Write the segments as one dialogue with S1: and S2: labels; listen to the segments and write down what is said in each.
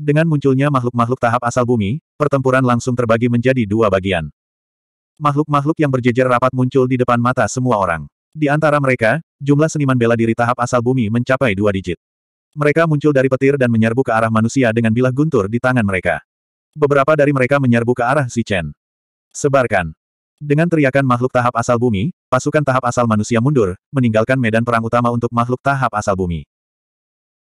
S1: Dengan
S2: munculnya makhluk-makhluk tahap asal bumi, pertempuran langsung terbagi menjadi dua bagian. Makhluk-makhluk yang berjejer rapat muncul di depan mata semua orang. Di antara mereka, jumlah seniman bela diri tahap asal bumi mencapai dua digit. Mereka muncul dari petir dan menyerbu ke arah manusia dengan bilah guntur di tangan mereka. Beberapa dari mereka menyerbu ke arah Si Chen. Sebarkan. Dengan teriakan makhluk tahap asal bumi, pasukan tahap asal manusia mundur, meninggalkan medan perang utama untuk makhluk tahap asal bumi.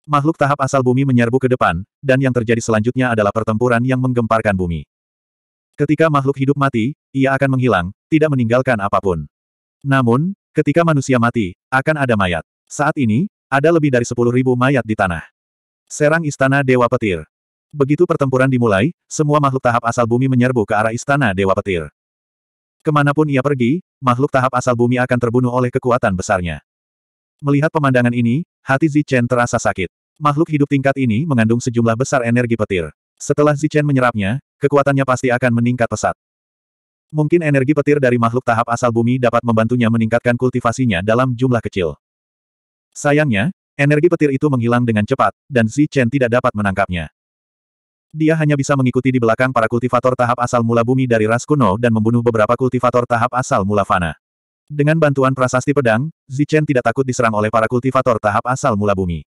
S2: Makhluk tahap asal bumi menyerbu ke depan, dan yang terjadi selanjutnya adalah pertempuran yang menggemparkan bumi. Ketika makhluk hidup mati, ia akan menghilang, tidak meninggalkan apapun. Namun, ketika manusia mati, akan ada mayat. Saat ini, ada lebih dari 10.000 mayat di tanah. Serang Istana Dewa Petir. Begitu pertempuran dimulai, semua makhluk tahap asal bumi menyerbu ke arah Istana Dewa Petir. Kemanapun ia pergi, makhluk tahap asal bumi akan terbunuh oleh kekuatan besarnya. Melihat pemandangan ini, hati Zichen terasa sakit. Makhluk hidup tingkat ini mengandung sejumlah besar energi petir. Setelah Zichen menyerapnya, kekuatannya pasti akan meningkat pesat. Mungkin energi petir dari makhluk tahap asal bumi dapat membantunya meningkatkan kultivasinya dalam jumlah kecil. Sayangnya, energi petir itu menghilang dengan cepat, dan Zichen tidak dapat menangkapnya. Dia hanya bisa mengikuti di belakang para kultivator tahap asal mula bumi dari ras kuno dan membunuh beberapa kultivator tahap asal mula fana. Dengan bantuan prasasti pedang, Zichen tidak takut diserang oleh para kultivator tahap asal mula bumi.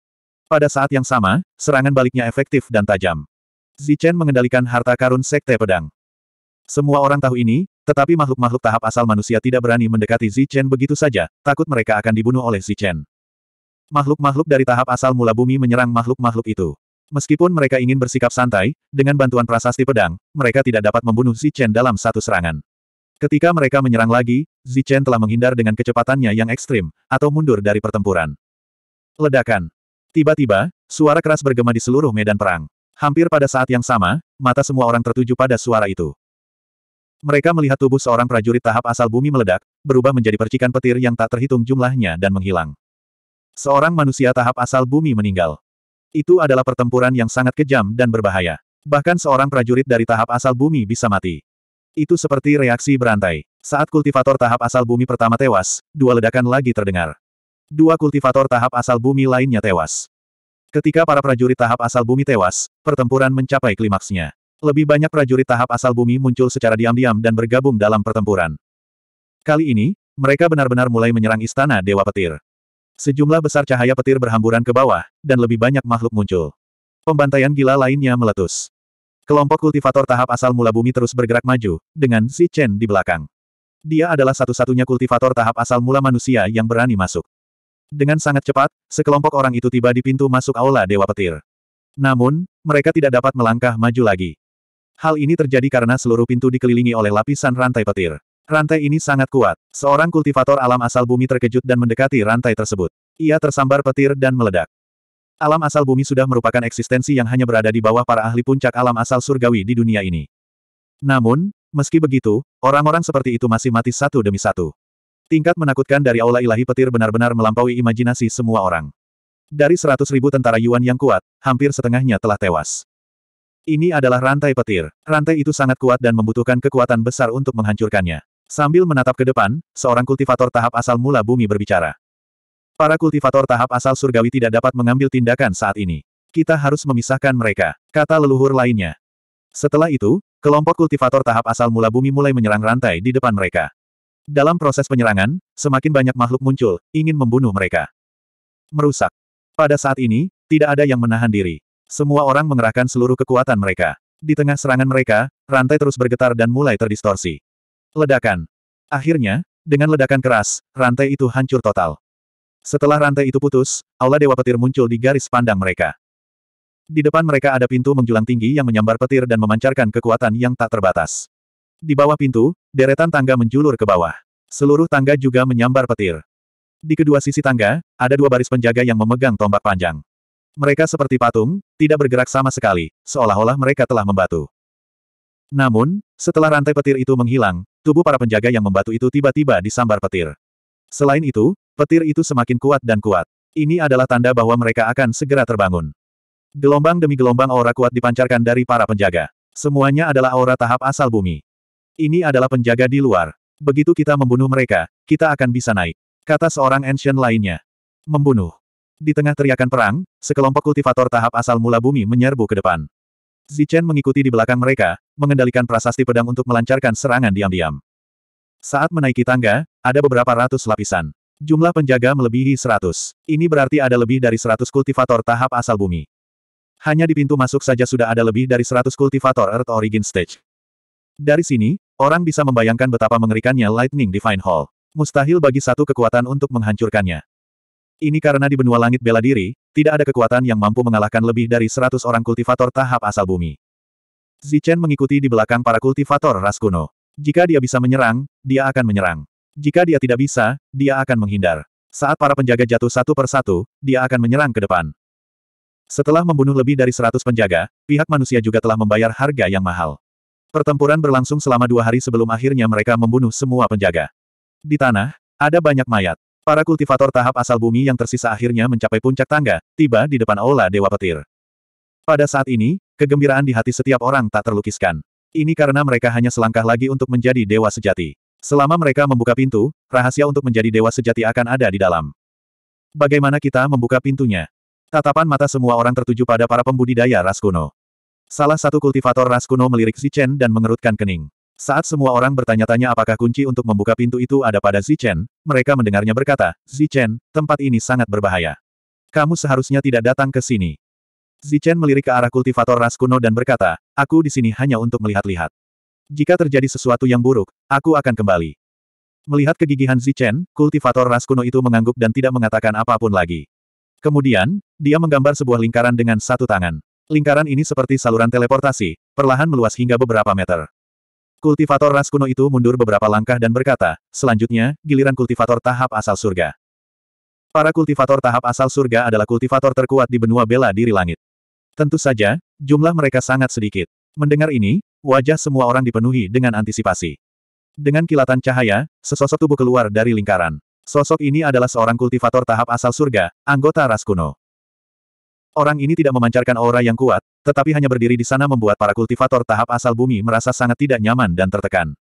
S2: Pada saat yang sama, serangan baliknya efektif dan tajam. Zichen mengendalikan harta karun Sekte Pedang. Semua orang tahu ini, tetapi makhluk-makhluk tahap asal manusia tidak berani mendekati Zichen begitu saja, takut mereka akan dibunuh oleh Zichen. Makhluk-makhluk dari tahap asal mula bumi menyerang makhluk-makhluk itu. Meskipun mereka ingin bersikap santai, dengan bantuan prasasti pedang, mereka tidak dapat membunuh Zichen dalam satu serangan. Ketika mereka menyerang lagi, Zichen telah menghindar dengan kecepatannya yang ekstrim, atau mundur dari pertempuran. Ledakan. Tiba-tiba, suara keras bergema di seluruh medan perang. Hampir pada saat yang sama, mata semua orang tertuju pada suara itu. Mereka melihat tubuh seorang prajurit tahap asal bumi meledak, berubah menjadi percikan petir yang tak terhitung jumlahnya dan menghilang. Seorang manusia tahap asal bumi meninggal. Itu adalah pertempuran yang sangat kejam dan berbahaya. Bahkan seorang prajurit dari tahap asal bumi bisa mati. Itu seperti reaksi berantai. Saat kultivator tahap asal bumi pertama tewas, dua ledakan lagi terdengar. Dua kultivator tahap asal bumi lainnya tewas. Ketika para prajurit tahap asal bumi tewas, pertempuran mencapai klimaksnya. Lebih banyak prajurit tahap asal bumi muncul secara diam-diam dan bergabung dalam pertempuran. Kali ini, mereka benar-benar mulai menyerang istana Dewa Petir. Sejumlah besar cahaya petir berhamburan ke bawah, dan lebih banyak makhluk muncul. Pembantaian gila lainnya meletus. Kelompok kultivator tahap asal mula bumi terus bergerak maju, dengan Si Chen di belakang. Dia adalah satu-satunya kultivator tahap asal mula manusia yang berani masuk. Dengan sangat cepat, sekelompok orang itu tiba di pintu masuk aula Dewa Petir. Namun, mereka tidak dapat melangkah maju lagi. Hal ini terjadi karena seluruh pintu dikelilingi oleh lapisan rantai petir. Rantai ini sangat kuat. Seorang kultivator alam asal bumi terkejut dan mendekati rantai tersebut. Ia tersambar petir dan meledak. Alam asal bumi sudah merupakan eksistensi yang hanya berada di bawah para ahli puncak alam asal surgawi di dunia ini. Namun, meski begitu, orang-orang seperti itu masih mati satu demi satu. Tingkat menakutkan dari aula ilahi petir benar-benar melampaui imajinasi semua orang. Dari seratus ribu tentara Yuan yang kuat, hampir setengahnya telah tewas. Ini adalah rantai petir. Rantai itu sangat kuat dan membutuhkan kekuatan besar untuk menghancurkannya. Sambil menatap ke depan, seorang kultivator tahap asal mula bumi berbicara. Para kultivator tahap asal surgawi tidak dapat mengambil tindakan saat ini. Kita harus memisahkan mereka, kata leluhur lainnya. Setelah itu, kelompok kultivator tahap asal mula bumi mulai menyerang rantai di depan mereka. Dalam proses penyerangan, semakin banyak makhluk muncul, ingin membunuh mereka. Merusak. Pada saat ini, tidak ada yang menahan diri. Semua orang mengerahkan seluruh kekuatan mereka. Di tengah serangan mereka, rantai terus bergetar dan mulai terdistorsi. Ledakan. Akhirnya, dengan ledakan keras, rantai itu hancur total. Setelah rantai itu putus, Aula Dewa Petir muncul di garis pandang mereka. Di depan mereka ada pintu menjulang tinggi yang menyambar petir dan memancarkan kekuatan yang tak terbatas. Di bawah pintu, Deretan tangga menjulur ke bawah. Seluruh tangga juga menyambar petir. Di kedua sisi tangga, ada dua baris penjaga yang memegang tombak panjang. Mereka seperti patung, tidak bergerak sama sekali, seolah-olah mereka telah membatu. Namun, setelah rantai petir itu menghilang, tubuh para penjaga yang membatu itu tiba-tiba disambar petir. Selain itu, petir itu semakin kuat dan kuat. Ini adalah tanda bahwa mereka akan segera terbangun. Gelombang demi gelombang aura kuat dipancarkan dari para penjaga. Semuanya adalah aura tahap asal bumi. Ini adalah penjaga di luar. Begitu kita membunuh mereka, kita akan bisa naik. Kata seorang ancient lainnya. Membunuh. Di tengah teriakan perang, sekelompok kultivator tahap asal mula bumi menyerbu ke depan. Zichen mengikuti di belakang mereka, mengendalikan prasasti pedang untuk melancarkan serangan diam-diam. Saat menaiki tangga, ada beberapa ratus lapisan. Jumlah penjaga melebihi seratus. Ini berarti ada lebih dari seratus kultivator tahap asal bumi. Hanya di pintu masuk saja sudah ada lebih dari seratus kultivator Earth Origin Stage. Dari sini, Orang bisa membayangkan betapa mengerikannya Lightning Divine Hall. Mustahil bagi satu kekuatan untuk menghancurkannya. Ini karena di benua langit bela diri, tidak ada kekuatan yang mampu mengalahkan lebih dari 100 orang kultivator tahap asal bumi. Zichen mengikuti di belakang para kultivator ras kuno. Jika dia bisa menyerang, dia akan menyerang. Jika dia tidak bisa, dia akan menghindar. Saat para penjaga jatuh satu per satu, dia akan menyerang ke depan. Setelah membunuh lebih dari 100 penjaga, pihak manusia juga telah membayar harga yang mahal. Pertempuran berlangsung selama dua hari sebelum akhirnya mereka membunuh semua penjaga. Di tanah, ada banyak mayat. Para kultivator tahap asal bumi yang tersisa akhirnya mencapai puncak tangga, tiba di depan aula Dewa Petir. Pada saat ini, kegembiraan di hati setiap orang tak terlukiskan. Ini karena mereka hanya selangkah lagi untuk menjadi dewa sejati. Selama mereka membuka pintu, rahasia untuk menjadi dewa sejati akan ada di dalam. Bagaimana kita membuka pintunya? Tatapan mata semua orang tertuju pada para pembudidaya ras kuno. Salah satu kultivator ras kuno melirik Zichen dan mengerutkan kening. Saat semua orang bertanya-tanya apakah kunci untuk membuka pintu itu ada pada Zichen, mereka mendengarnya berkata, Zichen, tempat ini sangat berbahaya. Kamu seharusnya tidak datang ke sini. Zichen melirik ke arah kultivator ras kuno dan berkata, aku di sini hanya untuk melihat-lihat. Jika terjadi sesuatu yang buruk, aku akan kembali. Melihat kegigihan Zichen, kultivator ras kuno itu mengangguk dan tidak mengatakan apapun lagi. Kemudian, dia menggambar sebuah lingkaran dengan satu tangan. Lingkaran ini seperti saluran teleportasi, perlahan meluas hingga beberapa meter. Kultivator ras kuno itu mundur beberapa langkah dan berkata, selanjutnya, giliran kultivator tahap asal surga. Para kultivator tahap asal surga adalah kultivator terkuat di benua bela diri langit. Tentu saja, jumlah mereka sangat sedikit. Mendengar ini, wajah semua orang dipenuhi dengan antisipasi. Dengan kilatan cahaya, sesosok tubuh keluar dari lingkaran. Sosok ini adalah seorang kultivator tahap asal surga, anggota ras kuno. Orang ini tidak memancarkan aura yang kuat, tetapi hanya berdiri di sana membuat para kultivator tahap asal bumi merasa sangat tidak nyaman dan tertekan.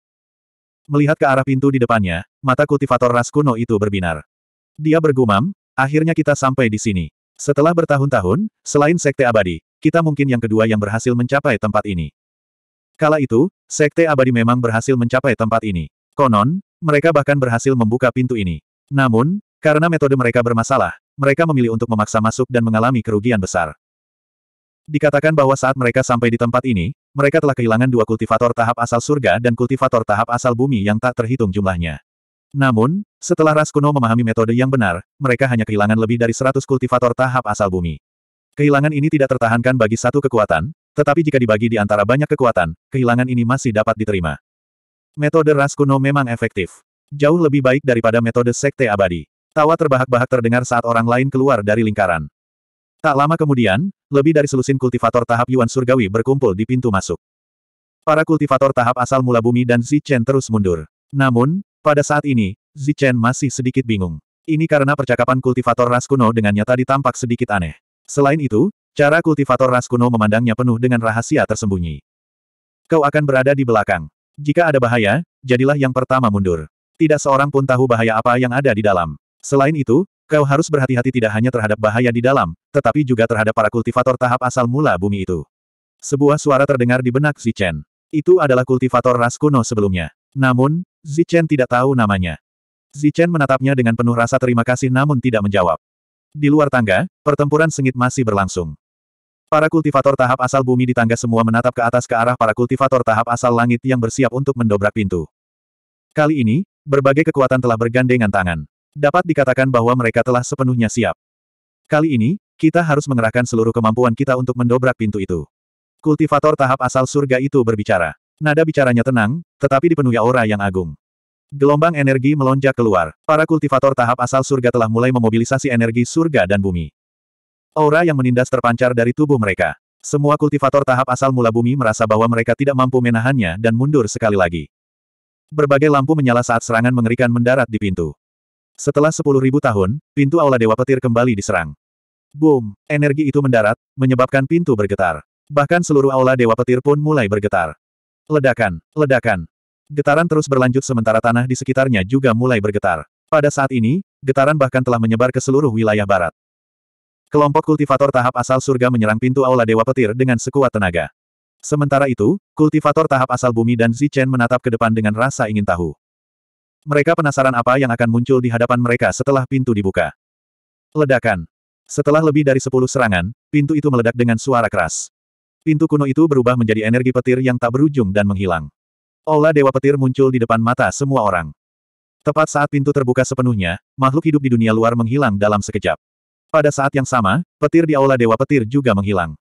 S2: Melihat ke arah pintu di depannya, mata kultivator ras kuno itu berbinar. Dia bergumam, akhirnya kita sampai di sini. Setelah bertahun-tahun, selain Sekte Abadi, kita mungkin yang kedua yang berhasil mencapai tempat ini. Kala itu, Sekte Abadi memang berhasil mencapai tempat ini. Konon, mereka bahkan berhasil membuka pintu ini. Namun, karena metode mereka bermasalah, mereka memilih untuk memaksa masuk dan mengalami kerugian besar. Dikatakan bahwa saat mereka sampai di tempat ini, mereka telah kehilangan dua kultivator tahap asal surga dan kultivator tahap asal bumi yang tak terhitung jumlahnya. Namun, setelah ras kuno memahami metode yang benar, mereka hanya kehilangan lebih dari 100 kultivator tahap asal bumi. Kehilangan ini tidak tertahankan bagi satu kekuatan, tetapi jika dibagi di antara banyak kekuatan, kehilangan ini masih dapat diterima. Metode ras kuno memang efektif. Jauh lebih baik daripada metode sekte abadi. Tawa terbahak-bahak terdengar saat orang lain keluar dari lingkaran. Tak lama kemudian, lebih dari selusin kultivator tahap Yuan Surgawi berkumpul di pintu masuk. Para kultivator tahap asal mula bumi dan Zichen terus mundur. Namun, pada saat ini, Zichen masih sedikit bingung. Ini karena percakapan kultivator ras kuno dengannya tadi tampak sedikit aneh. Selain itu, cara kultivator ras kuno memandangnya penuh dengan rahasia tersembunyi. Kau akan berada di belakang. Jika ada bahaya, jadilah yang pertama mundur. Tidak seorang pun tahu bahaya apa yang ada di dalam. Selain itu, kau harus berhati-hati tidak hanya terhadap bahaya di dalam, tetapi juga terhadap para kultivator tahap asal mula bumi itu. Sebuah suara terdengar di benak Zichen. Itu adalah kultivator ras kuno sebelumnya. Namun, Zichen tidak tahu namanya. Zichen menatapnya dengan penuh rasa terima kasih namun tidak menjawab. Di luar tangga, pertempuran sengit masih berlangsung. Para kultivator tahap asal bumi di tangga semua menatap ke atas ke arah para kultivator tahap asal langit yang bersiap untuk mendobrak pintu. Kali ini, berbagai kekuatan telah bergandengan tangan. Dapat dikatakan bahwa mereka telah sepenuhnya siap. Kali ini, kita harus mengerahkan seluruh kemampuan kita untuk mendobrak pintu itu. Kultivator tahap asal surga itu berbicara. Nada bicaranya tenang, tetapi dipenuhi aura yang agung. Gelombang energi melonjak keluar. Para kultivator tahap asal surga telah mulai memobilisasi energi surga dan bumi. Aura yang menindas terpancar dari tubuh mereka. Semua kultivator tahap asal mula bumi merasa bahwa mereka tidak mampu menahannya dan mundur sekali lagi. Berbagai lampu menyala saat serangan mengerikan mendarat di pintu. Setelah sepuluh ribu tahun, pintu Aula Dewa Petir kembali diserang. Boom! Energi itu mendarat, menyebabkan pintu bergetar. Bahkan seluruh Aula Dewa Petir pun mulai bergetar. Ledakan! Ledakan! Getaran terus berlanjut sementara tanah di sekitarnya juga mulai bergetar. Pada saat ini, getaran bahkan telah menyebar ke seluruh wilayah barat. Kelompok kultivator tahap asal surga menyerang pintu Aula Dewa Petir dengan sekuat tenaga. Sementara itu, kultivator tahap asal bumi dan Zichen menatap ke depan dengan rasa ingin tahu. Mereka penasaran apa yang akan muncul di hadapan mereka setelah pintu dibuka. Ledakan. Setelah lebih dari sepuluh serangan, pintu itu meledak dengan suara keras. Pintu kuno itu berubah menjadi energi petir yang tak berujung dan menghilang. Ola Dewa Petir muncul di depan mata semua orang. Tepat saat pintu terbuka sepenuhnya, makhluk hidup di dunia luar menghilang dalam sekejap. Pada saat yang sama, petir di Aula Dewa Petir juga menghilang.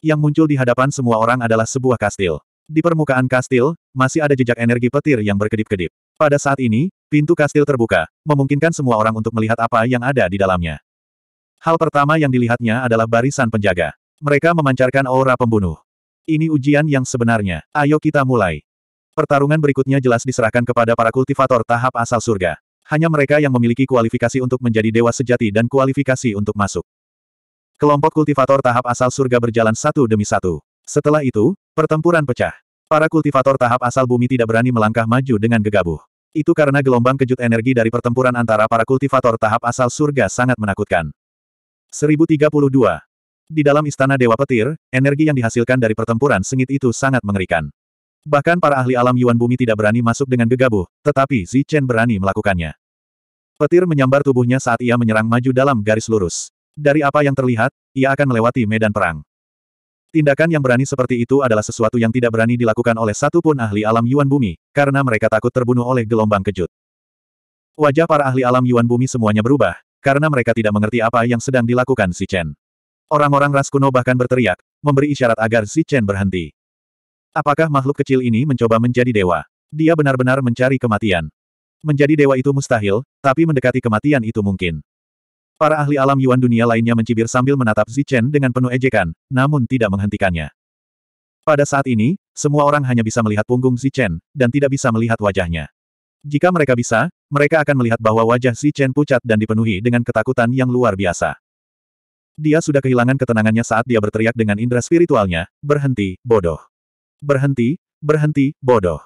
S2: Yang muncul di hadapan semua orang adalah sebuah kastil. Di permukaan kastil, masih ada jejak energi petir yang berkedip-kedip. Pada saat ini, pintu kastil terbuka, memungkinkan semua orang untuk melihat apa yang ada di dalamnya. Hal pertama yang dilihatnya adalah barisan penjaga. Mereka memancarkan aura pembunuh. Ini ujian yang sebenarnya. Ayo kita mulai. Pertarungan berikutnya jelas diserahkan kepada para kultivator tahap asal surga. Hanya mereka yang memiliki kualifikasi untuk menjadi dewa sejati dan kualifikasi untuk masuk. Kelompok kultivator tahap asal surga berjalan satu demi satu. Setelah itu, pertempuran pecah. Para kultivator tahap asal bumi tidak berani melangkah maju dengan gegabah. Itu karena gelombang kejut energi dari pertempuran antara para kultivator tahap asal surga sangat menakutkan. 1032. Di dalam istana Dewa Petir, energi yang dihasilkan dari pertempuran sengit itu sangat mengerikan. Bahkan para ahli alam Yuan Bumi tidak berani masuk dengan gegabah, tetapi Zi Chen berani melakukannya. Petir menyambar tubuhnya saat ia menyerang maju dalam garis lurus. Dari apa yang terlihat, ia akan melewati medan perang. Tindakan yang berani seperti itu adalah sesuatu yang tidak berani dilakukan oleh satu pun ahli alam Yuan Bumi, karena mereka takut terbunuh oleh gelombang kejut. Wajah para ahli alam Yuan Bumi semuanya berubah, karena mereka tidak mengerti apa yang sedang dilakukan si Chen. Orang-orang ras kuno bahkan berteriak, memberi isyarat agar si Chen berhenti. Apakah makhluk kecil ini mencoba menjadi dewa? Dia benar-benar mencari kematian. Menjadi dewa itu mustahil, tapi mendekati kematian itu mungkin. Para ahli alam Yuan dunia lainnya mencibir sambil menatap Zichen dengan penuh ejekan, namun tidak menghentikannya. Pada saat ini, semua orang hanya bisa melihat punggung Zichen, dan tidak bisa melihat wajahnya. Jika mereka bisa, mereka akan melihat bahwa wajah Zichen pucat dan dipenuhi dengan ketakutan yang luar biasa. Dia sudah kehilangan ketenangannya saat dia berteriak dengan indera spiritualnya, berhenti, bodoh. Berhenti, berhenti, bodoh.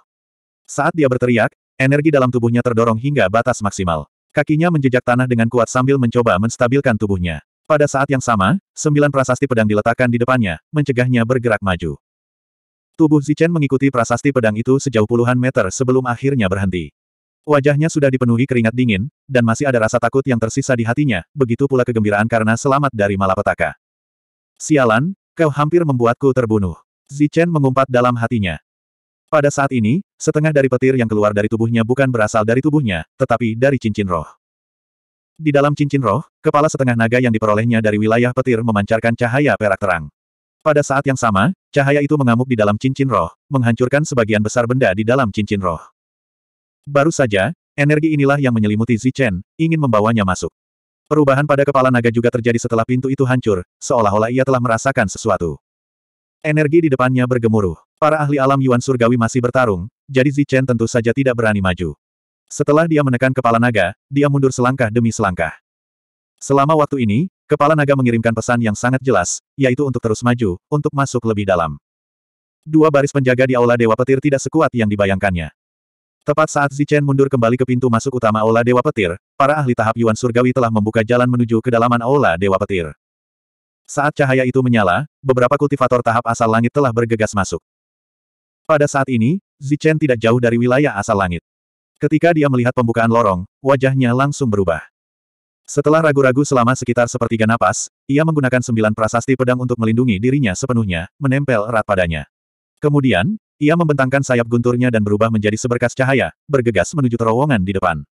S2: Saat dia berteriak, energi dalam tubuhnya terdorong hingga batas maksimal. Kakinya menjejak tanah dengan kuat sambil mencoba menstabilkan tubuhnya. Pada saat yang sama, sembilan prasasti pedang diletakkan di depannya, mencegahnya bergerak maju. Tubuh Zichen mengikuti prasasti pedang itu sejauh puluhan meter sebelum akhirnya berhenti. Wajahnya sudah dipenuhi keringat dingin, dan masih ada rasa takut yang tersisa di hatinya, begitu pula kegembiraan karena selamat dari malapetaka. Sialan, kau hampir membuatku terbunuh. Zichen mengumpat dalam hatinya. Pada saat ini, setengah dari petir yang keluar dari tubuhnya bukan berasal dari tubuhnya, tetapi dari cincin roh. Di dalam cincin roh, kepala setengah naga yang diperolehnya dari wilayah petir memancarkan cahaya perak terang. Pada saat yang sama, cahaya itu mengamuk di dalam cincin roh, menghancurkan sebagian besar benda di dalam cincin roh. Baru saja, energi inilah yang menyelimuti Zichen, ingin membawanya masuk. Perubahan pada kepala naga juga terjadi setelah pintu itu hancur, seolah-olah ia telah merasakan sesuatu. Energi di depannya bergemuruh. Para ahli alam Yuan Surgawi masih bertarung, jadi Zichen tentu saja tidak berani maju. Setelah dia menekan kepala naga, dia mundur selangkah demi selangkah. Selama waktu ini, kepala naga mengirimkan pesan yang sangat jelas, yaitu untuk terus maju, untuk masuk lebih dalam. Dua baris penjaga di Aula Dewa Petir tidak sekuat yang dibayangkannya. Tepat saat Zichen mundur kembali ke pintu masuk utama Aula Dewa Petir, para ahli tahap Yuan Surgawi telah membuka jalan menuju kedalaman Aula Dewa Petir. Saat cahaya itu menyala, beberapa kultivator tahap asal langit telah bergegas masuk. Pada saat ini, Zichen tidak jauh dari wilayah asal langit. Ketika dia melihat pembukaan lorong, wajahnya langsung berubah. Setelah ragu-ragu selama sekitar sepertiga napas, ia menggunakan sembilan prasasti pedang untuk melindungi dirinya sepenuhnya, menempel erat padanya. Kemudian, ia membentangkan sayap gunturnya dan berubah menjadi seberkas cahaya, bergegas menuju terowongan di depan.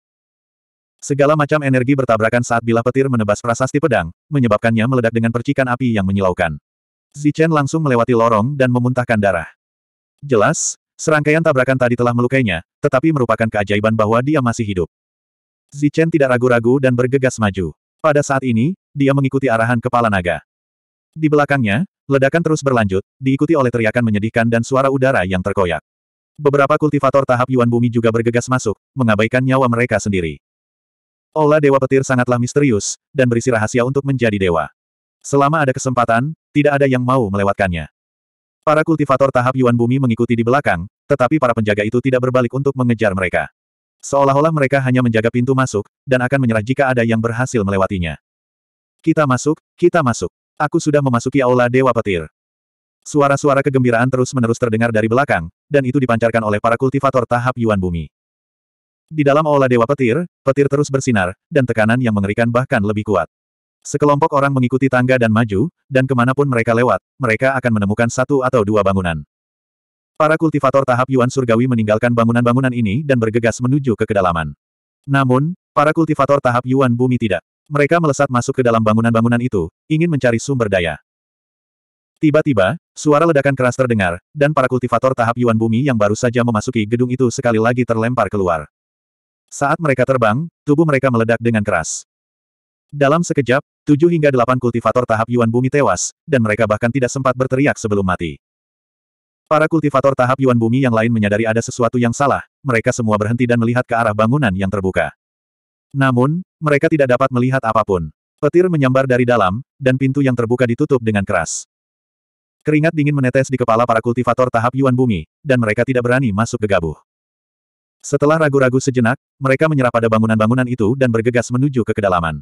S2: Segala macam energi bertabrakan saat bilah petir menebas prasasti pedang, menyebabkannya meledak dengan percikan api yang menyilaukan. Zichen langsung melewati lorong dan memuntahkan darah. Jelas, serangkaian tabrakan tadi telah melukainya, tetapi merupakan keajaiban bahwa dia masih hidup. Zichen tidak ragu-ragu dan bergegas maju. Pada saat ini, dia mengikuti arahan kepala naga. Di belakangnya, ledakan terus berlanjut, diikuti oleh teriakan menyedihkan dan suara udara yang terkoyak. Beberapa kultivator tahap Yuan Bumi juga bergegas masuk, mengabaikan nyawa mereka sendiri. Ola Dewa Petir sangatlah misterius, dan berisi rahasia untuk menjadi dewa. Selama ada kesempatan, tidak ada yang mau melewatkannya. Para kultivator tahap Yuan Bumi mengikuti di belakang, tetapi para penjaga itu tidak berbalik untuk mengejar mereka. Seolah-olah mereka hanya menjaga pintu masuk, dan akan menyerah jika ada yang berhasil melewatinya. Kita masuk, kita masuk. Aku sudah memasuki aula Dewa Petir. Suara-suara kegembiraan terus-menerus terdengar dari belakang, dan itu dipancarkan oleh para kultivator tahap Yuan Bumi. Di dalam aula Dewa Petir, petir terus bersinar, dan tekanan yang mengerikan bahkan lebih kuat. Sekelompok orang mengikuti tangga dan maju, dan kemanapun mereka lewat, mereka akan menemukan satu atau dua bangunan. Para kultivator tahap Yuan Surgawi meninggalkan bangunan-bangunan ini dan bergegas menuju ke kedalaman. Namun, para kultivator tahap Yuan Bumi tidak. Mereka melesat masuk ke dalam bangunan-bangunan itu, ingin mencari sumber daya. Tiba-tiba, suara ledakan keras terdengar, dan para kultivator tahap Yuan Bumi yang baru saja memasuki gedung itu sekali lagi terlempar keluar. Saat mereka terbang, tubuh mereka meledak dengan keras. Dalam sekejap, tujuh hingga delapan kultivator tahap Yuan Bumi tewas, dan mereka bahkan tidak sempat berteriak sebelum mati. Para kultivator tahap Yuan Bumi yang lain menyadari ada sesuatu yang salah, mereka semua berhenti dan melihat ke arah bangunan yang terbuka. Namun, mereka tidak dapat melihat apapun. Petir menyambar dari dalam, dan pintu yang terbuka ditutup dengan keras. Keringat dingin menetes di kepala para kultivator tahap Yuan Bumi, dan mereka tidak berani masuk ke gabuh. Setelah ragu-ragu sejenak, mereka menyerah pada bangunan-bangunan itu dan bergegas menuju ke kedalaman.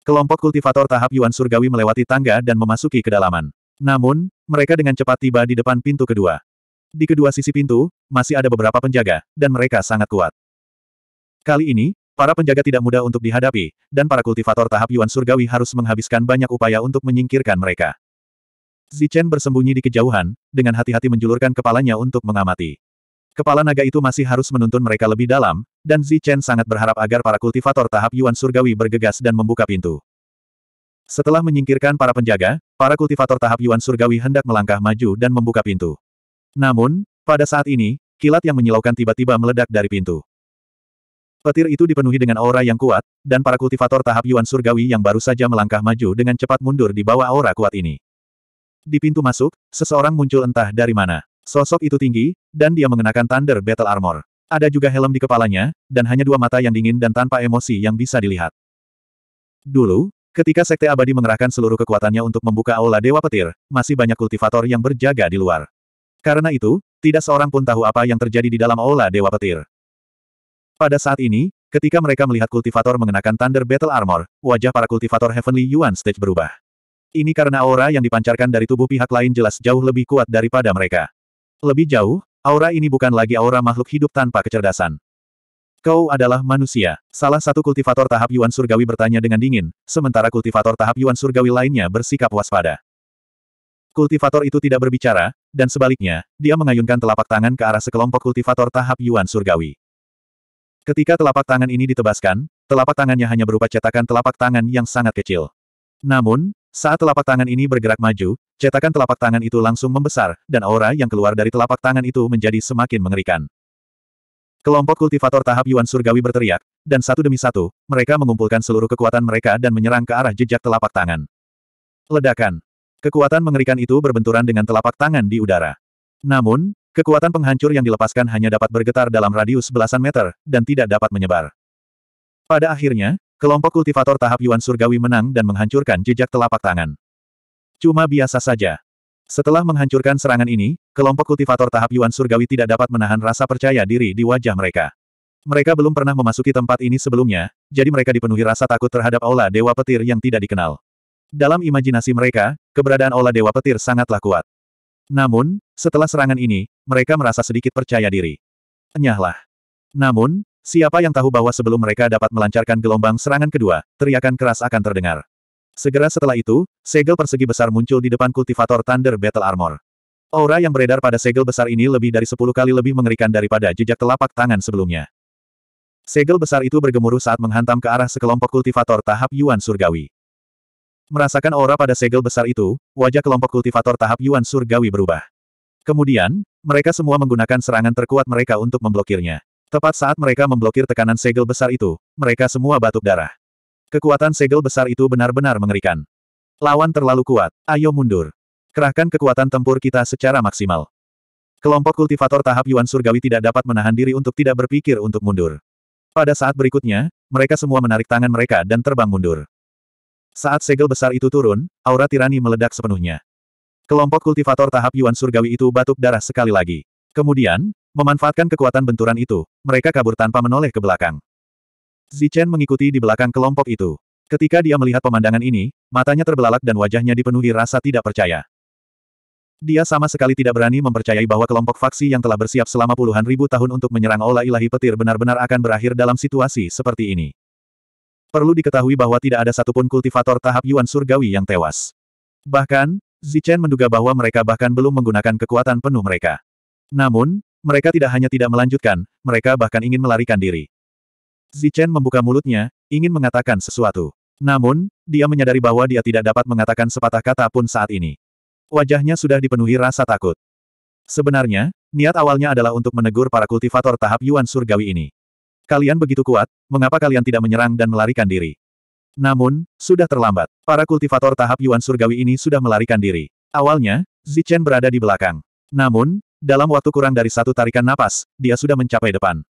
S2: Kelompok kultivator tahap Yuan Surgawi melewati tangga dan memasuki kedalaman. Namun, mereka dengan cepat tiba di depan pintu kedua. Di kedua sisi pintu, masih ada beberapa penjaga, dan mereka sangat kuat. Kali ini, para penjaga tidak mudah untuk dihadapi, dan para kultivator tahap Yuan Surgawi harus menghabiskan banyak upaya untuk menyingkirkan mereka. Zichen bersembunyi di kejauhan, dengan hati-hati menjulurkan kepalanya untuk mengamati. Kepala naga itu masih harus menuntun mereka lebih dalam, dan Zi Chen sangat berharap agar para kultivator tahap Yuan Surgawi bergegas dan membuka pintu. Setelah menyingkirkan para penjaga, para kultivator tahap Yuan Surgawi hendak melangkah maju dan membuka pintu. Namun, pada saat ini, kilat yang menyilaukan tiba-tiba meledak dari pintu. Petir itu dipenuhi dengan aura yang kuat, dan para kultivator tahap Yuan Surgawi yang baru saja melangkah maju dengan cepat mundur di bawah aura kuat ini. Di pintu masuk, seseorang muncul entah dari mana. Sosok itu tinggi, dan dia mengenakan Thunder Battle Armor. Ada juga helm di kepalanya, dan hanya dua mata yang dingin dan tanpa emosi yang bisa dilihat. Dulu, ketika Sekte Abadi mengerahkan seluruh kekuatannya untuk membuka Aula Dewa Petir, masih banyak kultivator yang berjaga di luar. Karena itu, tidak seorang pun tahu apa yang terjadi di dalam Aula Dewa Petir. Pada saat ini, ketika mereka melihat kultivator mengenakan Thunder Battle Armor, wajah para kultivator Heavenly Yuan Stage berubah. Ini karena aura yang dipancarkan dari tubuh pihak lain jelas jauh lebih kuat daripada mereka. Lebih jauh, Aura ini bukan lagi aura makhluk hidup tanpa kecerdasan. Kau adalah manusia. Salah satu kultivator tahap Yuan Surgawi bertanya dengan dingin, sementara kultivator tahap Yuan Surgawi lainnya bersikap waspada. Kultivator itu tidak berbicara, dan sebaliknya, dia mengayunkan telapak tangan ke arah sekelompok kultivator tahap Yuan Surgawi. Ketika telapak tangan ini ditebaskan, telapak tangannya hanya berupa cetakan telapak tangan yang sangat kecil. Namun, saat telapak tangan ini bergerak maju, cetakan telapak tangan itu langsung membesar, dan aura yang keluar dari telapak tangan itu menjadi semakin mengerikan. Kelompok kultivator tahap Yuan Surgawi berteriak, dan satu demi satu, mereka mengumpulkan seluruh kekuatan mereka dan menyerang ke arah jejak telapak tangan. Ledakan. Kekuatan mengerikan itu berbenturan dengan telapak tangan di udara. Namun, kekuatan penghancur yang dilepaskan hanya dapat bergetar dalam radius belasan meter, dan tidak dapat menyebar. Pada akhirnya, Kelompok kultivator tahap Yuan Surgawi menang dan menghancurkan jejak telapak tangan. Cuma biasa saja. Setelah menghancurkan serangan ini, kelompok kultivator tahap Yuan Surgawi tidak dapat menahan rasa percaya diri di wajah mereka. Mereka belum pernah memasuki tempat ini sebelumnya, jadi mereka dipenuhi rasa takut terhadap Aula Dewa Petir yang tidak dikenal. Dalam imajinasi mereka, keberadaan Aula Dewa Petir sangatlah kuat. Namun, setelah serangan ini, mereka merasa sedikit percaya diri. Enyahlah. Namun, Siapa yang tahu bahwa sebelum mereka dapat melancarkan gelombang serangan kedua, teriakan keras akan terdengar. Segera setelah itu, segel persegi besar muncul di depan kultivator Thunder Battle Armor. Aura yang beredar pada segel besar ini lebih dari 10 kali lebih mengerikan daripada jejak telapak tangan sebelumnya. Segel besar itu bergemuruh saat menghantam ke arah sekelompok kultivator tahap Yuan Surgawi. Merasakan aura pada segel besar itu, wajah kelompok kultivator tahap Yuan Surgawi berubah. Kemudian, mereka semua menggunakan serangan terkuat mereka untuk memblokirnya. Tepat saat mereka memblokir tekanan segel besar itu, mereka semua batuk darah. Kekuatan segel besar itu benar-benar mengerikan. Lawan terlalu kuat, ayo mundur. Kerahkan kekuatan tempur kita secara maksimal. Kelompok kultivator tahap Yuan Surgawi tidak dapat menahan diri untuk tidak berpikir untuk mundur. Pada saat berikutnya, mereka semua menarik tangan mereka dan terbang mundur. Saat segel besar itu turun, aura tirani meledak sepenuhnya. Kelompok kultivator tahap Yuan Surgawi itu batuk darah sekali lagi. Kemudian, Memanfaatkan kekuatan benturan itu, mereka kabur tanpa menoleh ke belakang. Zichen mengikuti di belakang kelompok itu. Ketika dia melihat pemandangan ini, matanya terbelalak dan wajahnya dipenuhi rasa tidak percaya. Dia sama sekali tidak berani mempercayai bahwa kelompok faksi yang telah bersiap selama puluhan ribu tahun untuk menyerang olah ilahi petir benar-benar akan berakhir dalam situasi seperti ini. Perlu diketahui bahwa tidak ada satupun kultivator tahap Yuan Surgawi yang tewas. Bahkan, Zichen menduga bahwa mereka bahkan belum menggunakan kekuatan penuh mereka. Namun, mereka tidak hanya tidak melanjutkan, mereka bahkan ingin melarikan diri. Zichen membuka mulutnya, ingin mengatakan sesuatu. Namun, dia menyadari bahwa dia tidak dapat mengatakan sepatah kata pun saat ini. Wajahnya sudah dipenuhi rasa takut. Sebenarnya, niat awalnya adalah untuk menegur para kultivator tahap Yuan Surgawi ini. Kalian begitu kuat, mengapa kalian tidak menyerang dan melarikan diri? Namun, sudah terlambat. Para kultivator tahap Yuan Surgawi ini sudah melarikan diri. Awalnya, Zichen berada di belakang. Namun, dalam waktu kurang dari satu tarikan napas, dia sudah mencapai depan.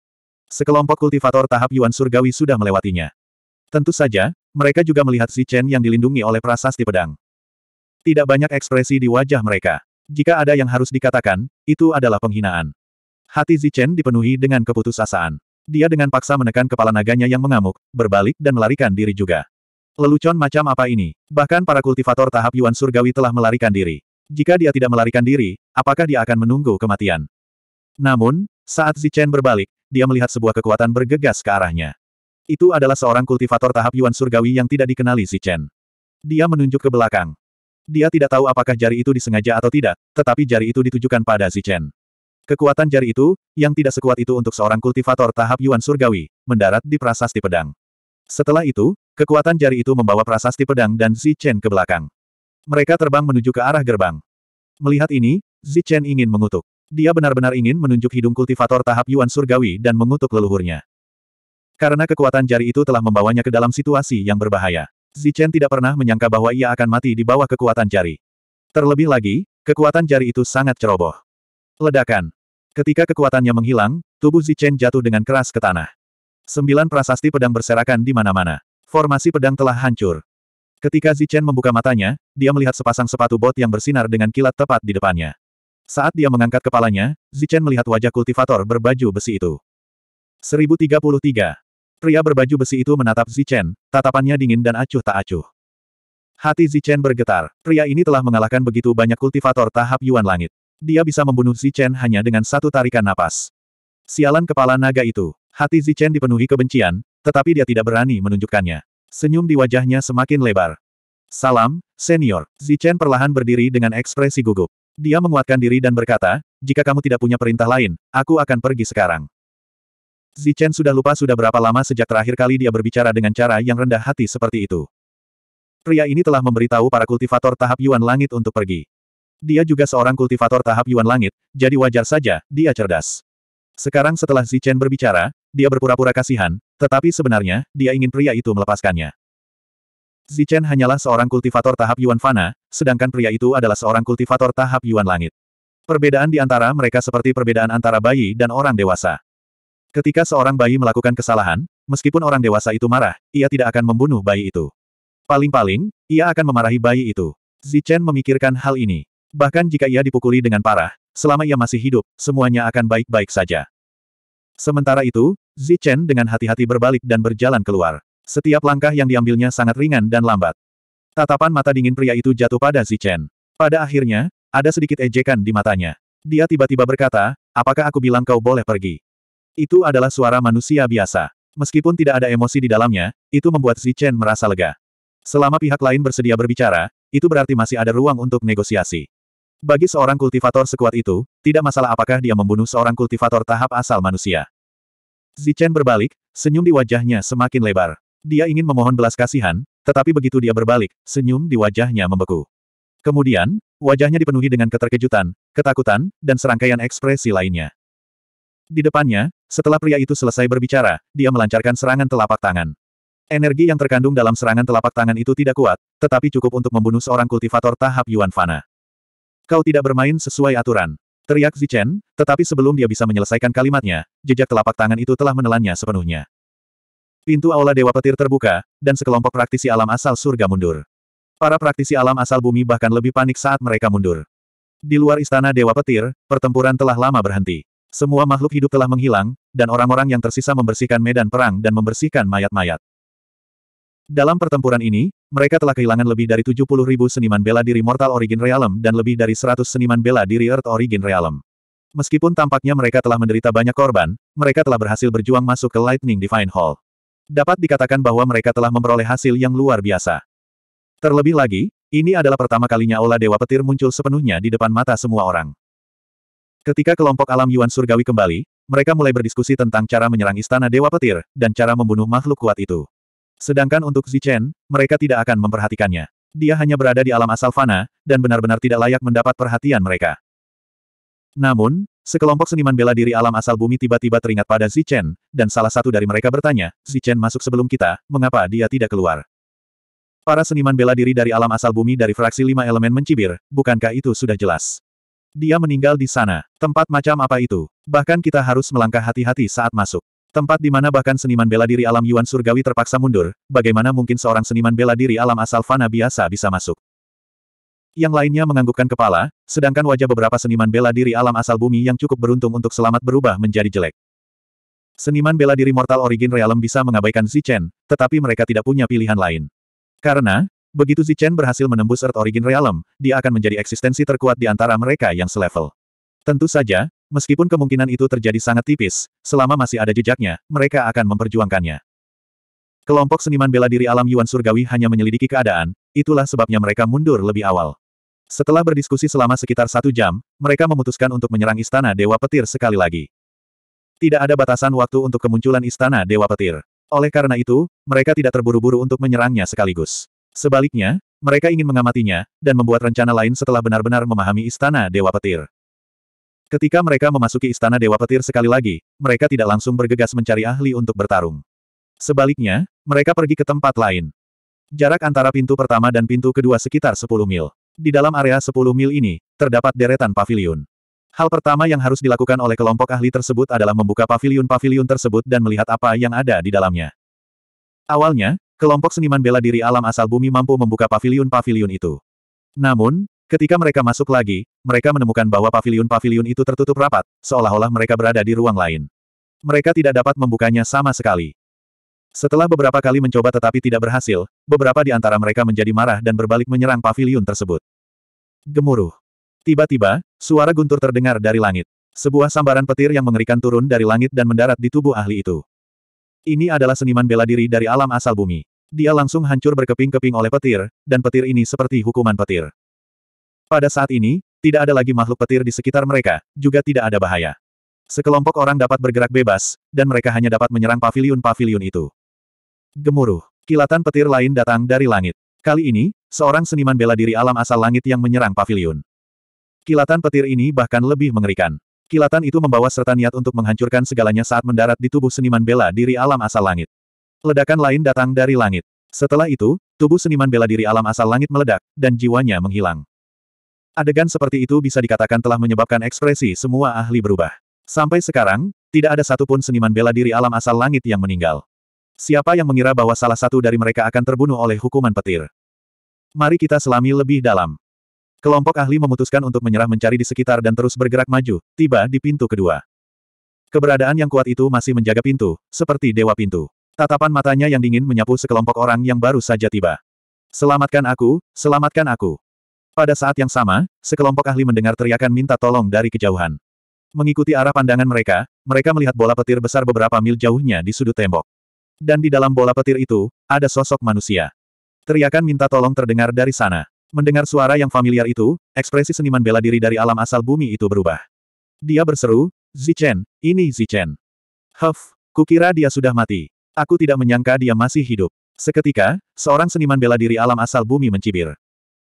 S2: Sekelompok kultivator tahap Yuan Surgawi sudah melewatinya. Tentu saja, mereka juga melihat si Chen yang dilindungi oleh prasasti pedang. Tidak banyak ekspresi di wajah mereka. Jika ada yang harus dikatakan, itu adalah penghinaan. Hati Zichen dipenuhi dengan keputusasaan. Dia dengan paksa menekan kepala naganya yang mengamuk, berbalik dan melarikan diri juga. Lelucon macam apa ini? Bahkan para kultivator tahap Yuan Surgawi telah melarikan diri. Jika dia tidak melarikan diri, apakah dia akan menunggu kematian? Namun, saat Zichen berbalik, dia melihat sebuah kekuatan bergegas ke arahnya. Itu adalah seorang kultivator tahap Yuan Surgawi yang tidak dikenali Zichen. Dia menunjuk ke belakang. Dia tidak tahu apakah jari itu disengaja atau tidak, tetapi jari itu ditujukan pada Zichen. Kekuatan jari itu, yang tidak sekuat itu untuk seorang kultivator tahap Yuan Surgawi, mendarat di prasasti pedang. Setelah itu, kekuatan jari itu membawa prasasti pedang dan Zichen ke belakang. Mereka terbang menuju ke arah gerbang. Melihat ini, Zichen ingin mengutuk. Dia benar-benar ingin menunjuk hidung kultivator tahap Yuan Surgawi dan mengutuk leluhurnya. Karena kekuatan jari itu telah membawanya ke dalam situasi yang berbahaya. Zichen tidak pernah menyangka bahwa ia akan mati di bawah kekuatan jari. Terlebih lagi, kekuatan jari itu sangat ceroboh. Ledakan. Ketika kekuatannya menghilang, tubuh Zichen jatuh dengan keras ke tanah. Sembilan prasasti pedang berserakan di mana-mana. Formasi pedang telah hancur. Ketika Zichen membuka matanya, dia melihat sepasang sepatu bot yang bersinar dengan kilat tepat di depannya. Saat dia mengangkat kepalanya, Zichen melihat wajah kultivator berbaju besi itu. 1033. Pria berbaju besi itu menatap Zichen, tatapannya dingin dan acuh tak acuh. Hati Zichen bergetar. Pria ini telah mengalahkan begitu banyak kultivator tahap Yuan Langit. Dia bisa membunuh Zichen hanya dengan satu tarikan napas. Sialan kepala naga itu. Hati Zichen dipenuhi kebencian, tetapi dia tidak berani menunjukkannya. Senyum di wajahnya semakin lebar. Salam, senior. Zichen perlahan berdiri dengan ekspresi gugup. Dia menguatkan diri dan berkata, jika kamu tidak punya perintah lain, aku akan pergi sekarang. Zichen sudah lupa sudah berapa lama sejak terakhir kali dia berbicara dengan cara yang rendah hati seperti itu. Pria ini telah memberitahu para kultivator tahap Yuan Langit untuk pergi. Dia juga seorang kultivator tahap Yuan Langit, jadi wajar saja, dia cerdas. Sekarang setelah Zichen berbicara, dia berpura-pura kasihan, tetapi sebenarnya, dia ingin pria itu melepaskannya. Zichen hanyalah seorang kultivator tahap Yuan Fana, sedangkan pria itu adalah seorang kultivator tahap Yuan Langit. Perbedaan di antara mereka seperti perbedaan antara bayi dan orang dewasa. Ketika seorang bayi melakukan kesalahan, meskipun orang dewasa itu marah, ia tidak akan membunuh bayi itu. Paling-paling, ia akan memarahi bayi itu. Zichen memikirkan hal ini. Bahkan jika ia dipukuli dengan parah, Selama ia masih hidup, semuanya akan baik-baik saja. Sementara itu, Zichen dengan hati-hati berbalik dan berjalan keluar. Setiap langkah yang diambilnya sangat ringan dan lambat. Tatapan mata dingin pria itu jatuh pada Zichen. Pada akhirnya, ada sedikit ejekan di matanya. Dia tiba-tiba berkata, apakah aku bilang kau boleh pergi? Itu adalah suara manusia biasa. Meskipun tidak ada emosi di dalamnya, itu membuat Zichen merasa lega. Selama pihak lain bersedia berbicara, itu berarti masih ada ruang untuk negosiasi. Bagi seorang kultivator sekuat itu, tidak masalah apakah dia membunuh seorang kultivator tahap asal manusia. Zichen berbalik, senyum di wajahnya semakin lebar. Dia ingin memohon belas kasihan, tetapi begitu dia berbalik, senyum di wajahnya membeku. Kemudian, wajahnya dipenuhi dengan keterkejutan, ketakutan, dan serangkaian ekspresi lainnya. Di depannya, setelah pria itu selesai berbicara, dia melancarkan serangan telapak tangan. Energi yang terkandung dalam serangan telapak tangan itu tidak kuat, tetapi cukup untuk membunuh seorang kultivator tahap Yuan Fana. Kau tidak bermain sesuai aturan. Teriak Zichen, tetapi sebelum dia bisa menyelesaikan kalimatnya, jejak telapak tangan itu telah menelannya sepenuhnya. Pintu aula Dewa Petir terbuka, dan sekelompok praktisi alam asal surga mundur. Para praktisi alam asal bumi bahkan lebih panik saat mereka mundur. Di luar istana Dewa Petir, pertempuran telah lama berhenti. Semua makhluk hidup telah menghilang, dan orang-orang yang tersisa membersihkan medan perang dan membersihkan mayat-mayat. Dalam pertempuran ini, mereka telah kehilangan lebih dari 70 ribu seniman bela diri Mortal Origin Realm dan lebih dari 100 seniman bela diri Earth Origin Realm. Meskipun tampaknya mereka telah menderita banyak korban, mereka telah berhasil berjuang masuk ke Lightning Divine Hall. Dapat dikatakan bahwa mereka telah memperoleh hasil yang luar biasa. Terlebih lagi, ini adalah pertama kalinya Ola Dewa Petir muncul sepenuhnya di depan mata semua orang. Ketika kelompok alam Yuan Surgawi kembali, mereka mulai berdiskusi tentang cara menyerang istana Dewa Petir, dan cara membunuh makhluk kuat itu. Sedangkan untuk Zichen, mereka tidak akan memperhatikannya. Dia hanya berada di alam asal fana, dan benar-benar tidak layak mendapat perhatian mereka. Namun, sekelompok seniman bela diri alam asal bumi tiba-tiba teringat pada Zichen, dan salah satu dari mereka bertanya, Zichen masuk sebelum kita, mengapa dia tidak keluar? Para seniman bela diri dari alam asal bumi dari fraksi lima elemen mencibir, bukankah itu sudah jelas? Dia meninggal di sana. Tempat macam apa itu? Bahkan kita harus melangkah hati-hati saat masuk. Tempat di mana bahkan seniman bela diri alam Yuan Surgawi terpaksa mundur, bagaimana mungkin seorang seniman bela diri alam asal fana biasa bisa masuk. Yang lainnya menganggukkan kepala, sedangkan wajah beberapa seniman bela diri alam asal bumi yang cukup beruntung untuk selamat berubah menjadi jelek. Seniman bela diri mortal origin realem bisa mengabaikan Zichen, tetapi mereka tidak punya pilihan lain. Karena, begitu Zichen berhasil menembus Earth Origin Realm, dia akan menjadi eksistensi terkuat di antara mereka yang selevel. Tentu saja, Meskipun kemungkinan itu terjadi sangat tipis, selama masih ada jejaknya, mereka akan memperjuangkannya. Kelompok seniman bela diri alam Yuan Surgawi hanya menyelidiki keadaan, itulah sebabnya mereka mundur lebih awal. Setelah berdiskusi selama sekitar satu jam, mereka memutuskan untuk menyerang Istana Dewa Petir sekali lagi. Tidak ada batasan waktu untuk kemunculan Istana Dewa Petir. Oleh karena itu, mereka tidak terburu-buru untuk menyerangnya sekaligus. Sebaliknya, mereka ingin mengamatinya, dan membuat rencana lain setelah benar-benar memahami Istana Dewa Petir. Ketika mereka memasuki istana Dewa Petir sekali lagi, mereka tidak langsung bergegas mencari ahli untuk bertarung. Sebaliknya, mereka pergi ke tempat lain. Jarak antara pintu pertama dan pintu kedua sekitar 10 mil. Di dalam area 10 mil ini, terdapat deretan paviliun. Hal pertama yang harus dilakukan oleh kelompok ahli tersebut adalah membuka paviliun-paviliun tersebut dan melihat apa yang ada di dalamnya. Awalnya, kelompok seniman bela diri alam asal bumi mampu membuka paviliun-paviliun itu. Namun, Ketika mereka masuk lagi, mereka menemukan bahwa paviliun-paviliun itu tertutup rapat, seolah-olah mereka berada di ruang lain. Mereka tidak dapat membukanya sama sekali. Setelah beberapa kali mencoba tetapi tidak berhasil, beberapa di antara mereka menjadi marah dan berbalik menyerang paviliun tersebut. Gemuruh. Tiba-tiba, suara guntur terdengar dari langit. Sebuah sambaran petir yang mengerikan turun dari langit dan mendarat di tubuh ahli itu. Ini adalah seniman bela diri dari alam asal bumi. Dia langsung hancur berkeping-keping oleh petir, dan petir ini seperti hukuman petir. Pada saat ini, tidak ada lagi makhluk petir di sekitar mereka, juga tidak ada bahaya. Sekelompok orang dapat bergerak bebas, dan mereka hanya dapat menyerang pavilion-pavilion itu. Gemuruh. Kilatan petir lain datang dari langit. Kali ini, seorang seniman bela diri alam asal langit yang menyerang pavilion. Kilatan petir ini bahkan lebih mengerikan. Kilatan itu membawa serta niat untuk menghancurkan segalanya saat mendarat di tubuh seniman bela diri alam asal langit. Ledakan lain datang dari langit. Setelah itu, tubuh seniman bela diri alam asal langit meledak, dan jiwanya menghilang. Adegan seperti itu bisa dikatakan telah menyebabkan ekspresi semua ahli berubah. Sampai sekarang, tidak ada satupun seniman bela diri alam asal langit yang meninggal. Siapa yang mengira bahwa salah satu dari mereka akan terbunuh oleh hukuman petir? Mari kita selami lebih dalam. Kelompok ahli memutuskan untuk menyerah mencari di sekitar dan terus bergerak maju, tiba di pintu kedua. Keberadaan yang kuat itu masih menjaga pintu, seperti dewa pintu. Tatapan matanya yang dingin menyapu sekelompok orang yang baru saja tiba. Selamatkan aku, selamatkan aku. Pada saat yang sama, sekelompok ahli mendengar teriakan minta tolong dari kejauhan. Mengikuti arah pandangan mereka, mereka melihat bola petir besar beberapa mil jauhnya di sudut tembok. Dan di dalam bola petir itu, ada sosok manusia. Teriakan minta tolong terdengar dari sana. Mendengar suara yang familiar itu, ekspresi seniman bela diri dari alam asal bumi itu berubah. Dia berseru, Zichen, ini Zichen. Huff, kukira dia sudah mati. Aku tidak menyangka dia masih hidup. Seketika, seorang seniman bela diri alam asal bumi mencibir.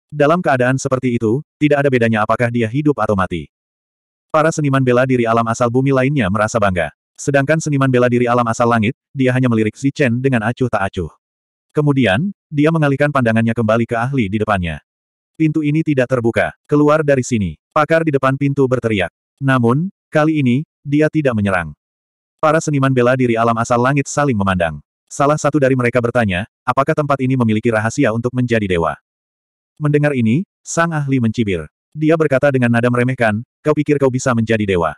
S2: Dalam keadaan seperti itu, tidak ada bedanya apakah dia hidup atau mati. Para seniman bela diri alam asal bumi lainnya merasa bangga. Sedangkan seniman bela diri alam asal langit, dia hanya melirik Si Chen dengan acuh tak acuh. Kemudian, dia mengalihkan pandangannya kembali ke ahli di depannya. Pintu ini tidak terbuka. Keluar dari sini. Pakar di depan pintu berteriak. Namun, kali ini, dia tidak menyerang. Para seniman bela diri alam asal langit saling memandang. Salah satu dari mereka bertanya, apakah tempat ini memiliki rahasia untuk menjadi dewa? Mendengar ini, sang ahli mencibir. Dia berkata dengan nada meremehkan, kau pikir kau bisa menjadi dewa.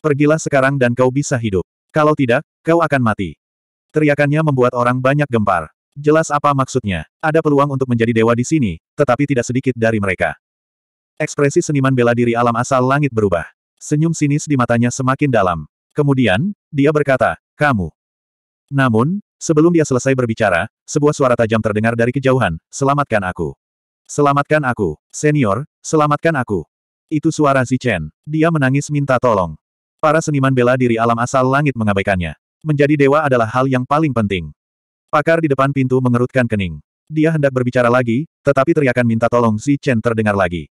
S2: Pergilah sekarang dan kau bisa hidup. Kalau tidak, kau akan mati. Teriakannya membuat orang banyak gempar. Jelas apa maksudnya. Ada peluang untuk menjadi dewa di sini, tetapi tidak sedikit dari mereka. Ekspresi seniman bela diri alam asal langit berubah. Senyum sinis di matanya semakin dalam. Kemudian, dia berkata, kamu. Namun, sebelum dia selesai berbicara, sebuah suara tajam terdengar dari kejauhan, selamatkan aku. Selamatkan aku, senior, selamatkan aku. Itu suara Zichen. Dia menangis minta tolong. Para seniman bela diri alam asal langit mengabaikannya. Menjadi dewa adalah hal yang paling penting. Pakar di depan pintu mengerutkan kening. Dia hendak berbicara lagi, tetapi teriakan minta tolong Zichen terdengar lagi.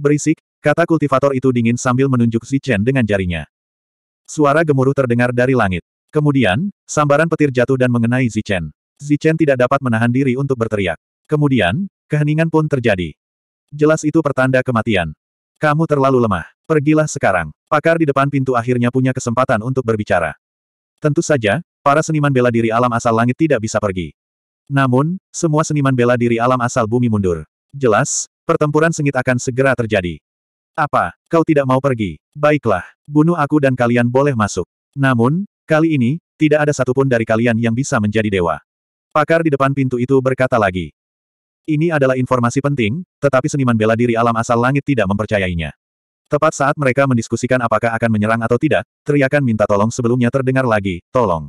S2: Berisik, kata kultivator itu dingin sambil menunjuk Zichen dengan jarinya. Suara gemuruh terdengar dari langit. Kemudian, sambaran petir jatuh dan mengenai Zichen. Zichen tidak dapat menahan diri untuk berteriak. Kemudian, Keheningan pun terjadi. Jelas itu pertanda kematian. Kamu terlalu lemah. Pergilah sekarang. Pakar di depan pintu akhirnya punya kesempatan untuk berbicara. Tentu saja, para seniman bela diri alam asal langit tidak bisa pergi. Namun, semua seniman bela diri alam asal bumi mundur. Jelas, pertempuran sengit akan segera terjadi. Apa, kau tidak mau pergi? Baiklah, bunuh aku dan kalian boleh masuk. Namun, kali ini, tidak ada satupun dari kalian yang bisa menjadi dewa. Pakar di depan pintu itu berkata lagi. Ini adalah informasi penting, tetapi seniman bela diri alam asal langit tidak mempercayainya. Tepat saat mereka mendiskusikan apakah akan menyerang atau tidak, teriakan minta tolong sebelumnya terdengar lagi, tolong.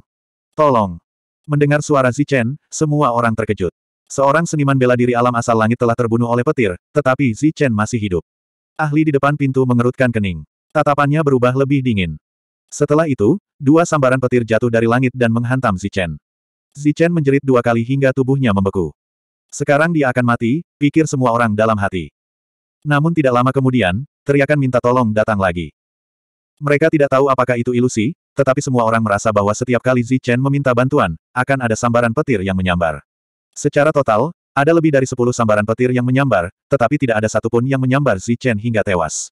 S2: Tolong. Mendengar suara Zichen, semua orang terkejut. Seorang seniman bela diri alam asal langit telah terbunuh oleh petir, tetapi Zichen masih hidup. Ahli di depan pintu mengerutkan kening. Tatapannya berubah lebih dingin. Setelah itu, dua sambaran petir jatuh dari langit dan menghantam Zichen. Zichen menjerit dua kali hingga tubuhnya membeku. Sekarang dia akan mati, pikir semua orang dalam hati. Namun tidak lama kemudian, teriakan minta tolong datang lagi. Mereka tidak tahu apakah itu ilusi, tetapi semua orang merasa bahwa setiap kali Zichen meminta bantuan, akan ada sambaran petir yang menyambar. Secara total, ada lebih dari 10 sambaran petir yang menyambar, tetapi tidak ada satupun yang menyambar Zichen hingga tewas.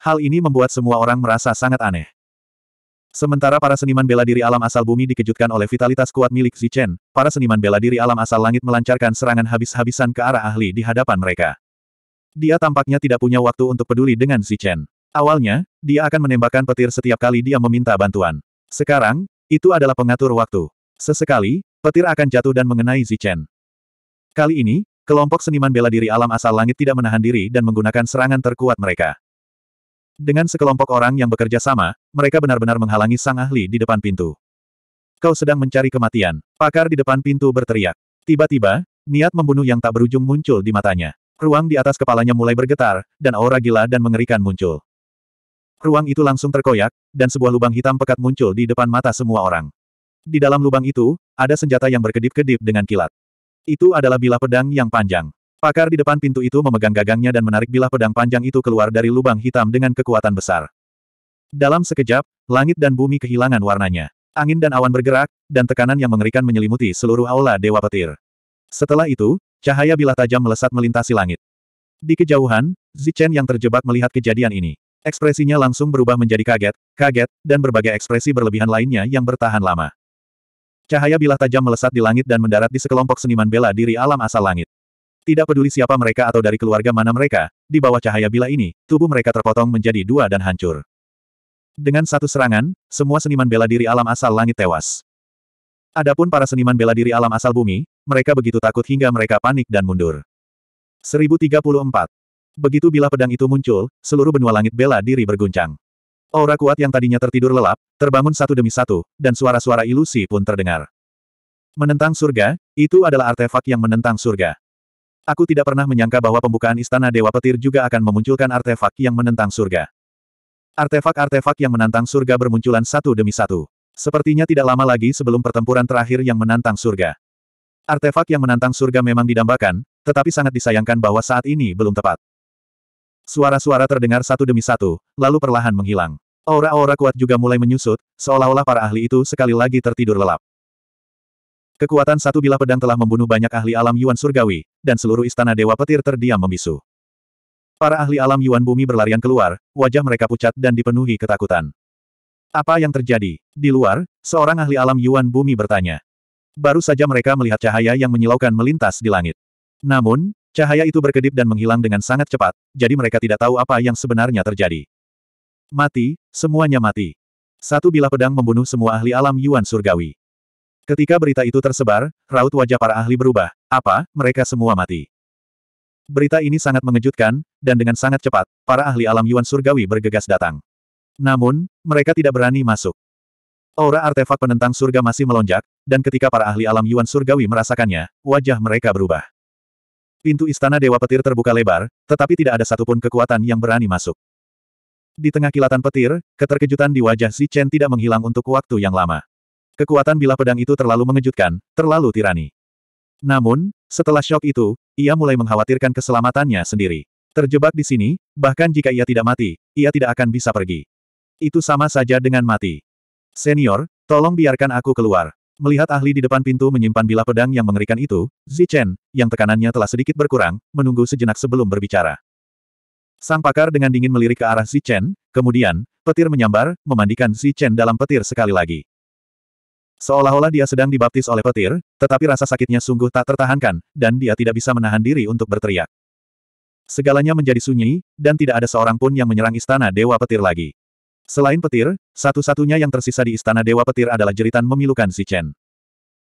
S2: Hal ini membuat semua orang merasa sangat aneh. Sementara para seniman bela diri alam asal bumi dikejutkan oleh vitalitas kuat milik Zichen, para seniman bela diri alam asal langit melancarkan serangan habis-habisan ke arah ahli di hadapan mereka. Dia tampaknya tidak punya waktu untuk peduli dengan Zichen. Awalnya, dia akan menembakkan petir setiap kali dia meminta bantuan. Sekarang, itu adalah pengatur waktu. Sesekali, petir akan jatuh dan mengenai Zichen. Kali ini, kelompok seniman bela diri alam asal langit tidak menahan diri dan menggunakan serangan terkuat mereka. Dengan sekelompok orang yang bekerja sama, mereka benar-benar menghalangi sang ahli di depan pintu. Kau sedang mencari kematian. Pakar di depan pintu berteriak. Tiba-tiba, niat membunuh yang tak berujung muncul di matanya. Ruang di atas kepalanya mulai bergetar, dan aura gila dan mengerikan muncul. Ruang itu langsung terkoyak, dan sebuah lubang hitam pekat muncul di depan mata semua orang. Di dalam lubang itu, ada senjata yang berkedip-kedip dengan kilat. Itu adalah bilah pedang yang panjang. Pakar di depan pintu itu memegang gagangnya dan menarik bilah pedang panjang itu keluar dari lubang hitam dengan kekuatan besar. Dalam sekejap, langit dan bumi kehilangan warnanya. Angin dan awan bergerak, dan tekanan yang mengerikan menyelimuti seluruh aula Dewa Petir. Setelah itu, cahaya bilah tajam melesat melintasi langit. Di kejauhan, Zichen yang terjebak melihat kejadian ini. Ekspresinya langsung berubah menjadi kaget, kaget, dan berbagai ekspresi berlebihan lainnya yang bertahan lama. Cahaya bilah tajam melesat di langit dan mendarat di sekelompok seniman bela diri alam asal langit. Tidak peduli siapa mereka atau dari keluarga mana mereka, di bawah cahaya bilah ini, tubuh mereka terpotong menjadi dua dan hancur. Dengan satu serangan, semua seniman bela diri alam asal langit tewas. Adapun para seniman bela diri alam asal bumi, mereka begitu takut hingga mereka panik dan mundur. 1034. Begitu bila pedang itu muncul, seluruh benua langit bela diri berguncang. Aura kuat yang tadinya tertidur lelap, terbangun satu demi satu, dan suara-suara ilusi pun terdengar. Menentang surga, itu adalah artefak yang menentang surga. Aku tidak pernah menyangka bahwa pembukaan Istana Dewa Petir juga akan memunculkan artefak yang menentang surga. Artefak-artefak yang menantang surga bermunculan satu demi satu. Sepertinya tidak lama lagi sebelum pertempuran terakhir yang menantang surga. Artefak yang menantang surga memang didambakan, tetapi sangat disayangkan bahwa saat ini belum tepat. Suara-suara terdengar satu demi satu, lalu perlahan menghilang. Aura-aura kuat juga mulai menyusut, seolah-olah para ahli itu sekali lagi tertidur lelap. Kekuatan satu bilah pedang telah membunuh banyak ahli alam Yuan Surgawi, dan seluruh istana Dewa Petir terdiam membisu. Para ahli alam Yuan Bumi berlarian keluar, wajah mereka pucat dan dipenuhi ketakutan. Apa yang terjadi? Di luar, seorang ahli alam Yuan Bumi bertanya. Baru saja mereka melihat cahaya yang menyilaukan melintas di langit. Namun, cahaya itu berkedip dan menghilang dengan sangat cepat, jadi mereka tidak tahu apa yang sebenarnya terjadi. Mati, semuanya mati. Satu bilah pedang membunuh semua ahli alam Yuan Surgawi. Ketika berita itu tersebar, raut wajah para ahli berubah. Apa, mereka semua mati. Berita ini sangat mengejutkan, dan dengan sangat cepat, para ahli alam Yuan Surgawi bergegas datang. Namun, mereka tidak berani masuk. Aura artefak penentang surga masih melonjak, dan ketika para ahli alam Yuan Surgawi merasakannya, wajah mereka berubah. Pintu istana Dewa Petir terbuka lebar, tetapi tidak ada satupun kekuatan yang berani masuk. Di tengah kilatan petir, keterkejutan di wajah Si Chen tidak menghilang untuk waktu yang lama. Kekuatan bila pedang itu terlalu mengejutkan, terlalu tirani. Namun, setelah shock itu, ia mulai mengkhawatirkan keselamatannya sendiri. Terjebak di sini, bahkan jika ia tidak mati, ia tidak akan bisa pergi. Itu sama saja dengan mati. Senior, tolong biarkan aku keluar. Melihat ahli di depan pintu menyimpan bilah pedang yang mengerikan itu, Zichen, yang tekanannya telah sedikit berkurang, menunggu sejenak sebelum berbicara. Sang pakar dengan dingin melirik ke arah Zichen, kemudian, petir menyambar, memandikan Zichen dalam petir sekali lagi. Seolah-olah dia sedang dibaptis oleh petir, tetapi rasa sakitnya sungguh tak tertahankan, dan dia tidak bisa menahan diri untuk berteriak. Segalanya menjadi sunyi, dan tidak ada seorang pun yang menyerang istana Dewa Petir lagi. Selain petir, satu-satunya yang tersisa di istana Dewa Petir adalah jeritan memilukan Zichen.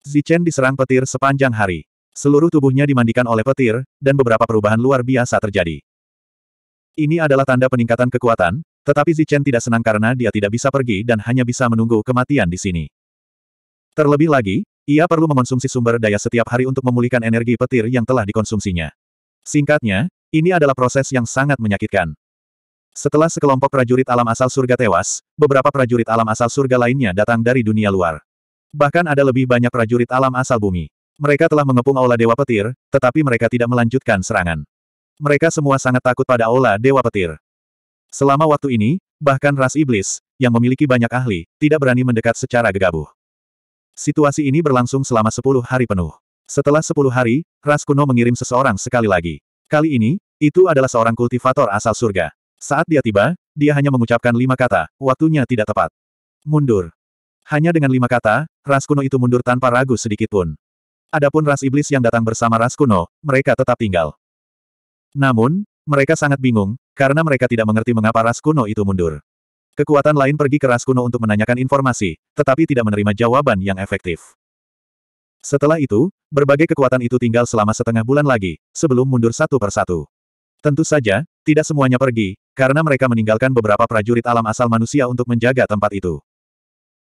S2: Zichen diserang petir sepanjang hari. Seluruh tubuhnya dimandikan oleh petir, dan beberapa perubahan luar biasa terjadi. Ini adalah tanda peningkatan kekuatan, tetapi Zichen tidak senang karena dia tidak bisa pergi dan hanya bisa menunggu kematian di sini. Terlebih lagi, ia perlu mengonsumsi sumber daya setiap hari untuk memulihkan energi petir yang telah dikonsumsinya. Singkatnya, ini adalah proses yang sangat menyakitkan. Setelah sekelompok prajurit alam asal surga tewas, beberapa prajurit alam asal surga lainnya datang dari dunia luar. Bahkan ada lebih banyak prajurit alam asal bumi. Mereka telah mengepung Aula Dewa Petir, tetapi mereka tidak melanjutkan serangan. Mereka semua sangat takut pada Aula Dewa Petir. Selama waktu ini, bahkan ras iblis, yang memiliki banyak ahli, tidak berani mendekat secara gegabah. Situasi ini berlangsung selama sepuluh hari penuh. Setelah sepuluh hari, Ras Kuno mengirim seseorang sekali lagi. Kali ini, itu adalah seorang kultivator asal surga. Saat dia tiba, dia hanya mengucapkan lima kata, waktunya tidak tepat. Mundur. Hanya dengan lima kata, Ras Kuno itu mundur tanpa ragu sedikitpun. Adapun ras iblis yang datang bersama ras kuno, mereka tetap tinggal. Namun, mereka sangat bingung, karena mereka tidak mengerti mengapa ras kuno itu mundur. Kekuatan lain pergi ke ras kuno untuk menanyakan informasi, tetapi tidak menerima jawaban yang efektif. Setelah itu, berbagai kekuatan itu tinggal selama setengah bulan lagi, sebelum mundur satu persatu. Tentu saja, tidak semuanya pergi, karena mereka meninggalkan beberapa prajurit alam asal manusia untuk menjaga tempat itu.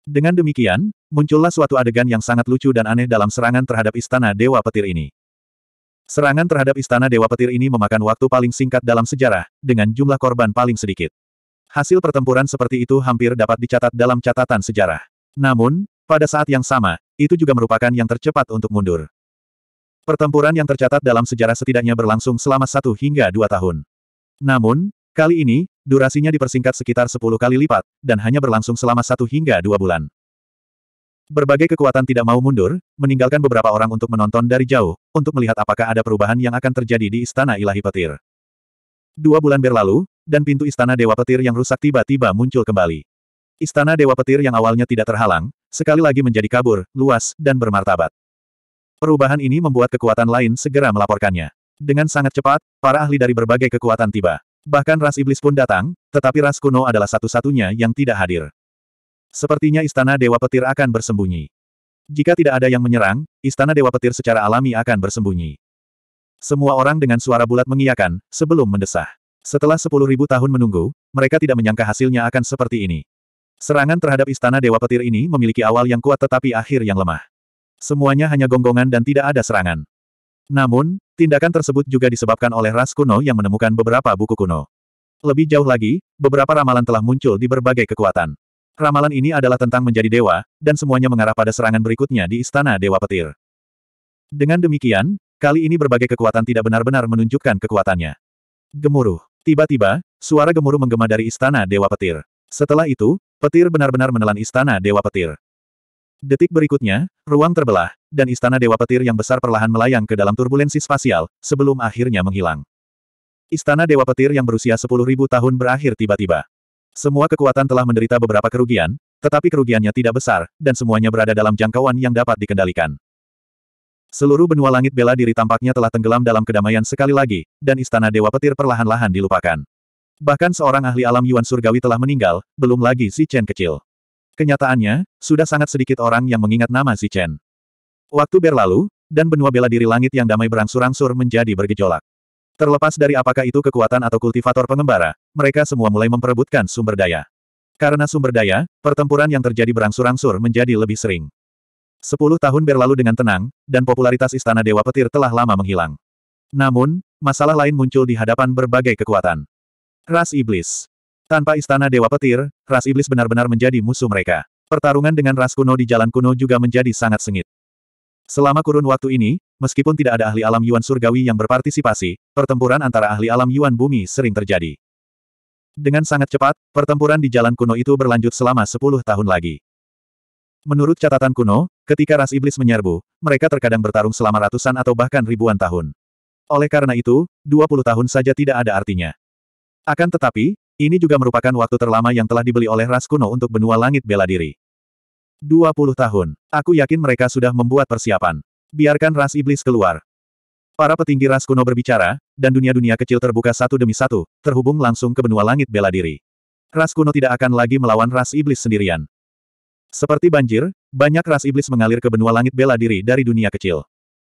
S2: Dengan demikian, muncullah suatu adegan yang sangat lucu dan aneh dalam serangan terhadap istana Dewa Petir ini. Serangan terhadap istana Dewa Petir ini memakan waktu paling singkat dalam sejarah, dengan jumlah korban paling sedikit. Hasil pertempuran seperti itu hampir dapat dicatat dalam catatan sejarah. Namun, pada saat yang sama, itu juga merupakan yang tercepat untuk mundur. Pertempuran yang tercatat dalam sejarah setidaknya berlangsung selama satu hingga dua tahun. Namun, kali ini, durasinya dipersingkat sekitar sepuluh kali lipat, dan hanya berlangsung selama satu hingga dua bulan. Berbagai kekuatan tidak mau mundur, meninggalkan beberapa orang untuk menonton dari jauh, untuk melihat apakah ada perubahan yang akan terjadi di Istana Ilahi Petir. Dua bulan berlalu, dan pintu Istana Dewa Petir yang rusak tiba-tiba muncul kembali. Istana Dewa Petir yang awalnya tidak terhalang, sekali lagi menjadi kabur, luas, dan bermartabat. Perubahan ini membuat kekuatan lain segera melaporkannya. Dengan sangat cepat, para ahli dari berbagai kekuatan tiba. Bahkan ras iblis pun datang, tetapi ras kuno adalah satu-satunya yang tidak hadir. Sepertinya Istana Dewa Petir akan bersembunyi. Jika tidak ada yang menyerang, Istana Dewa Petir secara alami akan bersembunyi. Semua orang dengan suara bulat mengiakan, sebelum mendesah. Setelah 10.000 tahun menunggu, mereka tidak menyangka hasilnya akan seperti ini. Serangan terhadap Istana Dewa Petir ini memiliki awal yang kuat tetapi akhir yang lemah. Semuanya hanya gonggongan dan tidak ada serangan. Namun, tindakan tersebut juga disebabkan oleh ras kuno yang menemukan beberapa buku kuno. Lebih jauh lagi, beberapa ramalan telah muncul di berbagai kekuatan. Ramalan ini adalah tentang menjadi dewa, dan semuanya mengarah pada serangan berikutnya di Istana Dewa Petir. Dengan demikian, kali ini berbagai kekuatan tidak benar-benar menunjukkan kekuatannya. Gemuruh. Tiba-tiba, suara gemuruh menggema dari istana Dewa Petir. Setelah itu, petir benar-benar menelan istana Dewa Petir. Detik berikutnya, ruang terbelah, dan istana Dewa Petir yang besar perlahan melayang ke dalam turbulensi spasial, sebelum akhirnya menghilang. Istana Dewa Petir yang berusia 10.000 tahun berakhir tiba-tiba. Semua kekuatan telah menderita beberapa kerugian, tetapi kerugiannya tidak besar, dan semuanya berada dalam jangkauan yang dapat dikendalikan. Seluruh benua langit bela diri tampaknya telah tenggelam dalam kedamaian sekali lagi, dan istana Dewa Petir perlahan-lahan dilupakan. Bahkan seorang ahli alam Yuan Surgawi telah meninggal, belum lagi si Chen kecil. Kenyataannya, sudah sangat sedikit orang yang mengingat nama si Chen. Waktu berlalu, dan benua bela diri langit yang damai berangsur-angsur menjadi bergejolak. Terlepas dari apakah itu kekuatan atau kultivator pengembara, mereka semua mulai memperebutkan sumber daya. Karena sumber daya, pertempuran yang terjadi berangsur-angsur menjadi lebih sering. Sepuluh tahun berlalu dengan tenang, dan popularitas Istana Dewa Petir telah lama menghilang. Namun, masalah lain muncul di hadapan berbagai kekuatan. Ras Iblis. Tanpa Istana Dewa Petir, Ras Iblis benar-benar menjadi musuh mereka. Pertarungan dengan Ras Kuno di Jalan Kuno juga menjadi sangat sengit. Selama kurun waktu ini, meskipun tidak ada ahli alam Yuan Surgawi yang berpartisipasi, pertempuran antara ahli alam Yuan Bumi sering terjadi. Dengan sangat cepat, pertempuran di Jalan Kuno itu berlanjut selama sepuluh tahun lagi. Menurut catatan kuno, Ketika ras iblis menyerbu, mereka terkadang bertarung selama ratusan atau bahkan ribuan tahun. Oleh karena itu, 20 tahun saja tidak ada artinya. Akan tetapi, ini juga merupakan waktu terlama yang telah dibeli oleh ras kuno untuk benua langit bela diri. 20 tahun. Aku yakin mereka sudah membuat persiapan. Biarkan ras iblis keluar. Para petinggi ras kuno berbicara, dan dunia-dunia kecil terbuka satu demi satu, terhubung langsung ke benua langit bela diri. Ras kuno tidak akan lagi melawan ras iblis sendirian. Seperti banjir, banyak ras iblis mengalir ke benua langit bela diri dari dunia kecil.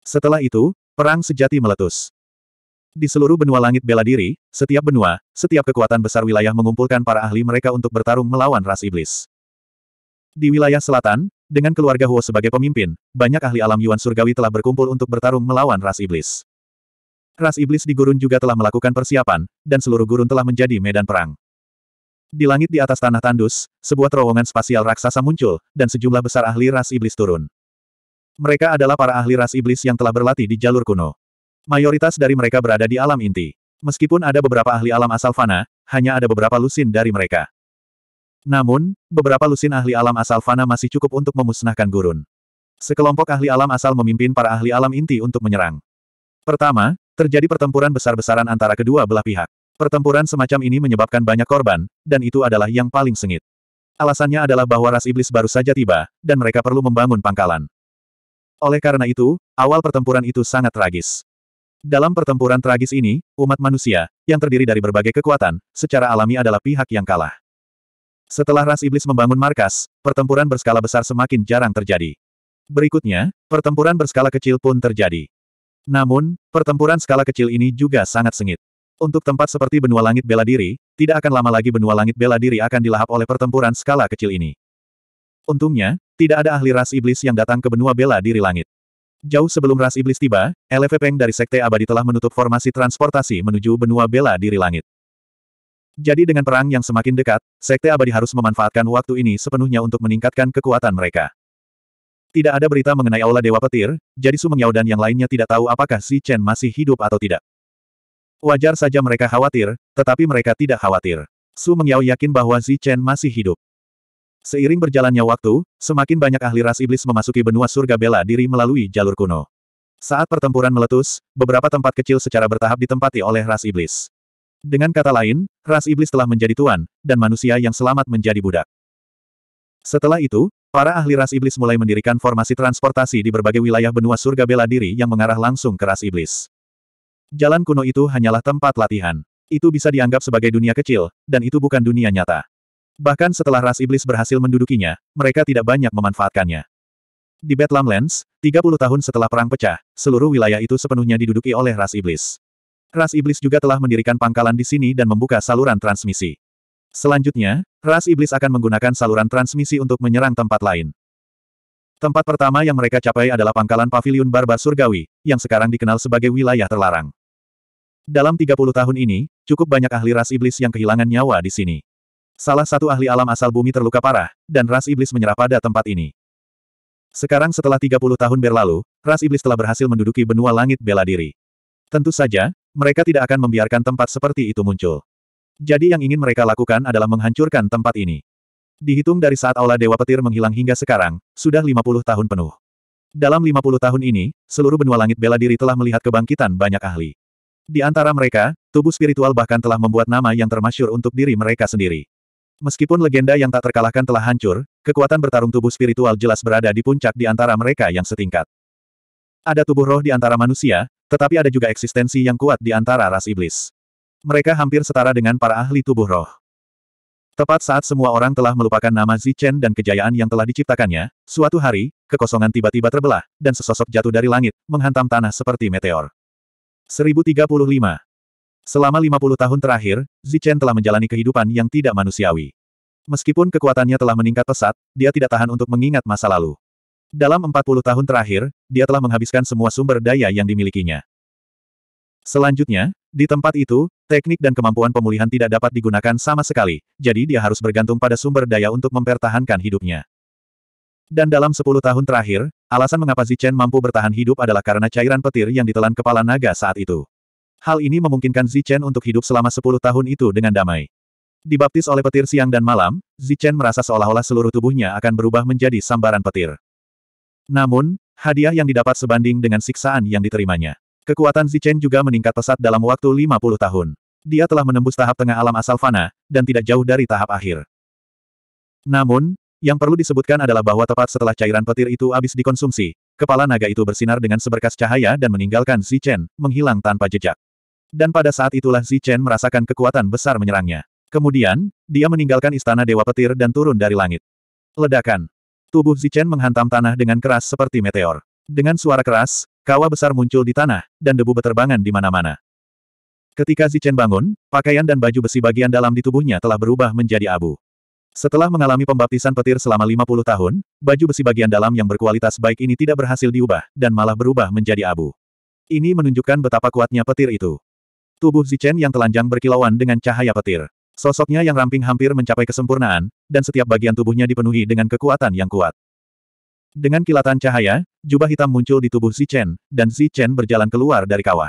S2: Setelah itu, perang sejati meletus. Di seluruh benua langit bela diri, setiap benua, setiap kekuatan besar wilayah mengumpulkan para ahli mereka untuk bertarung melawan ras iblis. Di wilayah selatan, dengan keluarga Huo sebagai pemimpin, banyak ahli alam Yuan Surgawi telah berkumpul untuk bertarung melawan ras iblis. Ras iblis di gurun juga telah melakukan persiapan, dan seluruh gurun telah menjadi medan perang. Di langit di atas tanah tandus, sebuah terowongan spasial raksasa muncul, dan sejumlah besar ahli ras iblis turun. Mereka adalah para ahli ras iblis yang telah berlatih di jalur kuno. Mayoritas dari mereka berada di alam inti. Meskipun ada beberapa ahli alam asal fana, hanya ada beberapa lusin dari mereka. Namun, beberapa lusin ahli alam asal fana masih cukup untuk memusnahkan gurun. Sekelompok ahli alam asal memimpin para ahli alam inti untuk menyerang. Pertama, terjadi pertempuran besar-besaran antara kedua belah pihak. Pertempuran semacam ini menyebabkan banyak korban, dan itu adalah yang paling sengit. Alasannya adalah bahwa ras iblis baru saja tiba, dan mereka perlu membangun pangkalan. Oleh karena itu, awal pertempuran itu sangat tragis. Dalam pertempuran tragis ini, umat manusia, yang terdiri dari berbagai kekuatan, secara alami adalah pihak yang kalah. Setelah ras iblis membangun markas, pertempuran berskala besar semakin jarang terjadi. Berikutnya, pertempuran berskala kecil pun terjadi. Namun, pertempuran skala kecil ini juga sangat sengit. Untuk tempat seperti benua langit bela diri, tidak akan lama lagi benua langit bela diri akan dilahap oleh pertempuran skala kecil ini. Untungnya, tidak ada ahli ras iblis yang datang ke benua bela diri langit. Jauh sebelum ras iblis tiba, LV Peng dari Sekte Abadi telah menutup formasi transportasi menuju benua bela diri langit. Jadi dengan perang yang semakin dekat, Sekte Abadi harus memanfaatkan waktu ini sepenuhnya untuk meningkatkan kekuatan mereka. Tidak ada berita mengenai Aula Dewa Petir, jadi Su Mengyao dan yang lainnya tidak tahu apakah Si Chen masih hidup atau tidak. Wajar saja mereka khawatir, tetapi mereka tidak khawatir. Su Mengyao yakin bahwa Zi Chen masih hidup. Seiring berjalannya waktu, semakin banyak ahli ras iblis memasuki benua surga bela diri melalui jalur kuno. Saat pertempuran meletus, beberapa tempat kecil secara bertahap ditempati oleh ras iblis. Dengan kata lain, ras iblis telah menjadi tuan, dan manusia yang selamat menjadi budak. Setelah itu, para ahli ras iblis mulai mendirikan formasi transportasi di berbagai wilayah benua surga bela diri yang mengarah langsung ke ras iblis. Jalan kuno itu hanyalah tempat latihan. Itu bisa dianggap sebagai dunia kecil, dan itu bukan dunia nyata. Bahkan setelah ras iblis berhasil mendudukinya, mereka tidak banyak memanfaatkannya. Di Bethlehem Lands, 30 tahun setelah perang pecah, seluruh wilayah itu sepenuhnya diduduki oleh ras iblis. Ras iblis juga telah mendirikan pangkalan di sini dan membuka saluran transmisi. Selanjutnya, ras iblis akan menggunakan saluran transmisi untuk menyerang tempat lain. Tempat pertama yang mereka capai adalah pangkalan pavilion Barba Surgawi, yang sekarang dikenal sebagai wilayah terlarang. Dalam 30 tahun ini, cukup banyak ahli ras iblis yang kehilangan nyawa di sini. Salah satu ahli alam asal bumi terluka parah, dan ras iblis menyerah pada tempat ini. Sekarang setelah 30 tahun berlalu, ras iblis telah berhasil menduduki benua langit bela diri. Tentu saja, mereka tidak akan membiarkan tempat seperti itu muncul. Jadi yang ingin mereka lakukan adalah menghancurkan tempat ini. Dihitung dari saat Aula Dewa Petir menghilang hingga sekarang, sudah 50 tahun penuh. Dalam 50 tahun ini, seluruh benua langit bela diri telah melihat kebangkitan banyak ahli. Di antara mereka, tubuh spiritual bahkan telah membuat nama yang termasyur untuk diri mereka sendiri. Meskipun legenda yang tak terkalahkan telah hancur, kekuatan bertarung tubuh spiritual jelas berada di puncak di antara mereka yang setingkat. Ada tubuh roh di antara manusia, tetapi ada juga eksistensi yang kuat di antara ras iblis. Mereka hampir setara dengan para ahli tubuh roh. Tepat saat semua orang telah melupakan nama Zichen dan kejayaan yang telah diciptakannya, suatu hari, kekosongan tiba-tiba terbelah, dan sesosok jatuh dari langit, menghantam tanah seperti meteor. 1035. Selama 50 tahun terakhir, Zichen telah menjalani kehidupan yang tidak manusiawi. Meskipun kekuatannya telah meningkat pesat, dia tidak tahan untuk mengingat masa lalu. Dalam 40 tahun terakhir, dia telah menghabiskan semua sumber daya yang dimilikinya. Selanjutnya, di tempat itu, teknik dan kemampuan pemulihan tidak dapat digunakan sama sekali, jadi dia harus bergantung pada sumber daya untuk mempertahankan hidupnya. Dan dalam 10 tahun terakhir, alasan mengapa Zichen mampu bertahan hidup adalah karena cairan petir yang ditelan kepala naga saat itu. Hal ini memungkinkan Zichen untuk hidup selama 10 tahun itu dengan damai. Dibaptis oleh petir siang dan malam, Zichen merasa seolah-olah seluruh tubuhnya akan berubah menjadi sambaran petir. Namun, hadiah yang didapat sebanding dengan siksaan yang diterimanya. Kekuatan Zichen juga meningkat pesat dalam waktu 50 tahun. Dia telah menembus tahap tengah alam asal fana, dan tidak jauh dari tahap akhir. Namun, yang perlu disebutkan adalah bahwa tepat setelah cairan petir itu habis dikonsumsi, kepala naga itu bersinar dengan seberkas cahaya dan meninggalkan Zichen, menghilang tanpa jejak. Dan pada saat itulah Zichen merasakan kekuatan besar menyerangnya. Kemudian, dia meninggalkan istana Dewa Petir dan turun dari langit. Ledakan. Tubuh Zichen menghantam tanah dengan keras seperti meteor. Dengan suara keras, Kawah besar muncul di tanah, dan debu beterbangan di mana-mana. Ketika Zichen bangun, pakaian dan baju besi bagian dalam di tubuhnya telah berubah menjadi abu. Setelah mengalami pembaptisan petir selama 50 tahun, baju besi bagian dalam yang berkualitas baik ini tidak berhasil diubah, dan malah berubah menjadi abu. Ini menunjukkan betapa kuatnya petir itu. Tubuh Zichen yang telanjang berkilauan dengan cahaya petir. Sosoknya yang ramping hampir mencapai kesempurnaan, dan setiap bagian tubuhnya dipenuhi dengan kekuatan yang kuat. Dengan kilatan cahaya, jubah hitam muncul di tubuh Chen, dan Chen berjalan keluar dari kawah.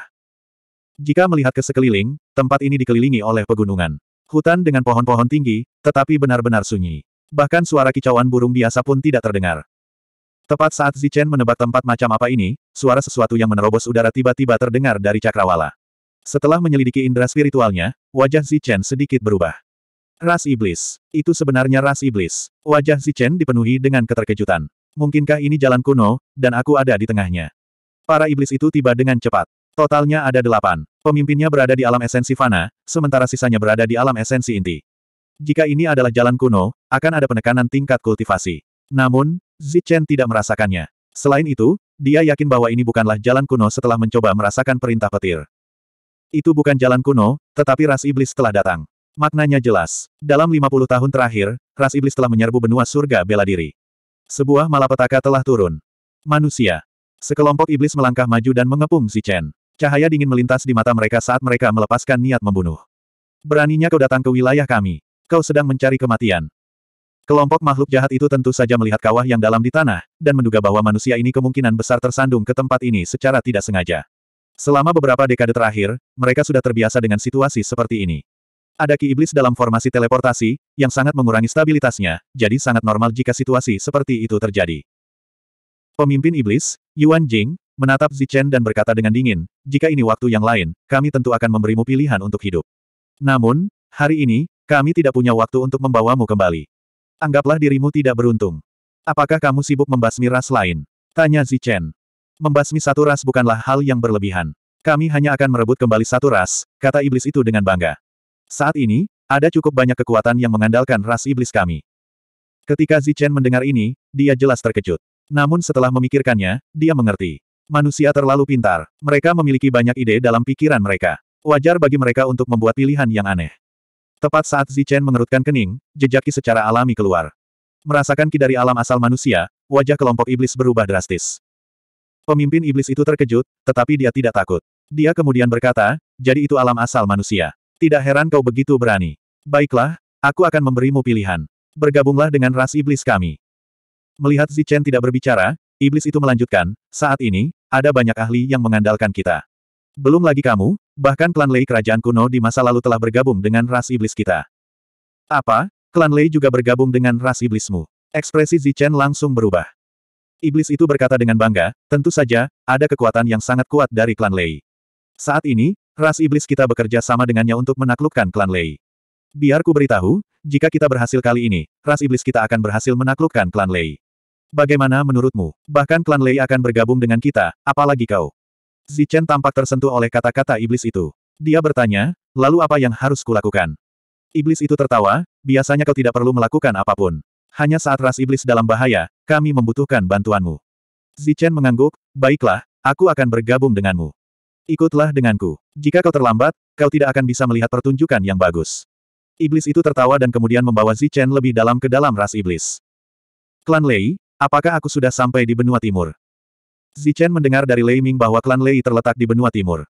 S2: Jika melihat ke sekeliling, tempat ini dikelilingi oleh pegunungan. Hutan dengan pohon-pohon tinggi, tetapi benar-benar sunyi. Bahkan suara kicauan burung biasa pun tidak terdengar. Tepat saat Chen menebak tempat macam apa ini, suara sesuatu yang menerobos udara tiba-tiba terdengar dari cakrawala. Setelah menyelidiki indera spiritualnya, wajah Chen sedikit berubah. Ras iblis. Itu sebenarnya ras iblis. Wajah Chen dipenuhi dengan keterkejutan. Mungkinkah ini jalan kuno, dan aku ada di tengahnya. Para iblis itu tiba dengan cepat. Totalnya ada delapan. Pemimpinnya berada di alam esensi fana, sementara sisanya berada di alam esensi inti. Jika ini adalah jalan kuno, akan ada penekanan tingkat kultivasi. Namun, Zichen tidak merasakannya. Selain itu, dia yakin bahwa ini bukanlah jalan kuno setelah mencoba merasakan perintah petir. Itu bukan jalan kuno, tetapi ras iblis telah datang. Maknanya jelas. Dalam 50 tahun terakhir, ras iblis telah menyerbu benua surga bela diri. Sebuah malapetaka telah turun. Manusia. Sekelompok iblis melangkah maju dan mengepung si Chen. Cahaya dingin melintas di mata mereka saat mereka melepaskan niat membunuh. Beraninya kau datang ke wilayah kami. Kau sedang mencari kematian. Kelompok makhluk jahat itu tentu saja melihat kawah yang dalam di tanah, dan menduga bahwa manusia ini kemungkinan besar tersandung ke tempat ini secara tidak sengaja. Selama beberapa dekade terakhir, mereka sudah terbiasa dengan situasi seperti ini. Ada ki iblis dalam formasi teleportasi, yang sangat mengurangi stabilitasnya, jadi sangat normal jika situasi seperti itu terjadi. Pemimpin iblis, Yuan Jing, menatap Zichen dan berkata dengan dingin, jika ini waktu yang lain, kami tentu akan memberimu pilihan untuk hidup. Namun, hari ini, kami tidak punya waktu untuk membawamu kembali. Anggaplah dirimu tidak beruntung. Apakah kamu sibuk membasmi ras lain? Tanya Zichen. Membasmi satu ras bukanlah hal yang berlebihan. Kami hanya akan merebut kembali satu ras, kata iblis itu dengan bangga. Saat ini, ada cukup banyak kekuatan yang mengandalkan ras iblis kami. Ketika Zichen mendengar ini, dia jelas terkejut. Namun setelah memikirkannya, dia mengerti. Manusia terlalu pintar. Mereka memiliki banyak ide dalam pikiran mereka. Wajar bagi mereka untuk membuat pilihan yang aneh. Tepat saat Zichen mengerutkan kening, jejaki secara alami keluar. Merasakan ki dari alam asal manusia, wajah kelompok iblis berubah drastis. Pemimpin iblis itu terkejut, tetapi dia tidak takut. Dia kemudian berkata, jadi itu alam asal manusia. Tidak heran kau begitu berani. Baiklah, aku akan memberimu pilihan. Bergabunglah dengan ras iblis kami. Melihat Zichen tidak berbicara, iblis itu melanjutkan, saat ini, ada banyak ahli yang mengandalkan kita. Belum lagi kamu, bahkan klan Lei kerajaan kuno di masa lalu telah bergabung dengan ras iblis kita. Apa? Klan Lei juga bergabung dengan ras iblismu. Ekspresi Zichen langsung berubah. Iblis itu berkata dengan bangga, tentu saja, ada kekuatan yang sangat kuat dari klan Lei. Saat ini, Ras iblis kita bekerja sama dengannya untuk menaklukkan klan Lei. Biar ku beritahu, jika kita berhasil kali ini, ras iblis kita akan berhasil menaklukkan klan Lei. Bagaimana menurutmu? Bahkan klan Lei akan bergabung dengan kita, apalagi kau. Zichen tampak tersentuh oleh kata-kata iblis itu. Dia bertanya, lalu apa yang harus kulakukan? Iblis itu tertawa, biasanya kau tidak perlu melakukan apapun. Hanya saat ras iblis dalam bahaya, kami membutuhkan bantuanmu. Zichen mengangguk, baiklah, aku akan bergabung denganmu. Ikutlah denganku. Jika kau terlambat, kau tidak akan bisa melihat pertunjukan yang bagus. Iblis itu tertawa dan kemudian membawa Zichen lebih dalam ke dalam ras iblis. Klan Lei, apakah aku sudah sampai di benua timur? Zichen mendengar dari Lei Ming bahwa klan Lei terletak di benua timur.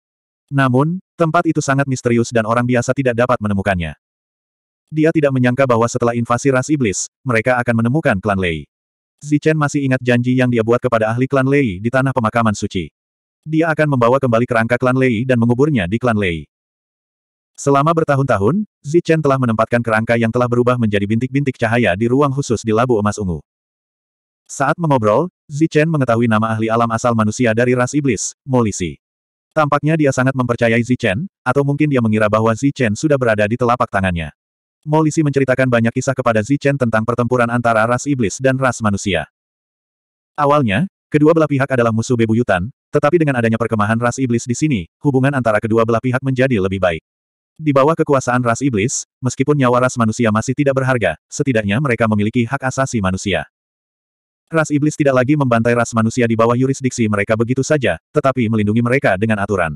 S2: Namun, tempat itu sangat misterius dan orang biasa tidak dapat menemukannya. Dia tidak menyangka bahwa setelah invasi ras iblis, mereka akan menemukan klan Lei. Zichen masih ingat janji yang dia buat kepada ahli klan Lei di tanah pemakaman suci dia akan membawa kembali kerangka klan Lei dan menguburnya di klan Lei. Selama bertahun-tahun, Zichen telah menempatkan kerangka yang telah berubah menjadi bintik-bintik cahaya di ruang khusus di Labu Emas Ungu. Saat mengobrol, Zichen mengetahui nama ahli alam asal manusia dari ras iblis, Molisi. Tampaknya dia sangat mempercayai Zichen, atau mungkin dia mengira bahwa Zichen sudah berada di telapak tangannya. Molisi menceritakan banyak kisah kepada Zichen tentang pertempuran antara ras iblis dan ras manusia. Awalnya, kedua belah pihak adalah musuh bebuyutan, tetapi dengan adanya perkemahan ras iblis di sini, hubungan antara kedua belah pihak menjadi lebih baik. Di bawah kekuasaan ras iblis, meskipun nyawa ras manusia masih tidak berharga, setidaknya mereka memiliki hak asasi manusia. Ras iblis tidak lagi membantai ras manusia di bawah yurisdiksi mereka begitu saja, tetapi melindungi mereka dengan aturan.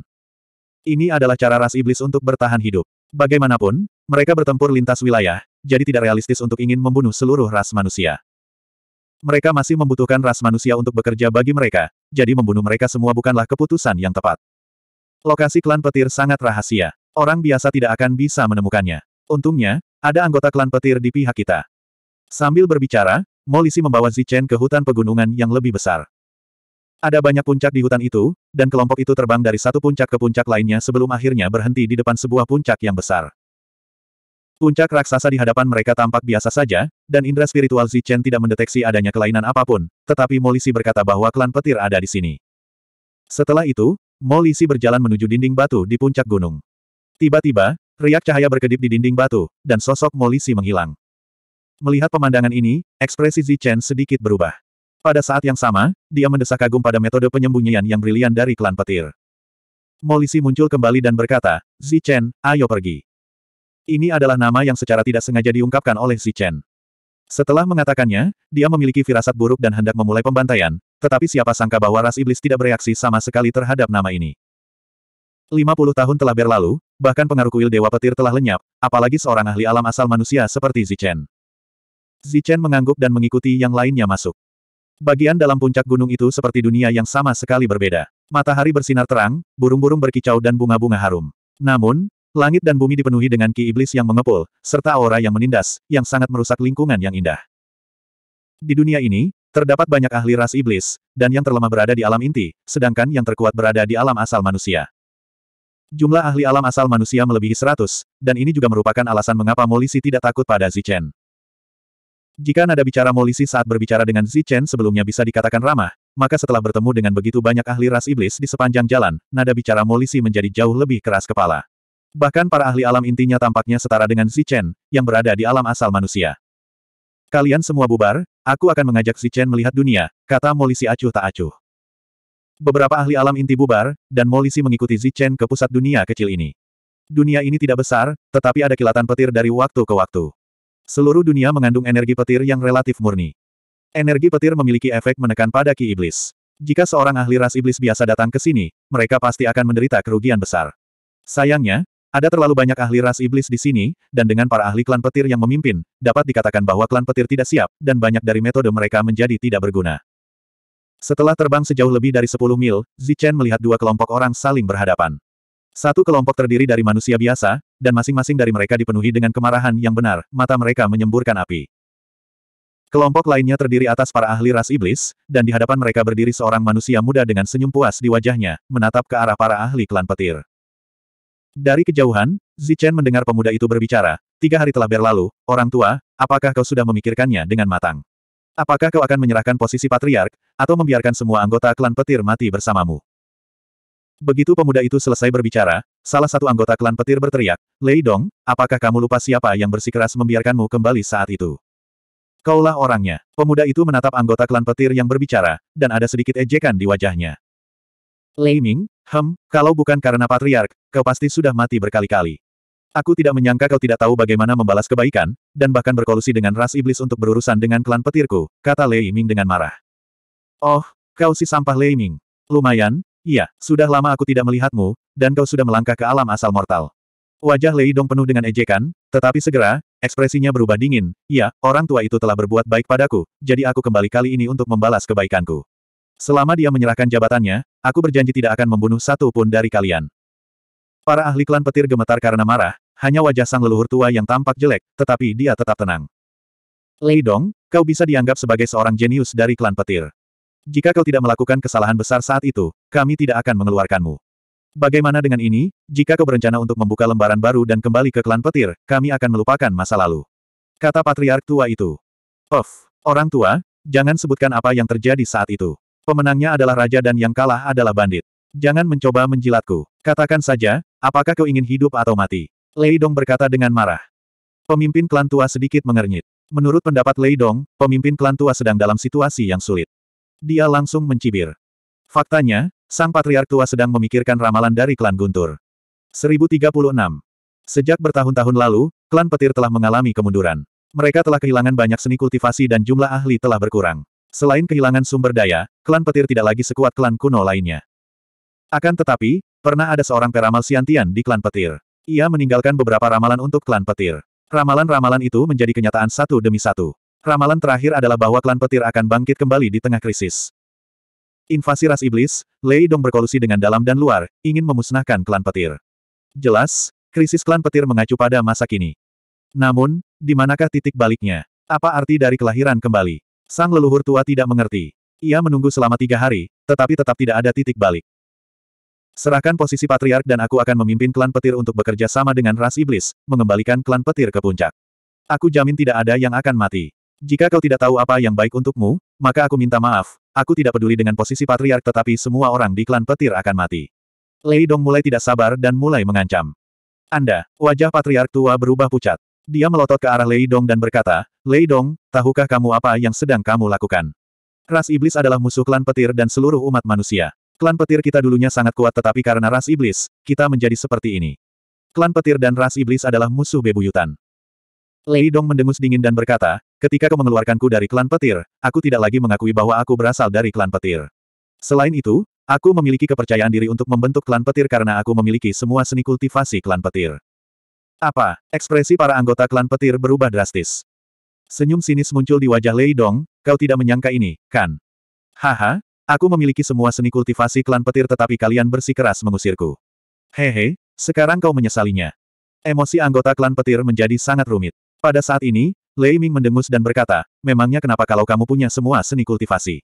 S2: Ini adalah cara ras iblis untuk bertahan hidup. Bagaimanapun, mereka bertempur lintas wilayah, jadi tidak realistis untuk ingin membunuh seluruh ras manusia. Mereka masih membutuhkan ras manusia untuk bekerja bagi mereka, jadi membunuh mereka semua bukanlah keputusan yang tepat. Lokasi klan petir sangat rahasia. Orang biasa tidak akan bisa menemukannya. Untungnya, ada anggota klan petir di pihak kita. Sambil berbicara, Molisi membawa Zichen ke hutan pegunungan yang lebih besar. Ada banyak puncak di hutan itu, dan kelompok itu terbang dari satu puncak ke puncak lainnya sebelum akhirnya berhenti di depan sebuah puncak yang besar. Puncak raksasa di hadapan mereka tampak biasa saja, dan indera spiritual Zichen tidak mendeteksi adanya kelainan apapun, tetapi Molisi berkata bahwa klan petir ada di sini. Setelah itu, Molisi berjalan menuju dinding batu di puncak gunung. Tiba-tiba, riak cahaya berkedip di dinding batu, dan sosok Molisi menghilang. Melihat pemandangan ini, ekspresi Zichen sedikit berubah. Pada saat yang sama, dia mendesak kagum pada metode penyembunyian yang brilian dari klan petir. Molisi muncul kembali dan berkata, Zichen, ayo pergi. Ini adalah nama yang secara tidak sengaja diungkapkan oleh Si Chen. Setelah mengatakannya, dia memiliki firasat buruk dan hendak memulai pembantaian, tetapi siapa sangka bahwa ras iblis tidak bereaksi sama sekali terhadap nama ini. 50 tahun telah berlalu, bahkan pengaruh kuil Dewa Petir telah lenyap, apalagi seorang ahli alam asal manusia seperti Zichen. Zichen mengangguk dan mengikuti yang lainnya masuk. Bagian dalam puncak gunung itu seperti dunia yang sama sekali berbeda. Matahari bersinar terang, burung-burung berkicau dan bunga-bunga harum. Namun, Langit dan bumi dipenuhi dengan ki iblis yang mengepul, serta aura yang menindas, yang sangat merusak lingkungan yang indah. Di dunia ini, terdapat banyak ahli ras iblis, dan yang terlemah berada di alam inti, sedangkan yang terkuat berada di alam asal manusia. Jumlah ahli alam asal manusia melebihi seratus, dan ini juga merupakan alasan mengapa Molisi tidak takut pada Zichen. Jika nada bicara Molisi saat berbicara dengan Zichen sebelumnya bisa dikatakan ramah, maka setelah bertemu dengan begitu banyak ahli ras iblis di sepanjang jalan, nada bicara Molisi menjadi jauh lebih keras kepala. Bahkan para ahli alam intinya tampaknya setara dengan Si Chen, yang berada di alam asal manusia. Kalian semua bubar, aku akan mengajak Si Chen melihat dunia, kata Molisi acuh tak acuh. Beberapa ahli alam inti bubar, dan Molisi mengikuti Si Chen ke pusat dunia kecil ini. Dunia ini tidak besar, tetapi ada kilatan petir dari waktu ke waktu. Seluruh dunia mengandung energi petir yang relatif murni. Energi petir memiliki efek menekan pada ki iblis. Jika seorang ahli ras iblis biasa datang ke sini, mereka pasti akan menderita kerugian besar. Sayangnya, ada terlalu banyak ahli ras iblis di sini, dan dengan para ahli klan petir yang memimpin, dapat dikatakan bahwa klan petir tidak siap, dan banyak dari metode mereka menjadi tidak berguna. Setelah terbang sejauh lebih dari 10 mil, Zichen melihat dua kelompok orang saling berhadapan. Satu kelompok terdiri dari manusia biasa, dan masing-masing dari mereka dipenuhi dengan kemarahan yang benar, mata mereka menyemburkan api. Kelompok lainnya terdiri atas para ahli ras iblis, dan di hadapan mereka berdiri seorang manusia muda dengan senyum puas di wajahnya, menatap ke arah para ahli klan petir. Dari kejauhan, Zichen mendengar pemuda itu berbicara, tiga hari telah berlalu, orang tua, apakah kau sudah memikirkannya dengan matang? Apakah kau akan menyerahkan posisi patriark, atau membiarkan semua anggota klan petir mati bersamamu? Begitu pemuda itu selesai berbicara, salah satu anggota klan petir berteriak, Lei Dong, apakah kamu lupa siapa yang bersikeras membiarkanmu kembali saat itu? Kaulah orangnya. Pemuda itu menatap anggota klan petir yang berbicara, dan ada sedikit ejekan di wajahnya. Lei Ming, Hem, kalau bukan karena patriark, kau pasti sudah mati berkali-kali. Aku tidak menyangka kau tidak tahu bagaimana membalas kebaikan, dan bahkan berkolusi dengan ras iblis untuk berurusan dengan klan petirku, kata Lei Ming dengan marah. Oh, kau si sampah Lei Ming. Lumayan, iya, sudah lama aku tidak melihatmu, dan kau sudah melangkah ke alam asal mortal. Wajah Lei Dong penuh dengan ejekan, tetapi segera, ekspresinya berubah dingin, iya, orang tua itu telah berbuat baik padaku, jadi aku kembali kali ini untuk membalas kebaikanku. Selama dia menyerahkan jabatannya, aku berjanji tidak akan membunuh satu pun dari kalian. Para ahli klan petir gemetar karena marah, hanya wajah sang leluhur tua yang tampak jelek, tetapi dia tetap tenang. Lei Dong, kau bisa dianggap sebagai seorang jenius dari klan petir. Jika kau tidak melakukan kesalahan besar saat itu, kami tidak akan mengeluarkanmu. Bagaimana dengan ini, jika kau berencana untuk membuka lembaran baru dan kembali ke klan petir, kami akan melupakan masa lalu. Kata patriark tua itu. Of, orang tua, jangan sebutkan apa yang terjadi saat itu. Pemenangnya adalah raja dan yang kalah adalah bandit. Jangan mencoba menjilatku. Katakan saja, apakah kau ingin hidup atau mati? Lei Dong berkata dengan marah. Pemimpin klan tua sedikit mengernyit. Menurut pendapat Lei Dong, pemimpin klan tua sedang dalam situasi yang sulit. Dia langsung mencibir. Faktanya, sang patriark tua sedang memikirkan ramalan dari klan Guntur. 1036. Sejak bertahun-tahun lalu, klan petir telah mengalami kemunduran. Mereka telah kehilangan banyak seni kultivasi dan jumlah ahli telah berkurang. Selain kehilangan sumber daya, klan petir tidak lagi sekuat klan kuno lainnya. Akan tetapi, pernah ada seorang peramal siantian di klan petir. Ia meninggalkan beberapa ramalan untuk klan petir. Ramalan-ramalan itu menjadi kenyataan satu demi satu. Ramalan terakhir adalah bahwa klan petir akan bangkit kembali di tengah krisis. Invasi ras iblis, Lei Dong berkolusi dengan dalam dan luar, ingin memusnahkan klan petir. Jelas, krisis klan petir mengacu pada masa kini. Namun, di manakah titik baliknya? Apa arti dari kelahiran kembali? Sang leluhur tua tidak mengerti. Ia menunggu selama tiga hari, tetapi tetap tidak ada titik balik. Serahkan posisi patriark dan aku akan memimpin klan petir untuk bekerja sama dengan ras iblis, mengembalikan klan petir ke puncak. Aku jamin tidak ada yang akan mati. Jika kau tidak tahu apa yang baik untukmu, maka aku minta maaf, aku tidak peduli dengan posisi patriark tetapi semua orang di klan petir akan mati. Lei Dong mulai tidak sabar dan mulai mengancam. Anda, wajah patriark tua berubah pucat. Dia melotot ke arah Lei Dong dan berkata, Lei Dong, tahukah kamu apa yang sedang kamu lakukan? Ras iblis adalah musuh klan petir dan seluruh umat manusia. Klan petir kita dulunya sangat kuat tetapi karena ras iblis, kita menjadi seperti ini. Klan petir dan ras iblis adalah musuh bebuyutan. Lei Dong mendengus dingin dan berkata, ketika kau mengeluarkanku dari klan petir, aku tidak lagi mengakui bahwa aku berasal dari klan petir. Selain itu, aku memiliki kepercayaan diri untuk membentuk klan petir karena aku memiliki semua seni kultivasi klan petir. Apa? Ekspresi para anggota klan petir berubah drastis. Senyum sinis muncul di wajah Lei Dong, kau tidak menyangka ini, kan? Haha, aku memiliki semua seni kultivasi klan petir tetapi kalian bersikeras mengusirku. Hehe, sekarang kau menyesalinya. Emosi anggota klan petir menjadi sangat rumit. Pada saat ini, Lei Ming mendengus dan berkata, memangnya kenapa kalau kamu punya semua seni kultivasi?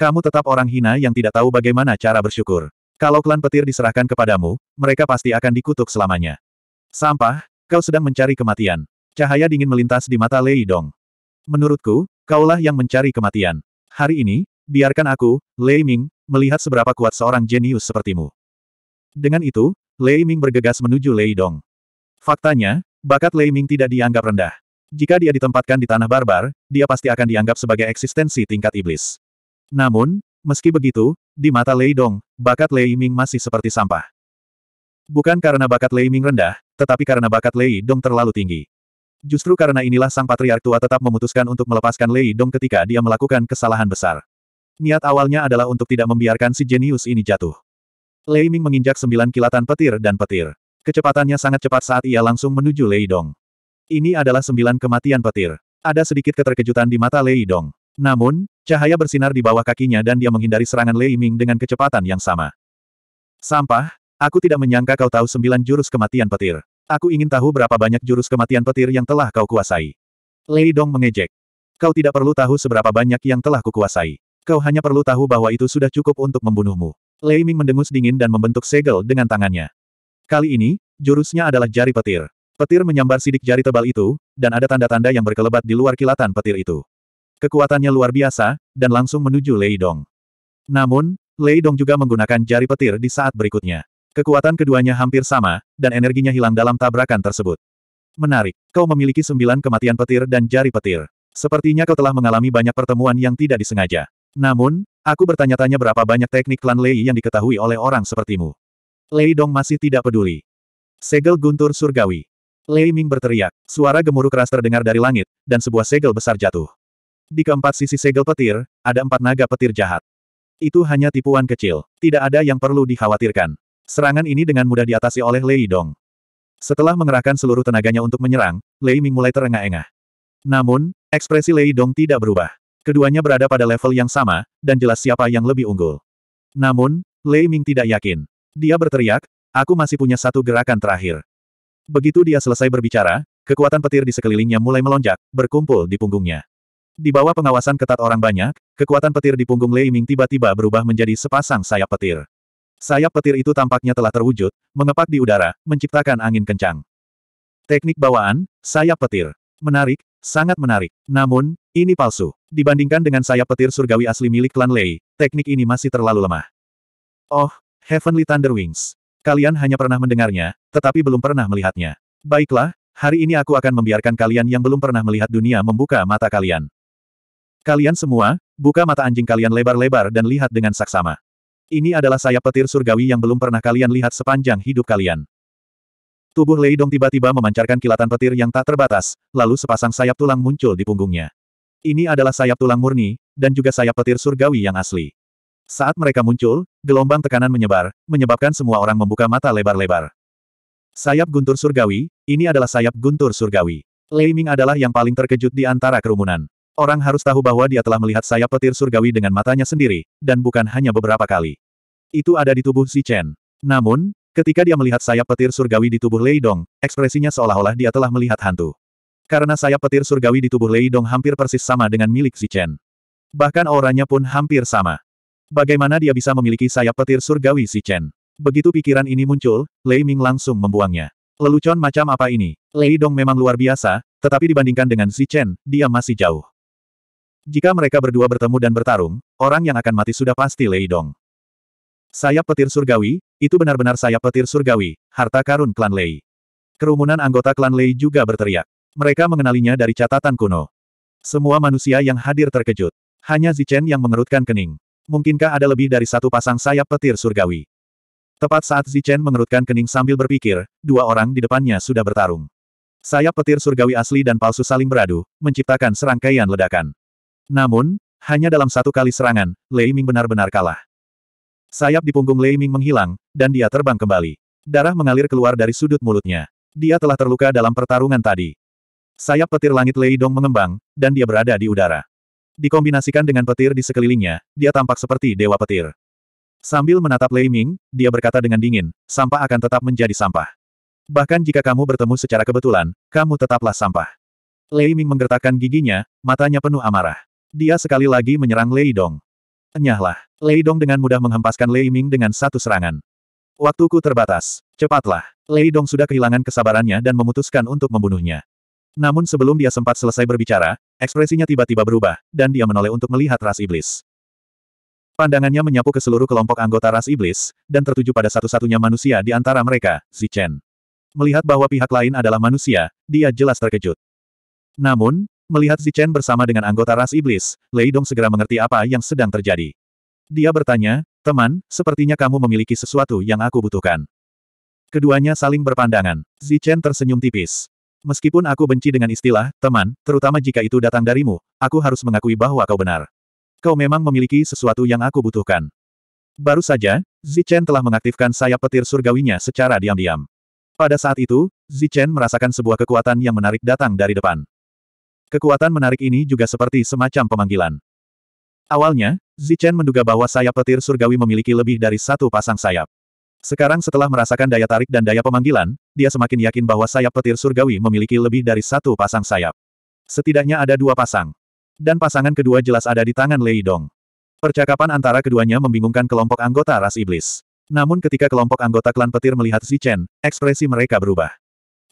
S2: Kamu tetap orang hina yang tidak tahu bagaimana cara bersyukur. Kalau klan petir diserahkan kepadamu, mereka pasti akan dikutuk selamanya. Sampah, kau sedang mencari kematian. Cahaya dingin melintas di mata Lei Dong. Menurutku, kaulah yang mencari kematian. Hari ini, biarkan aku, Lei Ming, melihat seberapa kuat seorang jenius sepertimu. Dengan itu, Lei Ming bergegas menuju Lei Dong. Faktanya, bakat Lei Ming tidak dianggap rendah. Jika dia ditempatkan di tanah barbar, dia pasti akan dianggap sebagai eksistensi tingkat iblis. Namun, meski begitu, di mata Lei Dong, bakat Lei Ming masih seperti sampah. Bukan karena bakat Lei Ming rendah, tetapi karena bakat Lei Dong terlalu tinggi. Justru karena inilah sang patriark tua tetap memutuskan untuk melepaskan Lei Dong ketika dia melakukan kesalahan besar. Niat awalnya adalah untuk tidak membiarkan si jenius ini jatuh. Lei Ming menginjak sembilan kilatan petir dan petir. Kecepatannya sangat cepat saat ia langsung menuju Lei Dong. Ini adalah sembilan kematian petir. Ada sedikit keterkejutan di mata Lei Dong. Namun, cahaya bersinar di bawah kakinya dan dia menghindari serangan Lei Ming dengan kecepatan yang sama. Sampah, aku tidak menyangka kau tahu sembilan jurus kematian petir. Aku ingin tahu berapa banyak jurus kematian petir yang telah kau kuasai. Lei Dong mengejek. Kau tidak perlu tahu seberapa banyak yang telah kukuasai. Kau hanya perlu tahu bahwa itu sudah cukup untuk membunuhmu. Lei Ming mendengus dingin dan membentuk segel dengan tangannya. Kali ini, jurusnya adalah jari petir. Petir menyambar sidik jari tebal itu, dan ada tanda-tanda yang berkelebat di luar kilatan petir itu. Kekuatannya luar biasa, dan langsung menuju Lei Dong. Namun, Lei Dong juga menggunakan jari petir di saat berikutnya. Kekuatan keduanya hampir sama, dan energinya hilang dalam tabrakan tersebut. Menarik, kau memiliki sembilan kematian petir dan jari petir. Sepertinya kau telah mengalami banyak pertemuan yang tidak disengaja. Namun, aku bertanya-tanya berapa banyak teknik klan Lei yang diketahui oleh orang sepertimu. Lei Dong masih tidak peduli. Segel guntur surgawi. Lei Ming berteriak, suara gemuruh keras terdengar dari langit, dan sebuah segel besar jatuh. Di keempat sisi segel petir, ada empat naga petir jahat. Itu hanya tipuan kecil, tidak ada yang perlu dikhawatirkan. Serangan ini dengan mudah diatasi oleh Lei Dong. Setelah mengerahkan seluruh tenaganya untuk menyerang, Lei Ming mulai terengah-engah. Namun, ekspresi Lei Dong tidak berubah. Keduanya berada pada level yang sama, dan jelas siapa yang lebih unggul. Namun, Lei Ming tidak yakin. Dia berteriak, aku masih punya satu gerakan terakhir. Begitu dia selesai berbicara, kekuatan petir di sekelilingnya mulai melonjak, berkumpul di punggungnya. Di bawah pengawasan ketat orang banyak, kekuatan petir di punggung Lei Ming tiba-tiba berubah menjadi sepasang sayap petir. Sayap petir itu tampaknya telah terwujud, mengepak di udara, menciptakan angin kencang. Teknik bawaan, sayap petir. Menarik, sangat menarik. Namun, ini palsu. Dibandingkan dengan sayap petir surgawi asli milik klan Lei, teknik ini masih terlalu lemah. Oh, Heavenly Thunder Wings. Kalian hanya pernah mendengarnya, tetapi belum pernah melihatnya. Baiklah, hari ini aku akan membiarkan kalian yang belum pernah melihat dunia membuka mata kalian. Kalian semua, buka mata anjing kalian lebar-lebar dan lihat dengan saksama. Ini adalah sayap petir surgawi yang belum pernah kalian lihat sepanjang hidup kalian. Tubuh Lei Dong tiba-tiba memancarkan kilatan petir yang tak terbatas, lalu sepasang sayap tulang muncul di punggungnya. Ini adalah sayap tulang murni, dan juga sayap petir surgawi yang asli. Saat mereka muncul, gelombang tekanan menyebar, menyebabkan semua orang membuka mata lebar-lebar. Sayap guntur surgawi, ini adalah sayap guntur surgawi. Lei Ming adalah yang paling terkejut di antara kerumunan. Orang harus tahu bahwa dia telah melihat sayap petir surgawi dengan matanya sendiri, dan bukan hanya beberapa kali. Itu ada di tubuh Si Chen. Namun, ketika dia melihat sayap petir surgawi di tubuh Lei Dong, ekspresinya seolah-olah dia telah melihat hantu. Karena sayap petir surgawi di tubuh Lei Dong hampir persis sama dengan milik Si Chen. Bahkan auranya pun hampir sama. Bagaimana dia bisa memiliki sayap petir surgawi Si Chen? Begitu pikiran ini muncul, Lei Ming langsung membuangnya. Lelucon macam apa ini? Lei Dong memang luar biasa, tetapi dibandingkan dengan Si Chen, dia masih jauh. Jika mereka berdua bertemu dan bertarung, orang yang akan mati sudah pasti Lei Dong. Sayap petir surgawi, itu benar-benar sayap petir surgawi, harta karun klan Lei. Kerumunan anggota klan Lei juga berteriak. Mereka mengenalinya dari catatan kuno. Semua manusia yang hadir terkejut. Hanya Zichen yang mengerutkan kening. Mungkinkah ada lebih dari satu pasang sayap petir surgawi? Tepat saat Zichen mengerutkan kening sambil berpikir, dua orang di depannya sudah bertarung. Sayap petir surgawi asli dan palsu saling beradu, menciptakan serangkaian ledakan. Namun, hanya dalam satu kali serangan, Lei Ming benar-benar kalah. Sayap di punggung Lei Ming menghilang, dan dia terbang kembali. Darah mengalir keluar dari sudut mulutnya. Dia telah terluka dalam pertarungan tadi. Sayap petir langit Lei Dong mengembang, dan dia berada di udara. Dikombinasikan dengan petir di sekelilingnya, dia tampak seperti dewa petir. Sambil menatap Lei Ming, dia berkata dengan dingin, sampah akan tetap menjadi sampah. Bahkan jika kamu bertemu secara kebetulan, kamu tetaplah sampah. Lei Ming menggertakkan giginya, matanya penuh amarah. Dia sekali lagi menyerang Lei Dong. Enyahlah. Lei Dong dengan mudah menghempaskan Lei Ming dengan satu serangan. Waktuku terbatas. Cepatlah. Lei Dong sudah kehilangan kesabarannya dan memutuskan untuk membunuhnya. Namun sebelum dia sempat selesai berbicara, ekspresinya tiba-tiba berubah, dan dia menoleh untuk melihat ras iblis. Pandangannya menyapu ke seluruh kelompok anggota ras iblis, dan tertuju pada satu-satunya manusia di antara mereka, Zichen. Melihat bahwa pihak lain adalah manusia, dia jelas terkejut. Namun, Melihat Zichen bersama dengan anggota ras iblis, Lei Dong segera mengerti apa yang sedang terjadi. Dia bertanya, teman, sepertinya kamu memiliki sesuatu yang aku butuhkan. Keduanya saling berpandangan. Zichen tersenyum tipis. Meskipun aku benci dengan istilah, teman, terutama jika itu datang darimu, aku harus mengakui bahwa kau benar. Kau memang memiliki sesuatu yang aku butuhkan. Baru saja, Zichen telah mengaktifkan sayap petir surgawinya secara diam-diam. Pada saat itu, Zichen merasakan sebuah kekuatan yang menarik datang dari depan. Kekuatan menarik ini juga seperti semacam pemanggilan. Awalnya, Zichen menduga bahwa sayap petir surgawi memiliki lebih dari satu pasang sayap. Sekarang setelah merasakan daya tarik dan daya pemanggilan, dia semakin yakin bahwa sayap petir surgawi memiliki lebih dari satu pasang sayap. Setidaknya ada dua pasang. Dan pasangan kedua jelas ada di tangan Lei Dong. Percakapan antara keduanya membingungkan kelompok anggota ras iblis. Namun ketika kelompok anggota klan petir melihat Zichen, ekspresi mereka berubah.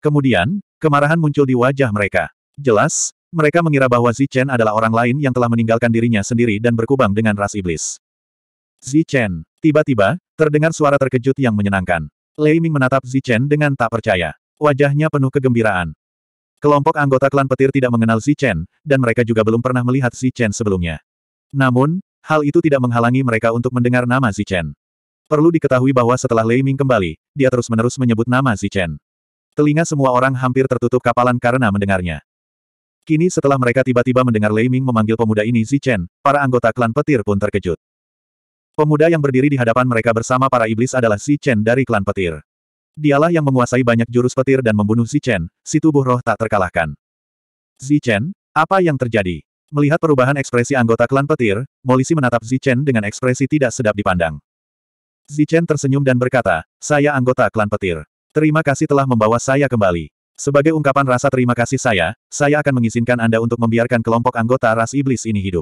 S2: Kemudian, kemarahan muncul di wajah mereka. Jelas, mereka mengira bahwa Zi Chen adalah orang lain yang telah meninggalkan dirinya sendiri dan berkubang dengan ras iblis. Zi Chen tiba-tiba, terdengar suara terkejut yang menyenangkan. Lei Ming menatap Zi Chen dengan tak percaya. Wajahnya penuh kegembiraan. Kelompok anggota klan petir tidak mengenal Zi Chen dan mereka juga belum pernah melihat Zi Chen sebelumnya. Namun, hal itu tidak menghalangi mereka untuk mendengar nama Zi Chen. Perlu diketahui bahwa setelah Lei Ming kembali, dia terus-menerus menyebut nama Zi Chen. Telinga semua orang hampir tertutup kapalan karena mendengarnya. Kini setelah mereka tiba-tiba mendengar Lei Ming memanggil pemuda ini Zi Chen, para anggota klan petir pun terkejut. Pemuda yang berdiri di hadapan mereka bersama para iblis adalah Zi Chen dari klan petir. Dialah yang menguasai banyak jurus petir dan membunuh Zi Chen. si tubuh roh tak terkalahkan. Zi Chen, apa yang terjadi? Melihat perubahan ekspresi anggota klan petir, Molisi menatap Zi Chen dengan ekspresi tidak sedap dipandang. Zi Chen tersenyum dan berkata, saya anggota klan petir. Terima kasih telah membawa saya kembali. Sebagai ungkapan rasa terima kasih saya, saya akan mengizinkan Anda untuk membiarkan kelompok anggota ras iblis ini hidup.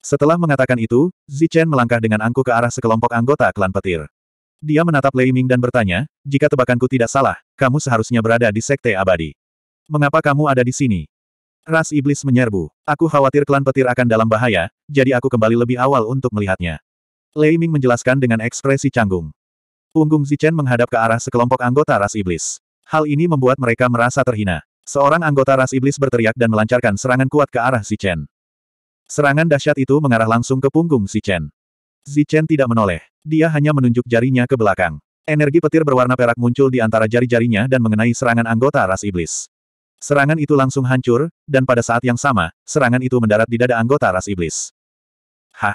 S2: Setelah mengatakan itu, Zichen melangkah dengan angkuh ke arah sekelompok anggota klan petir. Dia menatap Lei Ming dan bertanya, jika tebakanku tidak salah, kamu seharusnya berada di Sekte Abadi. Mengapa kamu ada di sini? Ras Iblis menyerbu. Aku khawatir klan petir akan dalam bahaya, jadi aku kembali lebih awal untuk melihatnya. Lei Ming menjelaskan dengan ekspresi canggung. Punggung Zichen menghadap ke arah sekelompok anggota Ras Iblis. Hal ini membuat mereka merasa terhina. Seorang anggota ras iblis berteriak dan melancarkan serangan kuat ke arah Si Chen. Serangan dahsyat itu mengarah langsung ke punggung Si Chen. Si Chen tidak menoleh. Dia hanya menunjuk jarinya ke belakang. Energi petir berwarna perak muncul di antara jari-jarinya dan mengenai serangan anggota ras iblis. Serangan itu langsung hancur, dan pada saat yang sama, serangan itu mendarat di dada anggota ras iblis. Hah!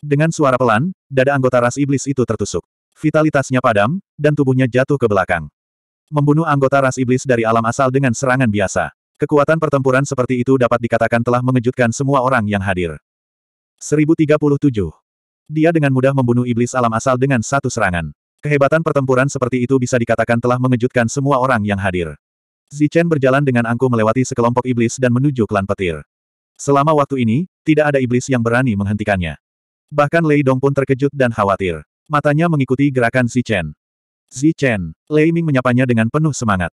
S2: Dengan suara pelan, dada anggota ras iblis itu tertusuk. Vitalitasnya padam, dan tubuhnya jatuh ke belakang. Membunuh anggota ras iblis dari alam asal dengan serangan biasa. Kekuatan pertempuran seperti itu dapat dikatakan telah mengejutkan semua orang yang hadir. 1037. Dia dengan mudah membunuh iblis alam asal dengan satu serangan. Kehebatan pertempuran seperti itu bisa dikatakan telah mengejutkan semua orang yang hadir. Zichen berjalan dengan angkuh melewati sekelompok iblis dan menuju klan petir. Selama waktu ini, tidak ada iblis yang berani menghentikannya. Bahkan Lei Dong pun terkejut dan khawatir. Matanya mengikuti gerakan Zichen. Zi Chen, Lei Ming menyapanya dengan penuh semangat.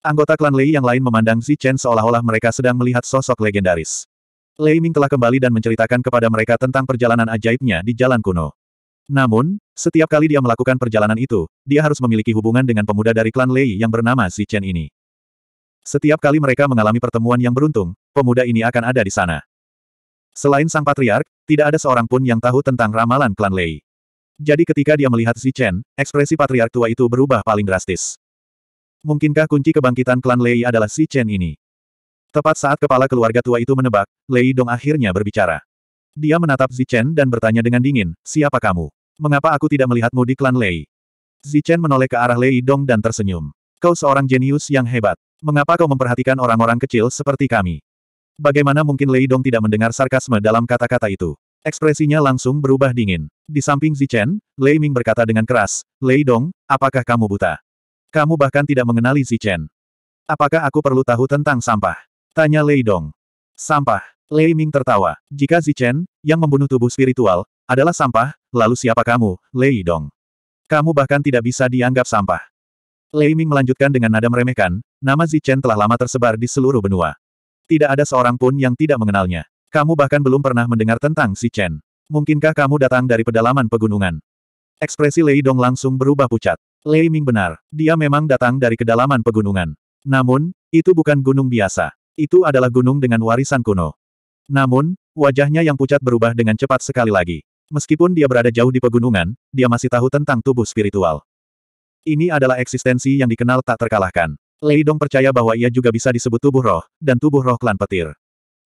S2: Anggota klan Lei yang lain memandang Zi Chen seolah-olah mereka sedang melihat sosok legendaris. Lei Ming telah kembali dan menceritakan kepada mereka tentang perjalanan ajaibnya di jalan kuno. Namun, setiap kali dia melakukan perjalanan itu, dia harus memiliki hubungan dengan pemuda dari klan Lei yang bernama Zi Chen ini. Setiap kali mereka mengalami pertemuan yang beruntung, pemuda ini akan ada di sana. Selain sang patriark, tidak ada seorang pun yang tahu tentang ramalan klan Lei. Jadi ketika dia melihat Chen, ekspresi patriark tua itu berubah paling drastis. Mungkinkah kunci kebangkitan klan Lei adalah Chen ini? Tepat saat kepala keluarga tua itu menebak, Lei Dong akhirnya berbicara. Dia menatap Chen dan bertanya dengan dingin, siapa kamu? Mengapa aku tidak melihatmu di klan Lei? Chen menoleh ke arah Lei Dong dan tersenyum. Kau seorang jenius yang hebat. Mengapa kau memperhatikan orang-orang kecil seperti kami? Bagaimana mungkin Lei Dong tidak mendengar sarkasme dalam kata-kata itu? Ekspresinya langsung berubah dingin. Di samping Zichen, Lei Ming berkata dengan keras, Lei Dong, apakah kamu buta? Kamu bahkan tidak mengenali Zichen. Apakah aku perlu tahu tentang sampah? Tanya Lei Dong. Sampah. Lei Ming tertawa. Jika Zichen, yang membunuh tubuh spiritual, adalah sampah, lalu siapa kamu, Lei Dong? Kamu bahkan tidak bisa dianggap sampah. Lei Ming melanjutkan dengan nada meremehkan, nama Zichen telah lama tersebar di seluruh benua. Tidak ada seorang pun yang tidak mengenalnya. Kamu bahkan belum pernah mendengar tentang si Chen. Mungkinkah kamu datang dari pedalaman pegunungan? Ekspresi Lei Dong langsung berubah pucat. Lei Ming benar, dia memang datang dari kedalaman pegunungan. Namun, itu bukan gunung biasa. Itu adalah gunung dengan warisan kuno. Namun, wajahnya yang pucat berubah dengan cepat sekali lagi. Meskipun dia berada jauh di pegunungan, dia masih tahu tentang tubuh spiritual. Ini adalah eksistensi yang dikenal tak terkalahkan. Lei Dong percaya bahwa ia juga bisa disebut tubuh roh, dan tubuh roh klan petir.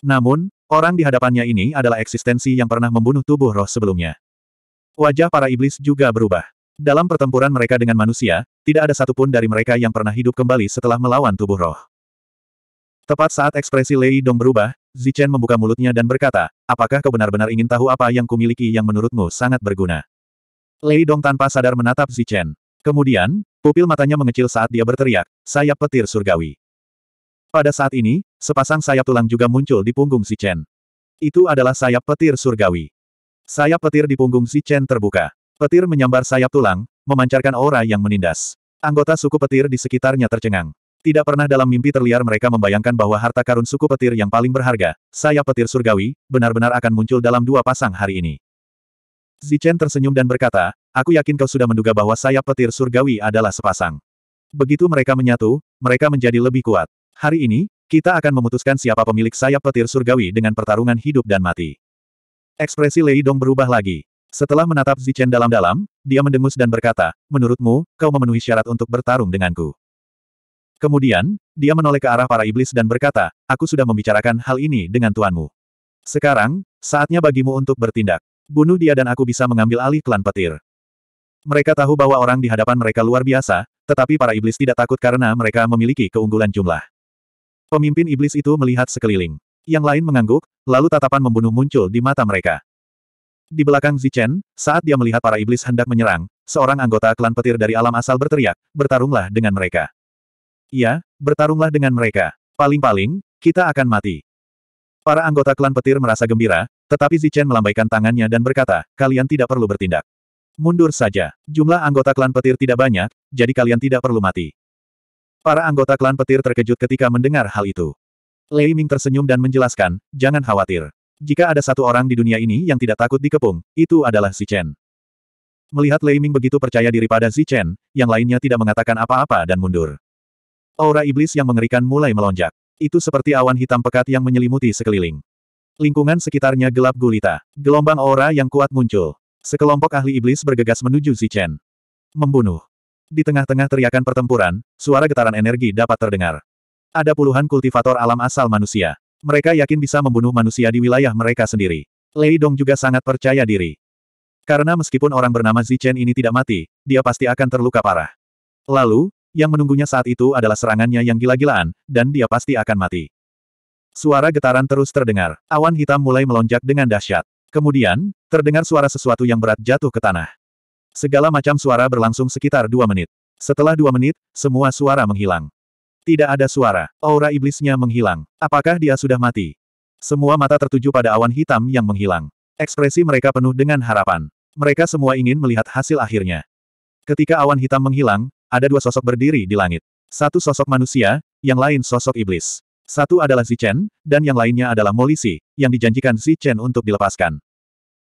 S2: Namun, Orang di hadapannya ini adalah eksistensi yang pernah membunuh tubuh roh sebelumnya. Wajah para iblis juga berubah. Dalam pertempuran mereka dengan manusia, tidak ada satupun dari mereka yang pernah hidup kembali setelah melawan tubuh roh. Tepat saat ekspresi Lei Dong berubah, Zichen membuka mulutnya dan berkata, apakah kau benar-benar ingin tahu apa yang kumiliki yang menurutmu sangat berguna? Lei Dong tanpa sadar menatap Zichen. Kemudian, pupil matanya mengecil saat dia berteriak, sayap petir surgawi. Pada saat ini, sepasang sayap tulang juga muncul di punggung si Chen. Itu adalah sayap petir surgawi. Sayap petir di punggung si Chen terbuka. Petir menyambar sayap tulang, memancarkan aura yang menindas. Anggota suku petir di sekitarnya tercengang. Tidak pernah dalam mimpi terliar mereka membayangkan bahwa harta karun suku petir yang paling berharga, sayap petir surgawi, benar-benar akan muncul dalam dua pasang hari ini. Si Chen tersenyum dan berkata, aku yakin kau sudah menduga bahwa sayap petir surgawi adalah sepasang. Begitu mereka menyatu, mereka menjadi lebih kuat. Hari ini, kita akan memutuskan siapa pemilik sayap petir surgawi dengan pertarungan hidup dan mati. Ekspresi Lei Dong berubah lagi. Setelah menatap Zichen dalam-dalam, dia mendengus dan berkata, menurutmu, kau memenuhi syarat untuk bertarung denganku. Kemudian, dia menoleh ke arah para iblis dan berkata, aku sudah membicarakan hal ini dengan tuanmu. Sekarang, saatnya bagimu untuk bertindak. Bunuh dia dan aku bisa mengambil alih klan petir. Mereka tahu bahwa orang di hadapan mereka luar biasa, tetapi para iblis tidak takut karena mereka memiliki keunggulan jumlah. Pemimpin iblis itu melihat sekeliling. Yang lain mengangguk, lalu tatapan membunuh muncul di mata mereka. Di belakang Zichen, saat dia melihat para iblis hendak menyerang, seorang anggota klan petir dari alam asal berteriak, bertarunglah dengan mereka. Ya, bertarunglah dengan mereka. Paling-paling, kita akan mati. Para anggota klan petir merasa gembira, tetapi Zichen melambaikan tangannya dan berkata, kalian tidak perlu bertindak. Mundur saja. Jumlah anggota klan petir tidak banyak, jadi kalian tidak perlu mati. Para anggota klan petir terkejut ketika mendengar hal itu. Lei Ming tersenyum dan menjelaskan, jangan khawatir. Jika ada satu orang di dunia ini yang tidak takut dikepung, itu adalah Si Chen. Melihat Lei Ming begitu percaya diri pada Si Chen, yang lainnya tidak mengatakan apa-apa dan mundur. Aura iblis yang mengerikan mulai melonjak. Itu seperti awan hitam pekat yang menyelimuti sekeliling. Lingkungan sekitarnya gelap gulita. Gelombang aura yang kuat muncul. Sekelompok ahli iblis bergegas menuju Si Chen. Membunuh. Di tengah-tengah teriakan pertempuran, suara getaran energi dapat terdengar. Ada puluhan kultivator alam asal manusia. Mereka yakin bisa membunuh manusia di wilayah mereka sendiri. Lei Dong juga sangat percaya diri. Karena meskipun orang bernama Zichen ini tidak mati, dia pasti akan terluka parah. Lalu, yang menunggunya saat itu adalah serangannya yang gila-gilaan, dan dia pasti akan mati. Suara getaran terus terdengar. Awan hitam mulai melonjak dengan dahsyat. Kemudian, terdengar suara sesuatu yang berat jatuh ke tanah. Segala macam suara berlangsung sekitar dua menit. Setelah dua menit, semua suara menghilang. Tidak ada suara. Aura iblisnya menghilang. Apakah dia sudah mati? Semua mata tertuju pada awan hitam yang menghilang. Ekspresi mereka penuh dengan harapan. Mereka semua ingin melihat hasil akhirnya. Ketika awan hitam menghilang, ada dua sosok berdiri di langit. Satu sosok manusia, yang lain sosok iblis. Satu adalah Chen, dan yang lainnya adalah Molisi, yang dijanjikan Chen untuk dilepaskan.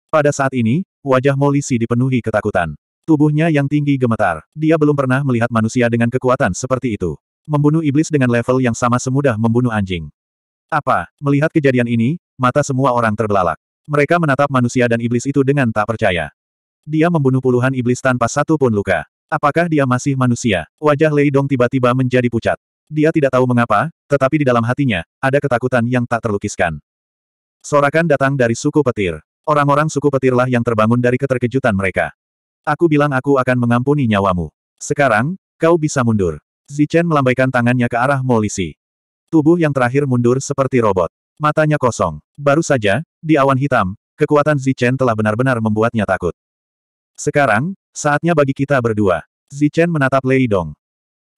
S2: Pada saat ini, Wajah Molisi dipenuhi ketakutan. Tubuhnya yang tinggi gemetar. Dia belum pernah melihat manusia dengan kekuatan seperti itu. Membunuh iblis dengan level yang sama semudah membunuh anjing. Apa? Melihat kejadian ini, mata semua orang terbelalak. Mereka menatap manusia dan iblis itu dengan tak percaya. Dia membunuh puluhan iblis tanpa satu pun luka. Apakah dia masih manusia? Wajah Lei Dong tiba-tiba menjadi pucat. Dia tidak tahu mengapa, tetapi di dalam hatinya, ada ketakutan yang tak terlukiskan. Sorakan datang dari suku petir. Orang-orang suku petirlah yang terbangun dari keterkejutan mereka. Aku bilang aku akan mengampuni nyawamu. Sekarang, kau bisa mundur. Zichen melambaikan tangannya ke arah Molisi. Tubuh yang terakhir mundur seperti robot. Matanya kosong. Baru saja, di awan hitam, kekuatan Zichen telah benar-benar membuatnya takut. Sekarang, saatnya bagi kita berdua. Zichen menatap Lei Dong.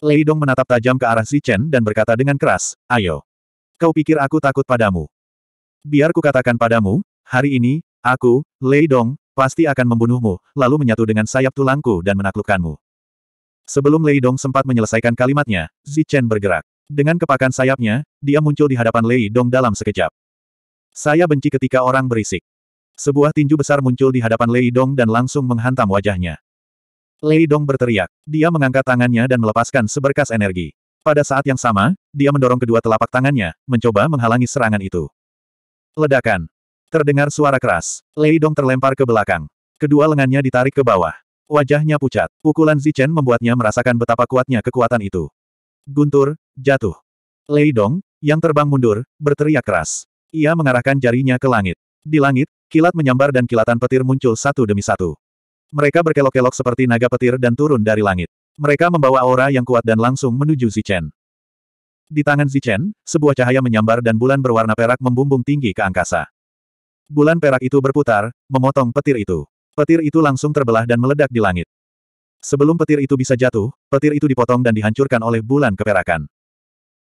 S2: Lei Dong menatap tajam ke arah Zichen dan berkata dengan keras, Ayo. Kau pikir aku takut padamu? Biar katakan padamu, hari ini, Aku, Lei Dong, pasti akan membunuhmu, lalu menyatu dengan sayap tulangku dan menaklukkanmu. Sebelum Lei Dong sempat menyelesaikan kalimatnya, Zichen bergerak. Dengan kepakan sayapnya, dia muncul di hadapan Lei Dong dalam sekejap. Saya benci ketika orang berisik. Sebuah tinju besar muncul di hadapan Lei Dong dan langsung menghantam wajahnya. Lei Dong berteriak. Dia mengangkat tangannya dan melepaskan seberkas energi. Pada saat yang sama, dia mendorong kedua telapak tangannya, mencoba menghalangi serangan itu. Ledakan. Terdengar suara keras. Lei Dong terlempar ke belakang. Kedua lengannya ditarik ke bawah. Wajahnya pucat. Pukulan Zichen membuatnya merasakan betapa kuatnya kekuatan itu. Guntur, jatuh. Lei Dong, yang terbang mundur, berteriak keras. Ia mengarahkan jarinya ke langit. Di langit, kilat menyambar dan kilatan petir muncul satu demi satu. Mereka berkelok-kelok seperti naga petir dan turun dari langit. Mereka membawa aura yang kuat dan langsung menuju Zichen. Di tangan Zichen, sebuah cahaya menyambar dan bulan berwarna perak membumbung tinggi ke angkasa. Bulan perak itu berputar, memotong petir itu. Petir itu langsung terbelah dan meledak di langit. Sebelum petir itu bisa jatuh, petir itu dipotong dan dihancurkan oleh bulan keperakan.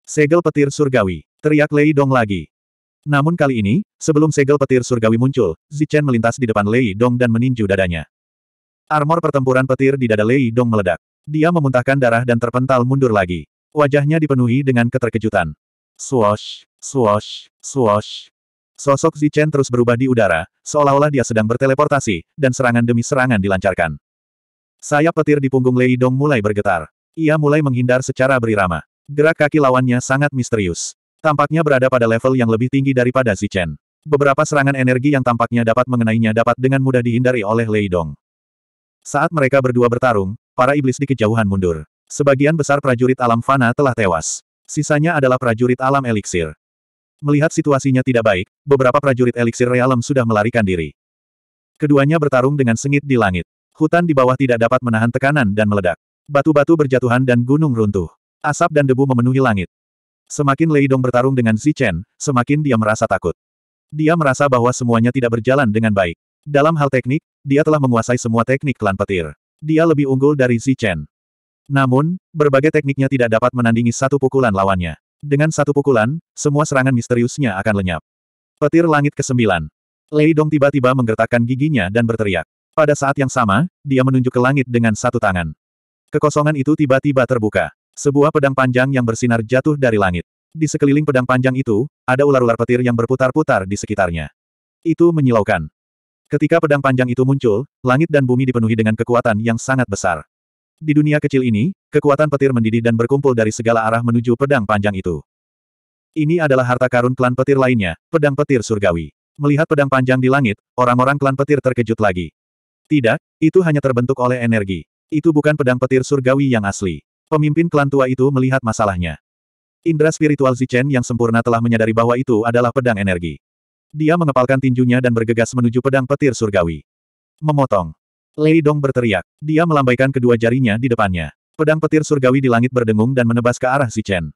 S2: Segel petir surgawi. Teriak Lei Dong lagi. Namun kali ini, sebelum segel petir surgawi muncul, Zichen melintas di depan Lei Dong dan meninju dadanya. Armor pertempuran petir di dada Lei Dong meledak. Dia memuntahkan darah dan terpental mundur lagi. Wajahnya dipenuhi dengan keterkejutan. Swash, swash, swash. Sosok Zichen terus berubah di udara, seolah-olah dia sedang berteleportasi, dan serangan demi serangan dilancarkan. Sayap petir di punggung Lei Dong mulai bergetar. Ia mulai menghindar secara berirama. Gerak kaki lawannya sangat misterius. Tampaknya berada pada level yang lebih tinggi daripada Zichen. Beberapa serangan energi yang tampaknya dapat mengenainya dapat dengan mudah dihindari oleh Lei Dong. Saat mereka berdua bertarung, para iblis di kejauhan mundur. Sebagian besar prajurit alam fana telah tewas. Sisanya adalah prajurit alam eliksir. Melihat situasinya tidak baik, beberapa prajurit eliksir realem sudah melarikan diri. Keduanya bertarung dengan sengit di langit. Hutan di bawah tidak dapat menahan tekanan dan meledak. Batu-batu berjatuhan dan gunung runtuh. Asap dan debu memenuhi langit. Semakin Lei Dong bertarung dengan Zichen, semakin dia merasa takut. Dia merasa bahwa semuanya tidak berjalan dengan baik. Dalam hal teknik, dia telah menguasai semua teknik klan petir. Dia lebih unggul dari Zichen. Namun, berbagai tekniknya tidak dapat menandingi satu pukulan lawannya. Dengan satu pukulan, semua serangan misteriusnya akan lenyap. Petir langit ke-9. Lei Dong tiba-tiba menggertakkan giginya dan berteriak. Pada saat yang sama, dia menunjuk ke langit dengan satu tangan. Kekosongan itu tiba-tiba terbuka. Sebuah pedang panjang yang bersinar jatuh dari langit. Di sekeliling pedang panjang itu, ada ular-ular petir yang berputar-putar di sekitarnya. Itu menyilaukan. Ketika pedang panjang itu muncul, langit dan bumi dipenuhi dengan kekuatan yang sangat besar. Di dunia kecil ini, kekuatan petir mendidih dan berkumpul dari segala arah menuju pedang panjang itu. Ini adalah harta karun klan petir lainnya, pedang petir surgawi. Melihat pedang panjang di langit, orang-orang klan petir terkejut lagi. Tidak, itu hanya terbentuk oleh energi. Itu bukan pedang petir surgawi yang asli. Pemimpin klan tua itu melihat masalahnya. Indra spiritual Zichen yang sempurna telah menyadari bahwa itu adalah pedang energi. Dia mengepalkan tinjunya dan bergegas menuju pedang petir surgawi. Memotong. Lei Dong berteriak. Dia melambaikan kedua jarinya di depannya. Pedang petir surgawi di langit berdengung dan menebas ke arah Zichen.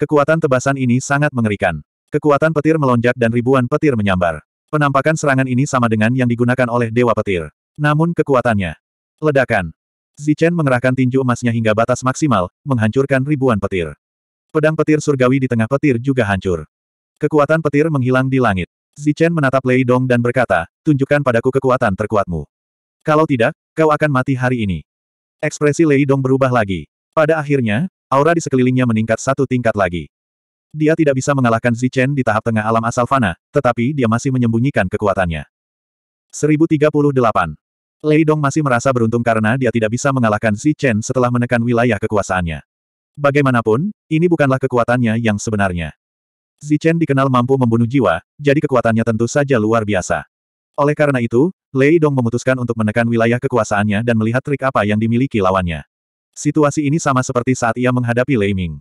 S2: Kekuatan tebasan ini sangat mengerikan. Kekuatan petir melonjak dan ribuan petir menyambar. Penampakan serangan ini sama dengan yang digunakan oleh Dewa Petir. Namun kekuatannya. Ledakan. Zichen mengerahkan tinju emasnya hingga batas maksimal, menghancurkan ribuan petir. Pedang petir surgawi di tengah petir juga hancur. Kekuatan petir menghilang di langit. Zichen menatap Lei Dong dan berkata, tunjukkan padaku kekuatan terkuatmu. Kalau tidak, kau akan mati hari ini. Ekspresi Lei Dong berubah lagi. Pada akhirnya, aura di sekelilingnya meningkat satu tingkat lagi. Dia tidak bisa mengalahkan Zichen di tahap tengah alam asal fana, tetapi dia masih menyembunyikan kekuatannya. 1038. Lei Dong masih merasa beruntung karena dia tidak bisa mengalahkan Zichen setelah menekan wilayah kekuasaannya. Bagaimanapun, ini bukanlah kekuatannya yang sebenarnya. Zichen dikenal mampu membunuh jiwa, jadi kekuatannya tentu saja luar biasa. Oleh karena itu, Lei Dong memutuskan untuk menekan wilayah kekuasaannya dan melihat trik apa yang dimiliki lawannya. Situasi ini sama seperti saat ia menghadapi Lei Ming.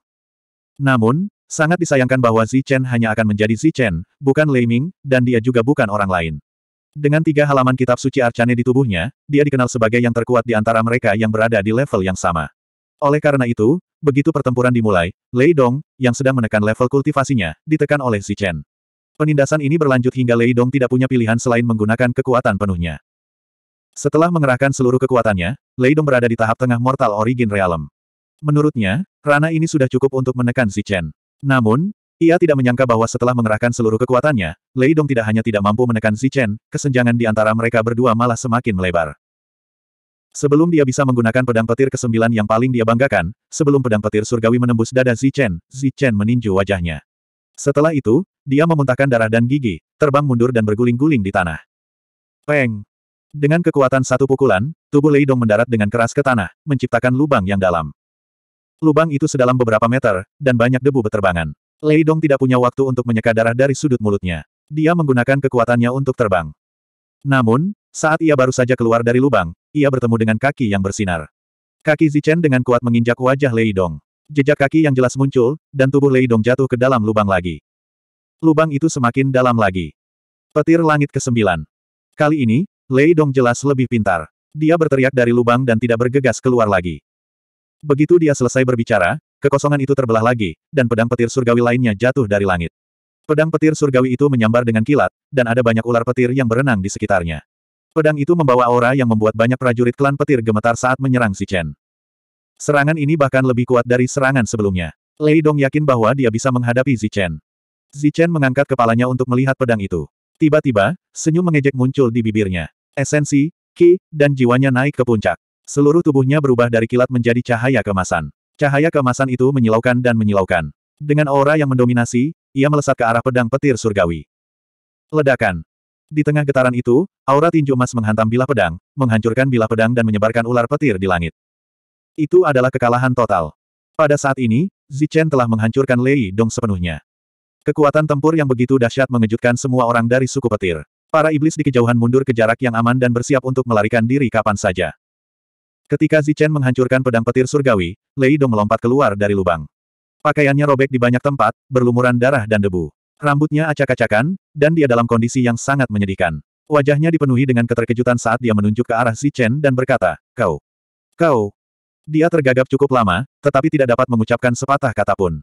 S2: Namun, sangat disayangkan bahwa Zi Chen hanya akan menjadi Zi Chen, bukan Lei Ming, dan dia juga bukan orang lain. Dengan tiga halaman kitab suci Arcane di tubuhnya, dia dikenal sebagai yang terkuat di antara mereka yang berada di level yang sama. Oleh karena itu, begitu pertempuran dimulai, Lei Dong, yang sedang menekan level kultivasinya, ditekan oleh Zi Chen. Penindasan ini berlanjut hingga Lei Dong tidak punya pilihan selain menggunakan kekuatan penuhnya. Setelah mengerahkan seluruh kekuatannya, Lei Dong berada di tahap tengah Mortal Origin Realm. Menurutnya, rana ini sudah cukup untuk menekan Si Chen. Namun, ia tidak menyangka bahwa setelah mengerahkan seluruh kekuatannya, Lei Dong tidak hanya tidak mampu menekan Si Chen, kesenjangan di antara mereka berdua malah semakin melebar. Sebelum dia bisa menggunakan pedang petir kesembilan yang paling dia banggakan, sebelum pedang petir surgawi menembus dada Zichen, Zichen meninju wajahnya. Setelah itu, dia memuntahkan darah dan gigi, terbang mundur dan berguling-guling di tanah. Peng! Dengan kekuatan satu pukulan, tubuh Lei Dong mendarat dengan keras ke tanah, menciptakan lubang yang dalam. Lubang itu sedalam beberapa meter, dan banyak debu beterbangan. Dong tidak punya waktu untuk menyeka darah dari sudut mulutnya. Dia menggunakan kekuatannya untuk terbang. Namun, saat ia baru saja keluar dari lubang, ia bertemu dengan kaki yang bersinar. Kaki Zichen dengan kuat menginjak wajah Lei Dong. Jejak kaki yang jelas muncul, dan tubuh Lei Dong jatuh ke dalam lubang lagi. Lubang itu semakin dalam lagi. Petir langit ke-9. Kali ini, Lei Dong jelas lebih pintar. Dia berteriak dari lubang dan tidak bergegas keluar lagi. Begitu dia selesai berbicara, kekosongan itu terbelah lagi, dan pedang petir surgawi lainnya jatuh dari langit. Pedang petir surgawi itu menyambar dengan kilat, dan ada banyak ular petir yang berenang di sekitarnya. Pedang itu membawa aura yang membuat banyak prajurit klan petir gemetar saat menyerang si Chen. Serangan ini bahkan lebih kuat dari serangan sebelumnya. Lei Dong yakin bahwa dia bisa menghadapi Zichen. Zichen mengangkat kepalanya untuk melihat pedang itu. Tiba-tiba, senyum mengejek muncul di bibirnya. Esensi, ki, dan jiwanya naik ke puncak. Seluruh tubuhnya berubah dari kilat menjadi cahaya kemasan. Cahaya kemasan itu menyilaukan dan menyilaukan. Dengan aura yang mendominasi, ia melesat ke arah pedang petir surgawi. Ledakan. Di tengah getaran itu, aura tinju emas menghantam bilah pedang, menghancurkan bilah pedang dan menyebarkan ular petir di langit. Itu adalah kekalahan total. Pada saat ini, Zichen telah menghancurkan Lei Dong sepenuhnya. Kekuatan tempur yang begitu dahsyat mengejutkan semua orang dari suku petir. Para iblis di kejauhan mundur ke jarak yang aman dan bersiap untuk melarikan diri kapan saja. Ketika Zichen menghancurkan pedang petir surgawi, Lei Dong melompat keluar dari lubang. Pakaiannya robek di banyak tempat, berlumuran darah dan debu. Rambutnya acak-acakan, dan dia dalam kondisi yang sangat menyedihkan. Wajahnya dipenuhi dengan keterkejutan saat dia menunjuk ke arah Zichen dan berkata, Kau! Kau! Dia tergagap cukup lama, tetapi tidak dapat mengucapkan sepatah kata pun.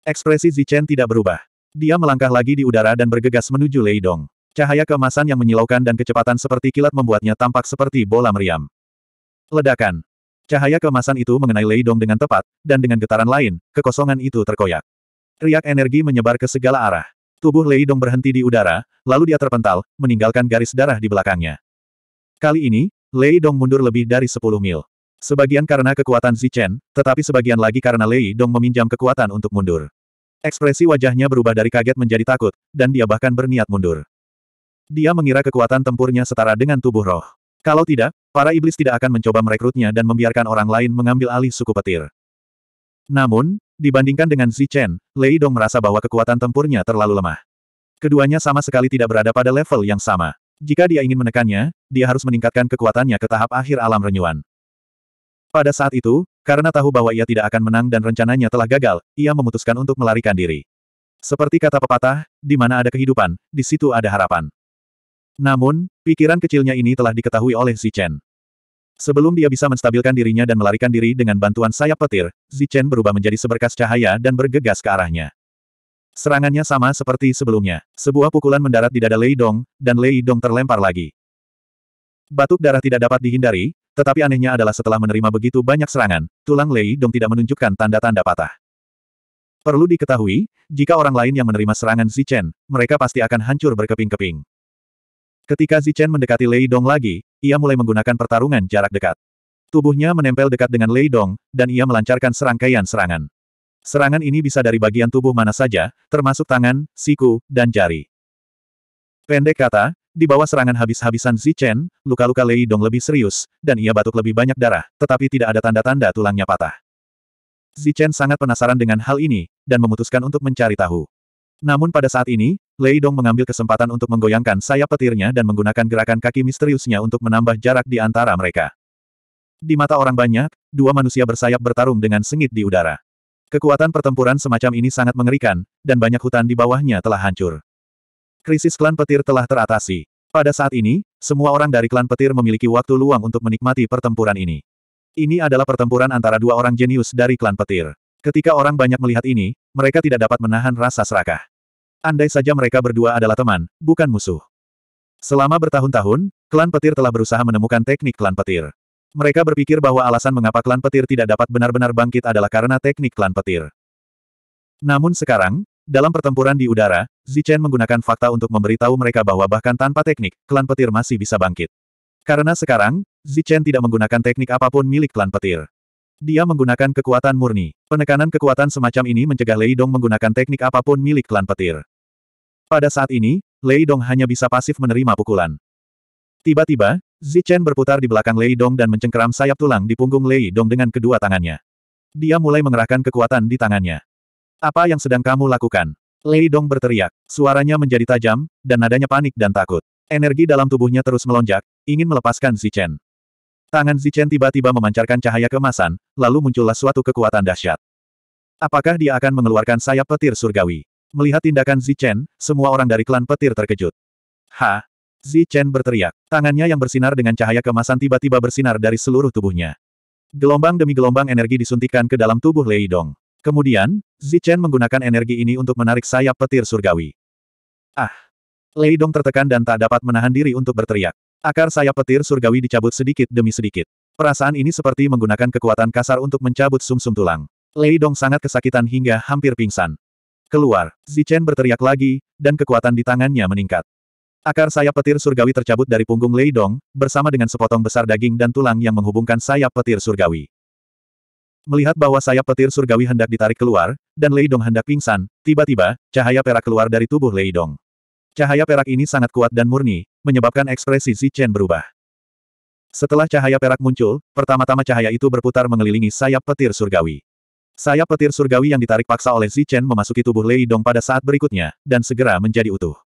S2: Ekspresi Zichen tidak berubah. Dia melangkah lagi di udara dan bergegas menuju Lei Dong. Cahaya kemasan yang menyilaukan dan kecepatan seperti kilat membuatnya tampak seperti bola meriam. Ledakan. Cahaya kemasan itu mengenai Lei Dong dengan tepat, dan dengan getaran lain, kekosongan itu terkoyak. Riak energi menyebar ke segala arah. Tubuh Lei Dong berhenti di udara, lalu dia terpental, meninggalkan garis darah di belakangnya. Kali ini, Lei Dong mundur lebih dari 10 mil. Sebagian karena kekuatan Zichen, tetapi sebagian lagi karena Lei Dong meminjam kekuatan untuk mundur. Ekspresi wajahnya berubah dari kaget menjadi takut, dan dia bahkan berniat mundur. Dia mengira kekuatan tempurnya setara dengan tubuh roh. Kalau tidak, para iblis tidak akan mencoba merekrutnya dan membiarkan orang lain mengambil alih suku petir. Namun, dibandingkan dengan Zichen, Lei Dong merasa bahwa kekuatan tempurnya terlalu lemah. Keduanya sama sekali tidak berada pada level yang sama. Jika dia ingin menekannya, dia harus meningkatkan kekuatannya ke tahap akhir alam renyuan. Pada saat itu, karena tahu bahwa ia tidak akan menang dan rencananya telah gagal, ia memutuskan untuk melarikan diri. Seperti kata pepatah, di mana ada kehidupan, di situ ada harapan. Namun, pikiran kecilnya ini telah diketahui oleh Zichen. Sebelum dia bisa menstabilkan dirinya dan melarikan diri dengan bantuan sayap petir, Zichen berubah menjadi seberkas cahaya dan bergegas ke arahnya. Serangannya sama seperti sebelumnya. Sebuah pukulan mendarat di dada Lei Dong, dan Lei Dong terlempar lagi. Batuk darah tidak dapat dihindari, tetapi anehnya adalah setelah menerima begitu banyak serangan, tulang Lei Dong tidak menunjukkan tanda-tanda patah. Perlu diketahui, jika orang lain yang menerima serangan Zichen, mereka pasti akan hancur berkeping-keping. Ketika Zichen mendekati Lei Dong lagi, ia mulai menggunakan pertarungan jarak dekat. Tubuhnya menempel dekat dengan Lei Dong, dan ia melancarkan serangkaian serangan. Serangan ini bisa dari bagian tubuh mana saja, termasuk tangan, siku, dan jari. Pendek kata, di bawah serangan habis-habisan Zichen, luka-luka Lei Dong lebih serius, dan ia batuk lebih banyak darah, tetapi tidak ada tanda-tanda tulangnya patah. Zichen sangat penasaran dengan hal ini, dan memutuskan untuk mencari tahu. Namun pada saat ini, Lei Dong mengambil kesempatan untuk menggoyangkan sayap petirnya dan menggunakan gerakan kaki misteriusnya untuk menambah jarak di antara mereka. Di mata orang banyak, dua manusia bersayap bertarung dengan sengit di udara. Kekuatan pertempuran semacam ini sangat mengerikan, dan banyak hutan di bawahnya telah hancur. Krisis klan petir telah teratasi. Pada saat ini, semua orang dari klan petir memiliki waktu luang untuk menikmati pertempuran ini. Ini adalah pertempuran antara dua orang jenius dari klan petir. Ketika orang banyak melihat ini, mereka tidak dapat menahan rasa serakah. Andai saja mereka berdua adalah teman, bukan musuh. Selama bertahun-tahun, klan petir telah berusaha menemukan teknik klan petir. Mereka berpikir bahwa alasan mengapa klan petir tidak dapat benar-benar bangkit adalah karena teknik klan petir. Namun sekarang, dalam pertempuran di udara, Zichen menggunakan fakta untuk memberitahu mereka bahwa bahkan tanpa teknik, klan petir masih bisa bangkit. Karena sekarang, Zichen tidak menggunakan teknik apapun milik klan petir. Dia menggunakan kekuatan murni. Penekanan kekuatan semacam ini mencegah Lei Dong menggunakan teknik apapun milik klan petir. Pada saat ini, Lei Dong hanya bisa pasif menerima pukulan. Tiba-tiba, Zichen berputar di belakang Lei Dong dan mencengkeram sayap tulang di punggung Lei Dong dengan kedua tangannya. Dia mulai mengerahkan kekuatan di tangannya. Apa yang sedang kamu lakukan? Lei Dong berteriak. Suaranya menjadi tajam, dan nadanya panik dan takut. Energi dalam tubuhnya terus melonjak, ingin melepaskan Zichen. Tangan Zichen tiba-tiba memancarkan cahaya kemasan, lalu muncullah suatu kekuatan dahsyat. Apakah dia akan mengeluarkan sayap petir surgawi? Melihat tindakan Zichen, semua orang dari klan petir terkejut. Ha! Zichen berteriak. Tangannya yang bersinar dengan cahaya kemasan tiba-tiba bersinar dari seluruh tubuhnya. Gelombang demi gelombang energi disuntikkan ke dalam tubuh Lei Dong. Kemudian, Zichen menggunakan energi ini untuk menarik sayap petir surgawi. Ah! Lei Dong tertekan dan tak dapat menahan diri untuk berteriak. Akar sayap petir surgawi dicabut sedikit demi sedikit. Perasaan ini seperti menggunakan kekuatan kasar untuk mencabut sumsum -sum tulang. Lei Dong sangat kesakitan hingga hampir pingsan. Keluar, Zichen berteriak lagi, dan kekuatan di tangannya meningkat. Akar sayap petir surgawi tercabut dari punggung Lei Dong, bersama dengan sepotong besar daging dan tulang yang menghubungkan sayap petir surgawi. Melihat bahwa sayap petir surgawi hendak ditarik keluar, dan Lei Dong hendak pingsan, tiba-tiba, cahaya perak keluar dari tubuh Lei Dong. Cahaya perak ini sangat kuat dan murni, menyebabkan ekspresi Si Chen berubah. Setelah cahaya perak muncul, pertama-tama cahaya itu berputar mengelilingi sayap petir surgawi. Sayap petir surgawi yang ditarik paksa oleh Si Chen memasuki tubuh Lei Dong pada saat berikutnya, dan segera menjadi utuh.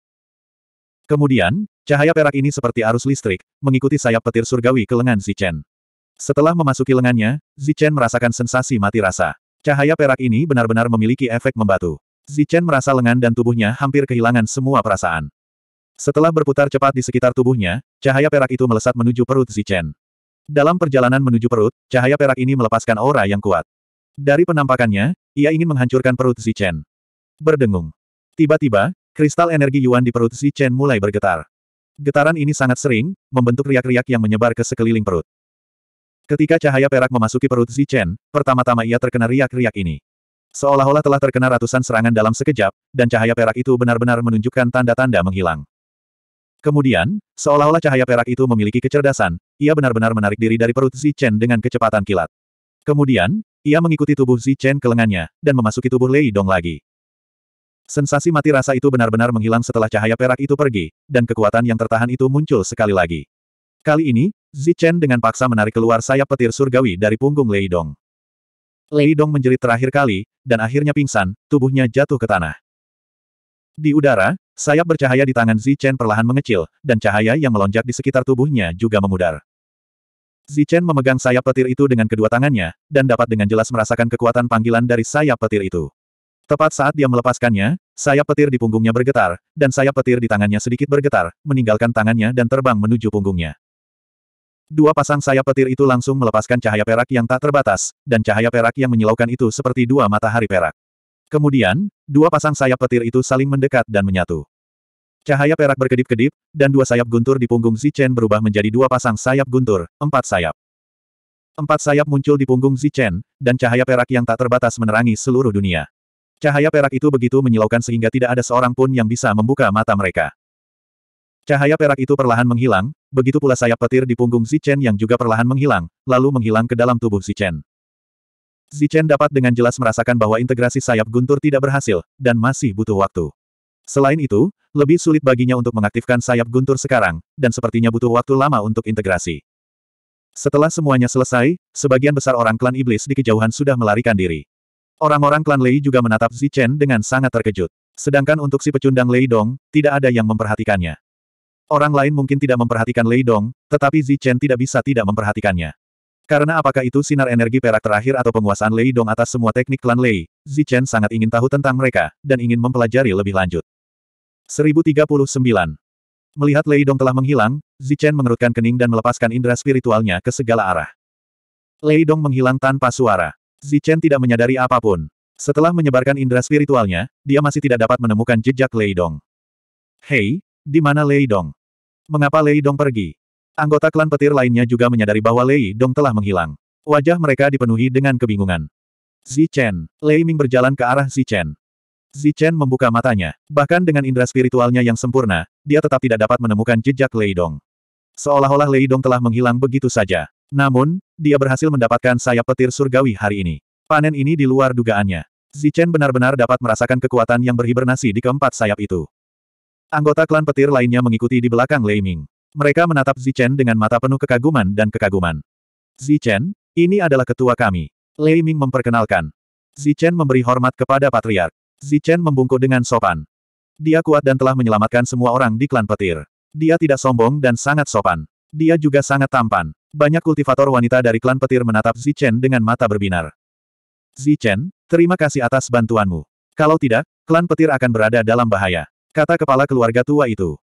S2: Kemudian, cahaya perak ini seperti arus listrik, mengikuti sayap petir surgawi ke lengan Si Chen. Setelah memasuki lengannya, Zichen merasakan sensasi mati rasa. Cahaya perak ini benar-benar memiliki efek membatu. Zichen merasa lengan dan tubuhnya hampir kehilangan semua perasaan. Setelah berputar cepat di sekitar tubuhnya, cahaya perak itu melesat menuju perut Zichen. Dalam perjalanan menuju perut, cahaya perak ini melepaskan aura yang kuat. Dari penampakannya, ia ingin menghancurkan perut Zichen. Berdengung. Tiba-tiba, kristal energi Yuan di perut Zichen mulai bergetar. Getaran ini sangat sering, membentuk riak-riak yang menyebar ke sekeliling perut. Ketika cahaya perak memasuki perut Zichen, pertama-tama ia terkena riak-riak ini. Seolah-olah telah terkena ratusan serangan dalam sekejap, dan cahaya perak itu benar-benar menunjukkan tanda-tanda menghilang. Kemudian, seolah-olah cahaya perak itu memiliki kecerdasan, ia benar-benar menarik diri dari perut Zichen dengan kecepatan kilat. Kemudian, ia mengikuti tubuh Zichen ke lengannya, dan memasuki tubuh Lei Dong lagi. Sensasi mati rasa itu benar-benar menghilang setelah cahaya perak itu pergi, dan kekuatan yang tertahan itu muncul sekali lagi. Kali ini, Zichen dengan paksa menarik keluar sayap petir surgawi dari punggung Lei Dong. Lei Dong menjerit terakhir kali, dan akhirnya pingsan, tubuhnya jatuh ke tanah. Di udara, sayap bercahaya di tangan Zichen perlahan mengecil, dan cahaya yang melonjak di sekitar tubuhnya juga memudar. Zichen memegang sayap petir itu dengan kedua tangannya, dan dapat dengan jelas merasakan kekuatan panggilan dari sayap petir itu. Tepat saat dia melepaskannya, sayap petir di punggungnya bergetar, dan sayap petir di tangannya sedikit bergetar, meninggalkan tangannya dan terbang menuju punggungnya. Dua pasang sayap petir itu langsung melepaskan cahaya perak yang tak terbatas, dan cahaya perak yang menyilaukan itu seperti dua matahari perak. Kemudian, dua pasang sayap petir itu saling mendekat dan menyatu. Cahaya perak berkedip-kedip, dan dua sayap guntur di punggung Zichen berubah menjadi dua pasang sayap guntur, empat sayap. Empat sayap muncul di punggung Zichen, dan cahaya perak yang tak terbatas menerangi seluruh dunia. Cahaya perak itu begitu menyilaukan sehingga tidak ada seorang pun yang bisa membuka mata mereka. Cahaya perak itu perlahan menghilang, begitu pula sayap petir di punggung Zichen yang juga perlahan menghilang, lalu menghilang ke dalam tubuh Zichen. Zichen dapat dengan jelas merasakan bahwa integrasi sayap guntur tidak berhasil, dan masih butuh waktu. Selain itu, lebih sulit baginya untuk mengaktifkan sayap guntur sekarang, dan sepertinya butuh waktu lama untuk integrasi. Setelah semuanya selesai, sebagian besar orang klan iblis di kejauhan sudah melarikan diri. Orang-orang klan Lei juga menatap Zichen dengan sangat terkejut. Sedangkan untuk si pecundang Lei Dong, tidak ada yang memperhatikannya. Orang lain mungkin tidak memperhatikan Lei Dong, tetapi Zi Chen tidak bisa tidak memperhatikannya. Karena apakah itu sinar energi perak terakhir atau penguasaan Lei Dong atas semua teknik klan Lei, Zi Chen sangat ingin tahu tentang mereka, dan ingin mempelajari lebih lanjut. 1039. Melihat Lei Dong telah menghilang, Zi Chen mengerutkan kening dan melepaskan indera spiritualnya ke segala arah. Lei Dong menghilang tanpa suara. Zi Chen tidak menyadari apapun. Setelah menyebarkan indera spiritualnya, dia masih tidak dapat menemukan jejak Lei Dong. Hei, di mana Lei Dong? Mengapa Lei Dong pergi? Anggota klan petir lainnya juga menyadari bahwa Lei Dong telah menghilang. Wajah mereka dipenuhi dengan kebingungan. Zichen, Lei Ming berjalan ke arah Zichen. Zichen membuka matanya. Bahkan dengan indera spiritualnya yang sempurna, dia tetap tidak dapat menemukan jejak Lei Dong. Seolah-olah Lei Dong telah menghilang begitu saja. Namun, dia berhasil mendapatkan sayap petir surgawi hari ini. Panen ini di luar dugaannya. Zichen benar-benar dapat merasakan kekuatan yang berhibernasi di keempat sayap itu. Anggota klan petir lainnya mengikuti di belakang Lei Ming. Mereka menatap Zichen dengan mata penuh kekaguman dan kekaguman. Zichen, ini adalah ketua kami. Lei Ming memperkenalkan. Zichen memberi hormat kepada patriark. Zichen membungkuk dengan sopan. Dia kuat dan telah menyelamatkan semua orang di klan petir. Dia tidak sombong dan sangat sopan. Dia juga sangat tampan. Banyak kultivator wanita dari klan petir menatap Zichen dengan mata berbinar. Zichen, terima kasih atas bantuanmu. Kalau tidak, klan petir akan berada dalam bahaya. Kata kepala keluarga tua itu.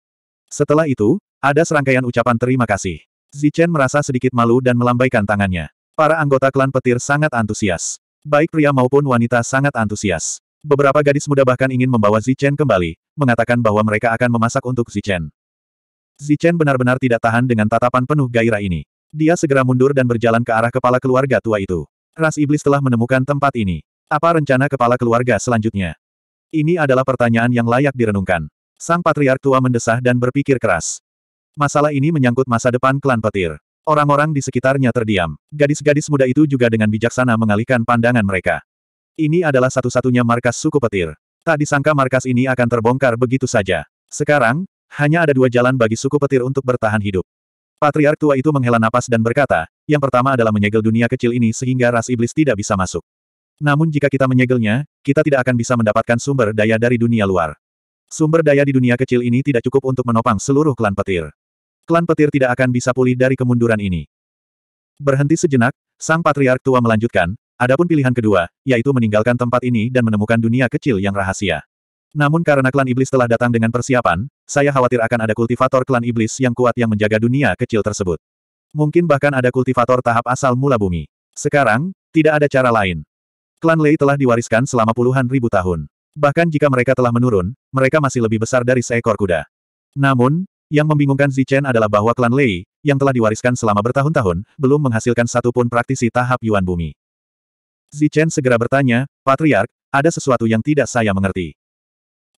S2: Setelah itu, ada serangkaian ucapan terima kasih. Zichen merasa sedikit malu dan melambaikan tangannya. Para anggota klan petir sangat antusias. Baik pria maupun wanita sangat antusias. Beberapa gadis muda bahkan ingin membawa Zichen kembali, mengatakan bahwa mereka akan memasak untuk Zichen. Zichen benar-benar tidak tahan dengan tatapan penuh gairah ini. Dia segera mundur dan berjalan ke arah kepala keluarga tua itu. Ras iblis telah menemukan tempat ini. Apa rencana kepala keluarga selanjutnya? Ini adalah pertanyaan yang layak direnungkan. Sang Patriark tua mendesah dan berpikir keras. Masalah ini menyangkut masa depan klan petir. Orang-orang di sekitarnya terdiam. Gadis-gadis muda itu juga dengan bijaksana mengalihkan pandangan mereka. Ini adalah satu-satunya markas suku petir. Tak disangka markas ini akan terbongkar begitu saja. Sekarang, hanya ada dua jalan bagi suku petir untuk bertahan hidup. Patriark tua itu menghela napas dan berkata, yang pertama adalah menyegel dunia kecil ini sehingga ras iblis tidak bisa masuk. Namun jika kita menyegelnya, kita tidak akan bisa mendapatkan sumber daya dari dunia luar. Sumber daya di dunia kecil ini tidak cukup untuk menopang seluruh klan petir. Klan petir tidak akan bisa pulih dari kemunduran ini. Berhenti sejenak, sang patriark tua melanjutkan, adapun pilihan kedua, yaitu meninggalkan tempat ini dan menemukan dunia kecil yang rahasia. Namun karena klan iblis telah datang dengan persiapan, saya khawatir akan ada kultivator klan iblis yang kuat yang menjaga dunia kecil tersebut. Mungkin bahkan ada kultivator tahap asal mula bumi. Sekarang, tidak ada cara lain. Klan Lei telah diwariskan selama puluhan ribu tahun. Bahkan jika mereka telah menurun, mereka masih lebih besar dari seekor kuda. Namun, yang membingungkan Zichen adalah bahwa klan Lei, yang telah diwariskan selama bertahun-tahun, belum menghasilkan satupun praktisi tahap Yuan Bumi. Zichen segera bertanya, Patriark, ada sesuatu yang tidak saya mengerti.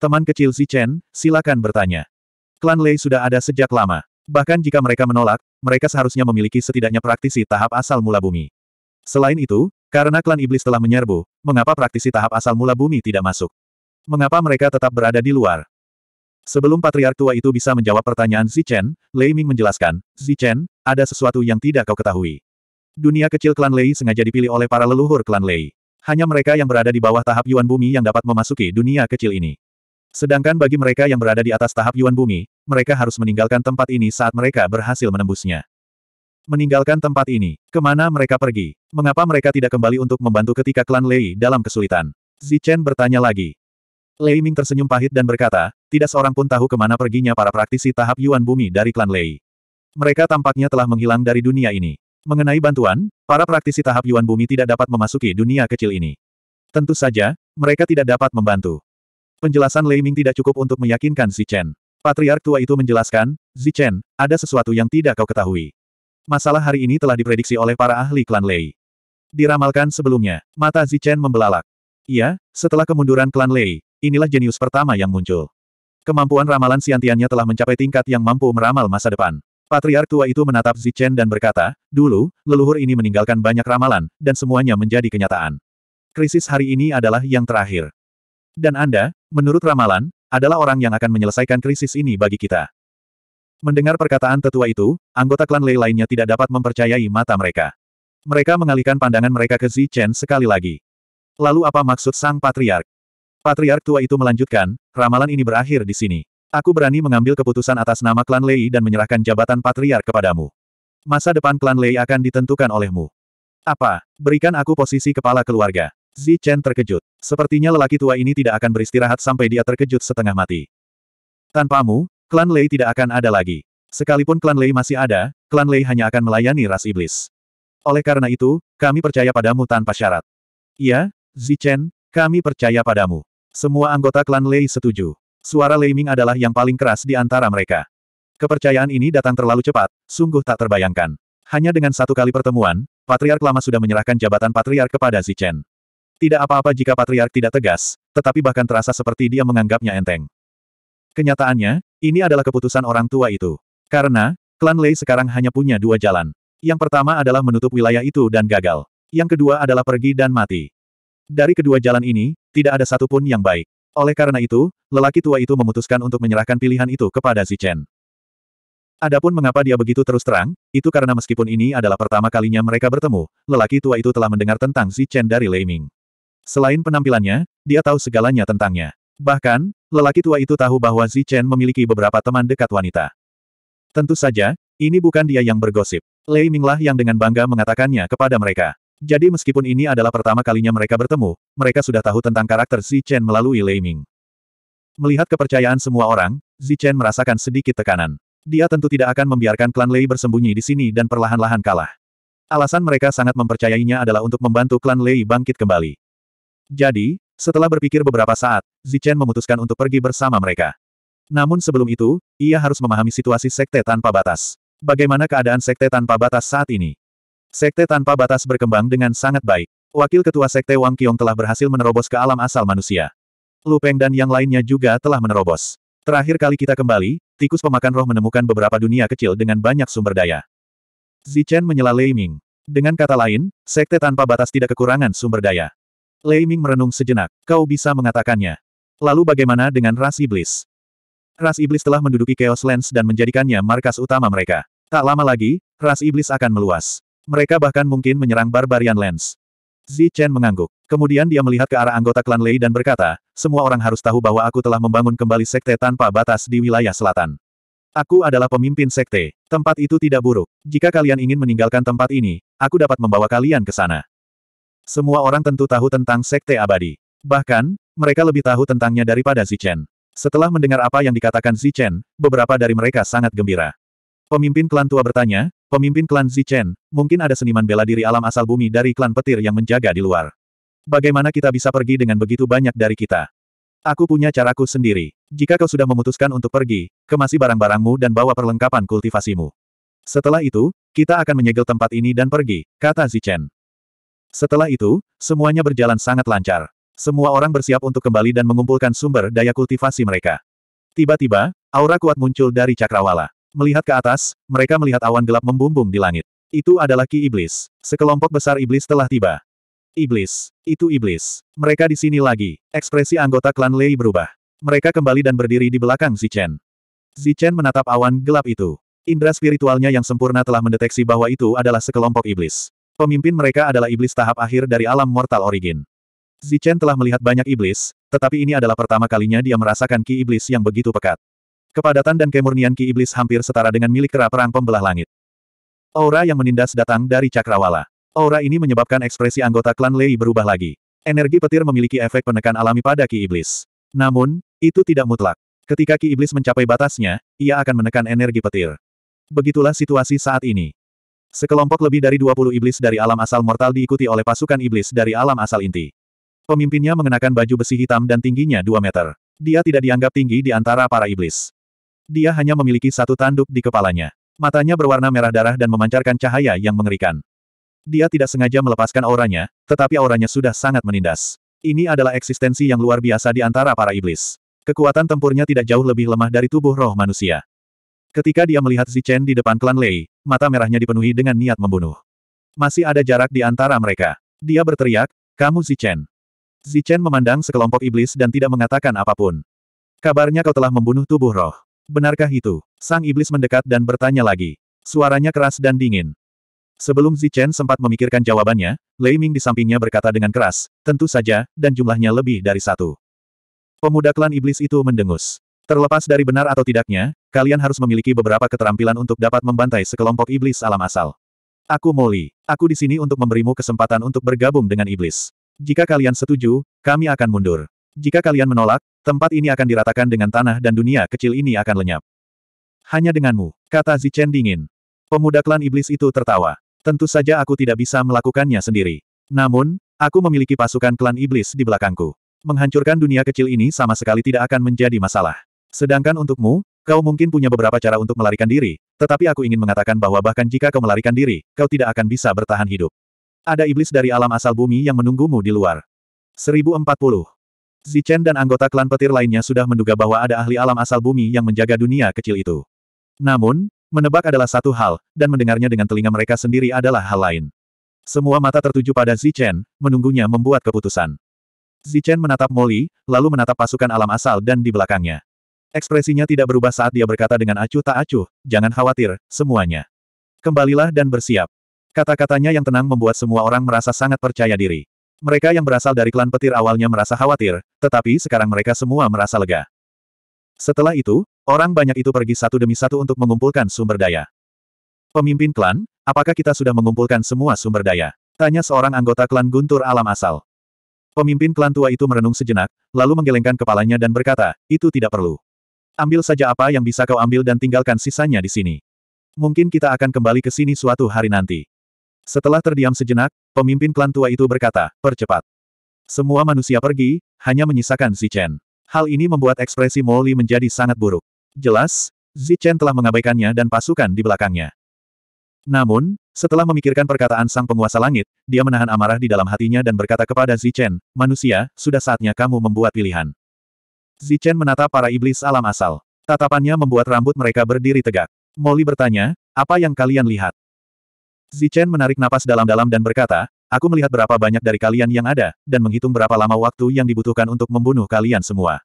S2: Teman kecil Zichen, silakan bertanya. Klan Lei sudah ada sejak lama. Bahkan jika mereka menolak, mereka seharusnya memiliki setidaknya praktisi tahap asal mula bumi. Selain itu, karena klan iblis telah menyerbu, mengapa praktisi tahap asal mula bumi tidak masuk? Mengapa mereka tetap berada di luar? Sebelum patriark tua itu bisa menjawab pertanyaan Zichen, Lei Ming menjelaskan, Zichen, ada sesuatu yang tidak kau ketahui. Dunia kecil klan Lei sengaja dipilih oleh para leluhur klan Lei. Hanya mereka yang berada di bawah tahap Yuan Bumi yang dapat memasuki dunia kecil ini. Sedangkan bagi mereka yang berada di atas tahap Yuan Bumi, mereka harus meninggalkan tempat ini saat mereka berhasil menembusnya. Meninggalkan tempat ini, kemana mereka pergi? Mengapa mereka tidak kembali untuk membantu ketika klan Lei dalam kesulitan? Zichen bertanya lagi. Lei Ming tersenyum pahit dan berkata, tidak seorang pun tahu kemana perginya para praktisi tahap Yuan Bumi dari klan Lei. Mereka tampaknya telah menghilang dari dunia ini. Mengenai bantuan, para praktisi tahap Yuan Bumi tidak dapat memasuki dunia kecil ini. Tentu saja, mereka tidak dapat membantu. Penjelasan Lei Ming tidak cukup untuk meyakinkan Zichen. Patriark tua itu menjelaskan, Zichen, ada sesuatu yang tidak kau ketahui. Masalah hari ini telah diprediksi oleh para ahli klan Lei. Diramalkan sebelumnya, mata Zichen membelalak. Iya, setelah kemunduran klan Lei, inilah jenius pertama yang muncul. Kemampuan ramalan siantiannya telah mencapai tingkat yang mampu meramal masa depan. Patriark tua itu menatap Zichen dan berkata, dulu, leluhur ini meninggalkan banyak ramalan, dan semuanya menjadi kenyataan. Krisis hari ini adalah yang terakhir. Dan Anda, menurut ramalan, adalah orang yang akan menyelesaikan krisis ini bagi kita. Mendengar perkataan tetua itu, anggota klan Lei lainnya tidak dapat mempercayai mata mereka. Mereka mengalihkan pandangan mereka ke Zi Chen sekali lagi. Lalu apa maksud sang patriark? Patriark tua itu melanjutkan, ramalan ini berakhir di sini. Aku berani mengambil keputusan atas nama klan Lei dan menyerahkan jabatan patriark kepadamu. Masa depan klan Lei akan ditentukan olehmu. Apa? Berikan aku posisi kepala keluarga. Zi Chen terkejut. Sepertinya lelaki tua ini tidak akan beristirahat sampai dia terkejut setengah mati. Tanpamu, Klan Lei tidak akan ada lagi. Sekalipun klan Lei masih ada, klan Lei hanya akan melayani ras iblis. Oleh karena itu, kami percaya padamu tanpa syarat. Iya, Zichen, kami percaya padamu. Semua anggota klan Lei setuju. Suara Lei Ming adalah yang paling keras di antara mereka. Kepercayaan ini datang terlalu cepat, sungguh tak terbayangkan. Hanya dengan satu kali pertemuan, Patriark lama sudah menyerahkan jabatan Patriark kepada Zichen. Tidak apa-apa jika Patriark tidak tegas, tetapi bahkan terasa seperti dia menganggapnya enteng. Kenyataannya, ini adalah keputusan orang tua itu. Karena, klan Lei sekarang hanya punya dua jalan. Yang pertama adalah menutup wilayah itu dan gagal. Yang kedua adalah pergi dan mati. Dari kedua jalan ini, tidak ada satupun yang baik. Oleh karena itu, lelaki tua itu memutuskan untuk menyerahkan pilihan itu kepada Zichen. Adapun mengapa dia begitu terus terang, itu karena meskipun ini adalah pertama kalinya mereka bertemu, lelaki tua itu telah mendengar tentang Zichen dari Lei Ming. Selain penampilannya, dia tahu segalanya tentangnya. Bahkan, lelaki tua itu tahu bahwa Zichen memiliki beberapa teman dekat wanita. Tentu saja, ini bukan dia yang bergosip. Lei Minglah yang dengan bangga mengatakannya kepada mereka. Jadi meskipun ini adalah pertama kalinya mereka bertemu, mereka sudah tahu tentang karakter Zi Chen melalui Lei Ming. Melihat kepercayaan semua orang, Zi Chen merasakan sedikit tekanan. Dia tentu tidak akan membiarkan klan Lei bersembunyi di sini dan perlahan-lahan kalah. Alasan mereka sangat mempercayainya adalah untuk membantu klan Lei bangkit kembali. Jadi, setelah berpikir beberapa saat, Zichen memutuskan untuk pergi bersama mereka. Namun sebelum itu, ia harus memahami situasi sekte tanpa batas. Bagaimana keadaan sekte tanpa batas saat ini? Sekte tanpa batas berkembang dengan sangat baik. Wakil Ketua Sekte Wang Qiong telah berhasil menerobos ke alam asal manusia. Lu Peng dan yang lainnya juga telah menerobos. Terakhir kali kita kembali, tikus pemakan roh menemukan beberapa dunia kecil dengan banyak sumber daya. Zichen menyela Lei Ming. Dengan kata lain, sekte tanpa batas tidak kekurangan sumber daya. Lei Ming merenung sejenak. Kau bisa mengatakannya. Lalu bagaimana dengan ras iblis? Ras iblis telah menduduki Chaos Lens dan menjadikannya markas utama mereka. Tak lama lagi, ras iblis akan meluas. Mereka bahkan mungkin menyerang Barbarian Lens. Zi Chen mengangguk. Kemudian dia melihat ke arah anggota klan Lei dan berkata, semua orang harus tahu bahwa aku telah membangun kembali sekte tanpa batas di wilayah selatan. Aku adalah pemimpin sekte. Tempat itu tidak buruk. Jika kalian ingin meninggalkan tempat ini, aku dapat membawa kalian ke sana. Semua orang tentu tahu tentang Sekte Abadi. Bahkan, mereka lebih tahu tentangnya daripada Zichen. Setelah mendengar apa yang dikatakan Zichen, beberapa dari mereka sangat gembira. Pemimpin klan tua bertanya, pemimpin klan Zichen, mungkin ada seniman bela diri alam asal bumi dari klan petir yang menjaga di luar. Bagaimana kita bisa pergi dengan begitu banyak dari kita? Aku punya caraku sendiri. Jika kau sudah memutuskan untuk pergi, kemasi barang-barangmu dan bawa perlengkapan kultivasimu. Setelah itu, kita akan menyegel tempat ini dan pergi, kata Zichen. Setelah itu, semuanya berjalan sangat lancar. Semua orang bersiap untuk kembali dan mengumpulkan sumber daya kultivasi mereka. Tiba-tiba, aura kuat muncul dari cakrawala. Melihat ke atas, mereka melihat awan gelap membumbung di langit. Itu adalah Ki Iblis. Sekelompok besar iblis telah tiba. Iblis. Itu iblis. Mereka di sini lagi. Ekspresi anggota klan Lei berubah. Mereka kembali dan berdiri di belakang Zichen. Zichen menatap awan gelap itu. Indra spiritualnya yang sempurna telah mendeteksi bahwa itu adalah sekelompok iblis. Pemimpin mereka adalah iblis tahap akhir dari alam mortal origin. Zichen telah melihat banyak iblis, tetapi ini adalah pertama kalinya dia merasakan ki iblis yang begitu pekat. Kepadatan dan kemurnian ki iblis hampir setara dengan milik kera perang pembelah langit. Aura yang menindas datang dari cakrawala. Aura ini menyebabkan ekspresi anggota klan Lei berubah lagi. Energi petir memiliki efek penekan alami pada ki iblis. Namun, itu tidak mutlak. Ketika ki iblis mencapai batasnya, ia akan menekan energi petir. Begitulah situasi saat ini. Sekelompok lebih dari 20 iblis dari alam asal mortal diikuti oleh pasukan iblis dari alam asal inti. Pemimpinnya mengenakan baju besi hitam dan tingginya 2 meter. Dia tidak dianggap tinggi di antara para iblis. Dia hanya memiliki satu tanduk di kepalanya. Matanya berwarna merah darah dan memancarkan cahaya yang mengerikan. Dia tidak sengaja melepaskan auranya, tetapi auranya sudah sangat menindas. Ini adalah eksistensi yang luar biasa di antara para iblis. Kekuatan tempurnya tidak jauh lebih lemah dari tubuh roh manusia. Ketika dia melihat Zichen di depan klan Lei, mata merahnya dipenuhi dengan niat membunuh. Masih ada jarak di antara mereka. Dia berteriak, kamu Zichen. Zichen memandang sekelompok iblis dan tidak mengatakan apapun. Kabarnya kau telah membunuh tubuh roh. Benarkah itu? Sang iblis mendekat dan bertanya lagi. Suaranya keras dan dingin. Sebelum Zichen sempat memikirkan jawabannya, Lei Ming di sampingnya berkata dengan keras, tentu saja, dan jumlahnya lebih dari satu. Pemuda klan iblis itu mendengus. Terlepas dari benar atau tidaknya, kalian harus memiliki beberapa keterampilan untuk dapat membantai sekelompok iblis alam asal. Aku Molly. Aku di sini untuk memberimu kesempatan untuk bergabung dengan iblis. Jika kalian setuju, kami akan mundur. Jika kalian menolak, tempat ini akan diratakan dengan tanah dan dunia kecil ini akan lenyap. Hanya denganmu, kata Zichen dingin. Pemuda klan iblis itu tertawa. Tentu saja aku tidak bisa melakukannya sendiri. Namun, aku memiliki pasukan klan iblis di belakangku. Menghancurkan dunia kecil ini sama sekali tidak akan menjadi masalah. Sedangkan untukmu, Kau mungkin punya beberapa cara untuk melarikan diri, tetapi aku ingin mengatakan bahwa bahkan jika kau melarikan diri, kau tidak akan bisa bertahan hidup. Ada iblis dari alam asal bumi yang menunggumu di luar. 1040. Zichen dan anggota klan petir lainnya sudah menduga bahwa ada ahli alam asal bumi yang menjaga dunia kecil itu. Namun, menebak adalah satu hal, dan mendengarnya dengan telinga mereka sendiri adalah hal lain. Semua mata tertuju pada Zichen, menunggunya membuat keputusan. Zichen menatap Molly, lalu menatap pasukan alam asal dan di belakangnya. Ekspresinya tidak berubah saat dia berkata dengan acuh tak acuh, jangan khawatir, semuanya. Kembalilah dan bersiap. Kata-katanya yang tenang membuat semua orang merasa sangat percaya diri. Mereka yang berasal dari klan petir awalnya merasa khawatir, tetapi sekarang mereka semua merasa lega. Setelah itu, orang banyak itu pergi satu demi satu untuk mengumpulkan sumber daya. Pemimpin klan, apakah kita sudah mengumpulkan semua sumber daya? Tanya seorang anggota klan Guntur alam asal. Pemimpin klan tua itu merenung sejenak, lalu menggelengkan kepalanya dan berkata, itu tidak perlu. Ambil saja apa yang bisa kau ambil dan tinggalkan sisanya di sini. Mungkin kita akan kembali ke sini suatu hari nanti. Setelah terdiam sejenak, pemimpin klan tua itu berkata, percepat. Semua manusia pergi, hanya menyisakan Zichen. Hal ini membuat ekspresi Moli menjadi sangat buruk. Jelas, Zichen telah mengabaikannya dan pasukan di belakangnya. Namun, setelah memikirkan perkataan sang penguasa langit, dia menahan amarah di dalam hatinya dan berkata kepada Zichen, manusia, sudah saatnya kamu membuat pilihan. Zichen menatap para iblis alam asal. Tatapannya membuat rambut mereka berdiri tegak. Molly bertanya, apa yang kalian lihat? Zichen menarik napas dalam-dalam dan berkata, aku melihat berapa banyak dari kalian yang ada, dan menghitung berapa lama waktu yang dibutuhkan untuk membunuh kalian semua.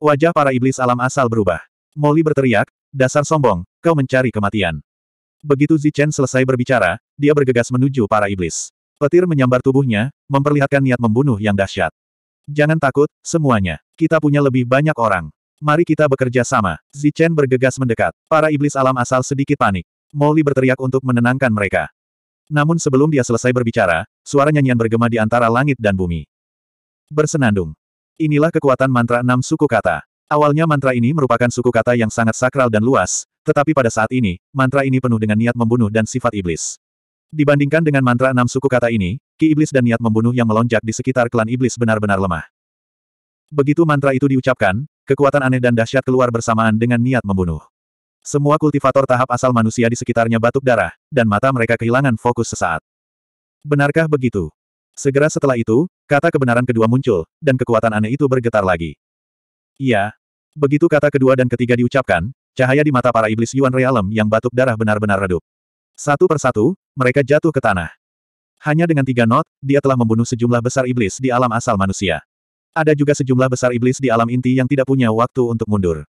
S2: Wajah para iblis alam asal berubah. Molly berteriak, dasar sombong, kau mencari kematian. Begitu Zichen selesai berbicara, dia bergegas menuju para iblis. Petir menyambar tubuhnya, memperlihatkan niat membunuh yang dahsyat. Jangan takut, semuanya. Kita punya lebih banyak orang. Mari kita bekerja sama. Zichen bergegas mendekat. Para iblis alam asal sedikit panik. Molly berteriak untuk menenangkan mereka. Namun sebelum dia selesai berbicara, suara nyanyian bergema di antara langit dan bumi. Bersenandung. Inilah kekuatan mantra enam suku kata. Awalnya mantra ini merupakan suku kata yang sangat sakral dan luas, tetapi pada saat ini, mantra ini penuh dengan niat membunuh dan sifat iblis. Dibandingkan dengan mantra enam suku kata ini, Ki iblis dan niat membunuh yang melonjak di sekitar klan iblis benar-benar lemah. Begitu mantra itu diucapkan, kekuatan aneh dan dahsyat keluar bersamaan dengan niat membunuh. Semua kultivator tahap asal manusia di sekitarnya batuk darah, dan mata mereka kehilangan fokus sesaat. Benarkah begitu? Segera setelah itu, kata kebenaran kedua muncul, dan kekuatan aneh itu bergetar lagi. Iya. Begitu kata kedua dan ketiga diucapkan, cahaya di mata para iblis Yuan Realem yang batuk darah benar-benar redup. Satu persatu, mereka jatuh ke tanah. Hanya dengan tiga not, dia telah membunuh sejumlah besar iblis di alam asal manusia. Ada juga sejumlah besar iblis di alam inti yang tidak punya waktu untuk mundur.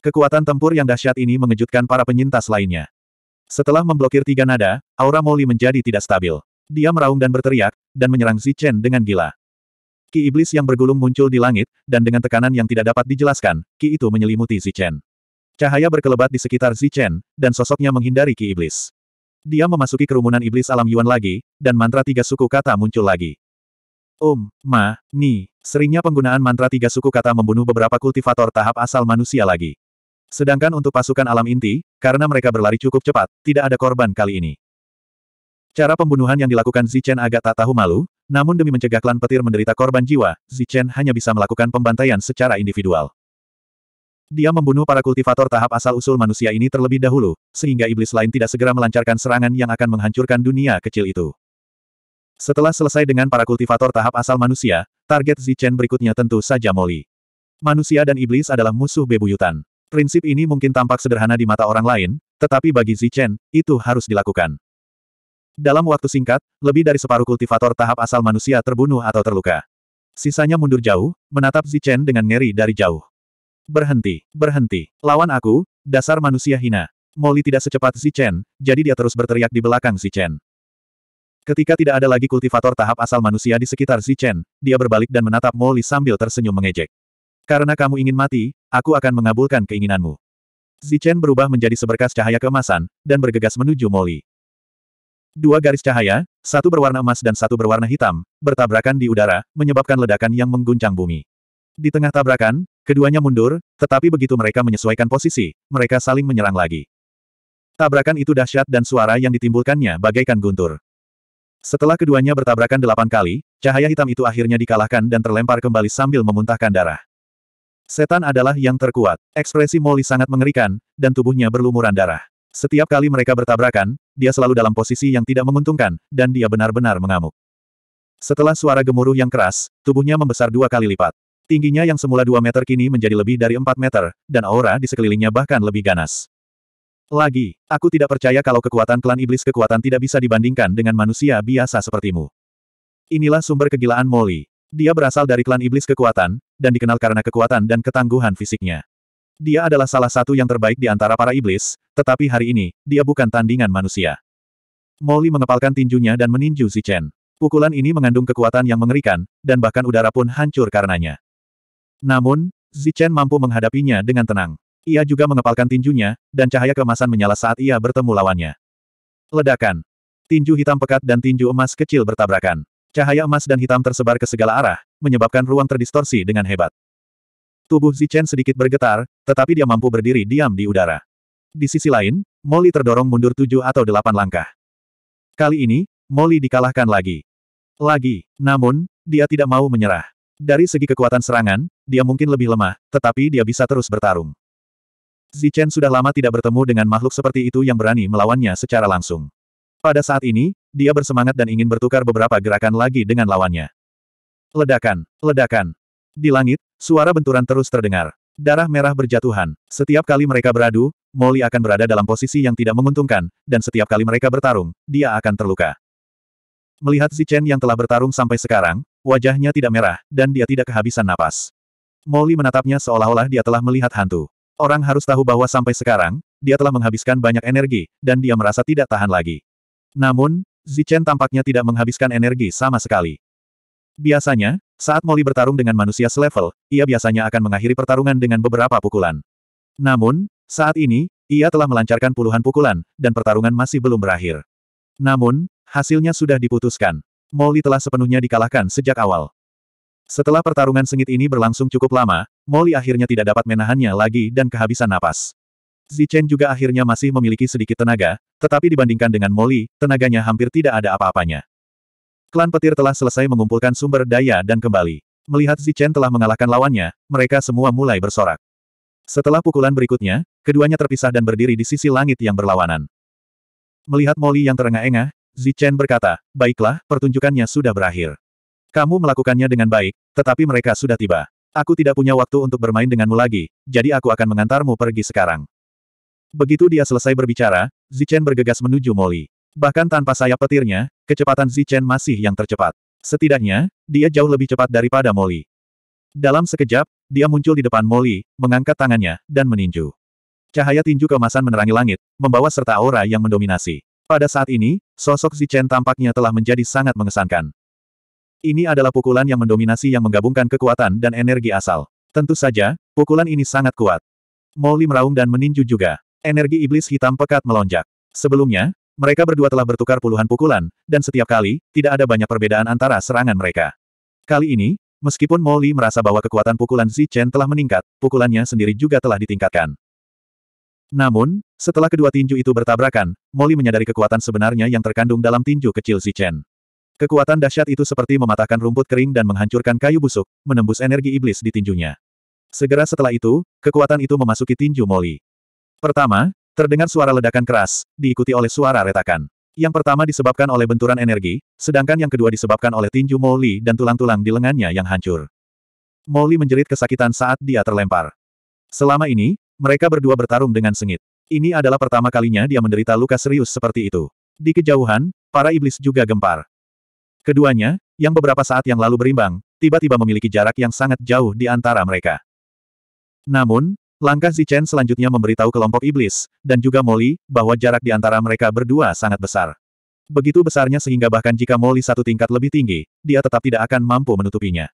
S2: Kekuatan tempur yang dahsyat ini mengejutkan para penyintas lainnya. Setelah memblokir tiga nada, aura Moli menjadi tidak stabil. Dia meraung dan berteriak, dan menyerang Zichen dengan gila. Ki iblis yang bergulung muncul di langit, dan dengan tekanan yang tidak dapat dijelaskan, ki itu menyelimuti Zichen. Cahaya berkelebat di sekitar Zichen, dan sosoknya menghindari ki iblis. Dia memasuki kerumunan iblis alam Yuan lagi, dan mantra tiga suku kata muncul lagi. Um, Ma, Ni, seringnya penggunaan mantra tiga suku kata membunuh beberapa kultivator tahap asal manusia lagi. Sedangkan untuk pasukan alam inti, karena mereka berlari cukup cepat, tidak ada korban kali ini. Cara pembunuhan yang dilakukan Zichen agak tak tahu malu, namun demi mencegah klan petir menderita korban jiwa, Zichen hanya bisa melakukan pembantaian secara individual. Dia membunuh para kultivator tahap asal-usul manusia ini terlebih dahulu, sehingga iblis lain tidak segera melancarkan serangan yang akan menghancurkan dunia kecil itu. Setelah selesai dengan para kultivator tahap asal manusia, target Zichen berikutnya tentu saja Moli. Manusia dan iblis adalah musuh bebuyutan. Prinsip ini mungkin tampak sederhana di mata orang lain, tetapi bagi Zichen, itu harus dilakukan. Dalam waktu singkat, lebih dari separuh kultivator tahap asal manusia terbunuh atau terluka. Sisanya mundur jauh, menatap Zichen dengan ngeri dari jauh. Berhenti, berhenti. Lawan aku, dasar manusia hina. Molly tidak secepat Si Chen, jadi dia terus berteriak di belakang Si Chen. Ketika tidak ada lagi kultivator tahap asal manusia di sekitar Si Chen, dia berbalik dan menatap Molly sambil tersenyum mengejek. Karena kamu ingin mati, aku akan mengabulkan keinginanmu. Chen berubah menjadi seberkas cahaya kemasan dan bergegas menuju Molly. Dua garis cahaya, satu berwarna emas dan satu berwarna hitam, bertabrakan di udara, menyebabkan ledakan yang mengguncang bumi. Di tengah tabrakan, Keduanya mundur, tetapi begitu mereka menyesuaikan posisi, mereka saling menyerang lagi. Tabrakan itu dahsyat dan suara yang ditimbulkannya bagaikan guntur. Setelah keduanya bertabrakan delapan kali, cahaya hitam itu akhirnya dikalahkan dan terlempar kembali sambil memuntahkan darah. Setan adalah yang terkuat. Ekspresi Molly sangat mengerikan, dan tubuhnya berlumuran darah. Setiap kali mereka bertabrakan, dia selalu dalam posisi yang tidak menguntungkan, dan dia benar-benar mengamuk. Setelah suara gemuruh yang keras, tubuhnya membesar dua kali lipat. Tingginya yang semula 2 meter kini menjadi lebih dari 4 meter, dan aura di sekelilingnya bahkan lebih ganas. Lagi, aku tidak percaya kalau kekuatan klan iblis kekuatan tidak bisa dibandingkan dengan manusia biasa sepertimu. Inilah sumber kegilaan Molly. Dia berasal dari klan iblis kekuatan, dan dikenal karena kekuatan dan ketangguhan fisiknya. Dia adalah salah satu yang terbaik di antara para iblis, tetapi hari ini, dia bukan tandingan manusia. Molly mengepalkan tinjunya dan meninju si Chen. Pukulan ini mengandung kekuatan yang mengerikan, dan bahkan udara pun hancur karenanya. Namun, Zichen mampu menghadapinya dengan tenang. Ia juga mengepalkan tinjunya, dan cahaya keemasan menyala saat ia bertemu lawannya. Ledakan. Tinju hitam pekat dan tinju emas kecil bertabrakan. Cahaya emas dan hitam tersebar ke segala arah, menyebabkan ruang terdistorsi dengan hebat. Tubuh Zichen sedikit bergetar, tetapi dia mampu berdiri diam di udara. Di sisi lain, Molly terdorong mundur tujuh atau delapan langkah. Kali ini, Molly dikalahkan lagi. Lagi, namun, dia tidak mau menyerah. Dari segi kekuatan serangan, dia mungkin lebih lemah, tetapi dia bisa terus bertarung. Zichen sudah lama tidak bertemu dengan makhluk seperti itu yang berani melawannya secara langsung. Pada saat ini, dia bersemangat dan ingin bertukar beberapa gerakan lagi dengan lawannya. Ledakan, ledakan. Di langit, suara benturan terus terdengar. Darah merah berjatuhan. Setiap kali mereka beradu, Molly akan berada dalam posisi yang tidak menguntungkan, dan setiap kali mereka bertarung, dia akan terluka. Melihat Zichen yang telah bertarung sampai sekarang, wajahnya tidak merah, dan dia tidak kehabisan napas. Molly menatapnya seolah-olah dia telah melihat hantu. Orang harus tahu bahwa sampai sekarang, dia telah menghabiskan banyak energi, dan dia merasa tidak tahan lagi. Namun, Zichen tampaknya tidak menghabiskan energi sama sekali. Biasanya, saat Molly bertarung dengan manusia selevel, ia biasanya akan mengakhiri pertarungan dengan beberapa pukulan. Namun, saat ini, ia telah melancarkan puluhan pukulan, dan pertarungan masih belum berakhir. Namun, Hasilnya sudah diputuskan. Molly telah sepenuhnya dikalahkan sejak awal. Setelah pertarungan sengit ini berlangsung cukup lama, Molly akhirnya tidak dapat menahannya lagi dan kehabisan napas. Zichen juga akhirnya masih memiliki sedikit tenaga, tetapi dibandingkan dengan Molly, tenaganya hampir tidak ada apa-apanya. Klan petir telah selesai mengumpulkan sumber daya dan kembali. Melihat Zichen telah mengalahkan lawannya, mereka semua mulai bersorak. Setelah pukulan berikutnya, keduanya terpisah dan berdiri di sisi langit yang berlawanan. Melihat Molly yang terengah-engah, Zichen berkata, baiklah, pertunjukannya sudah berakhir. Kamu melakukannya dengan baik, tetapi mereka sudah tiba. Aku tidak punya waktu untuk bermain denganmu lagi, jadi aku akan mengantarmu pergi sekarang. Begitu dia selesai berbicara, Zichen bergegas menuju Molly. Bahkan tanpa sayap petirnya, kecepatan Zichen masih yang tercepat. Setidaknya, dia jauh lebih cepat daripada Molly. Dalam sekejap, dia muncul di depan Molly, mengangkat tangannya, dan meninju. Cahaya tinju kemasan menerangi langit, membawa serta aura yang mendominasi. Pada saat ini, sosok Zichen tampaknya telah menjadi sangat mengesankan. Ini adalah pukulan yang mendominasi yang menggabungkan kekuatan dan energi asal. Tentu saja, pukulan ini sangat kuat. Moli meraung dan meninju juga. Energi iblis hitam pekat melonjak. Sebelumnya, mereka berdua telah bertukar puluhan pukulan, dan setiap kali, tidak ada banyak perbedaan antara serangan mereka. Kali ini, meskipun Moli merasa bahwa kekuatan pukulan Zichen telah meningkat, pukulannya sendiri juga telah ditingkatkan. Namun, setelah kedua tinju itu bertabrakan, Molly menyadari kekuatan sebenarnya yang terkandung dalam tinju kecil Zichen. Kekuatan dahsyat itu seperti mematahkan rumput kering dan menghancurkan kayu busuk, menembus energi iblis di tinjunya. Segera setelah itu, kekuatan itu memasuki tinju Molly. Pertama, terdengar suara ledakan keras, diikuti oleh suara retakan. Yang pertama disebabkan oleh benturan energi, sedangkan yang kedua disebabkan oleh tinju Molly dan tulang-tulang di lengannya yang hancur. Molly menjerit kesakitan saat dia terlempar. Selama ini, mereka berdua bertarung dengan sengit. Ini adalah pertama kalinya dia menderita luka serius seperti itu. Di kejauhan, para iblis juga gempar. Keduanya, yang beberapa saat yang lalu berimbang, tiba-tiba memiliki jarak yang sangat jauh di antara mereka. Namun, langkah Zichen selanjutnya memberitahu kelompok iblis, dan juga Molly, bahwa jarak di antara mereka berdua sangat besar. Begitu besarnya sehingga bahkan jika Molly satu tingkat lebih tinggi, dia tetap tidak akan mampu menutupinya.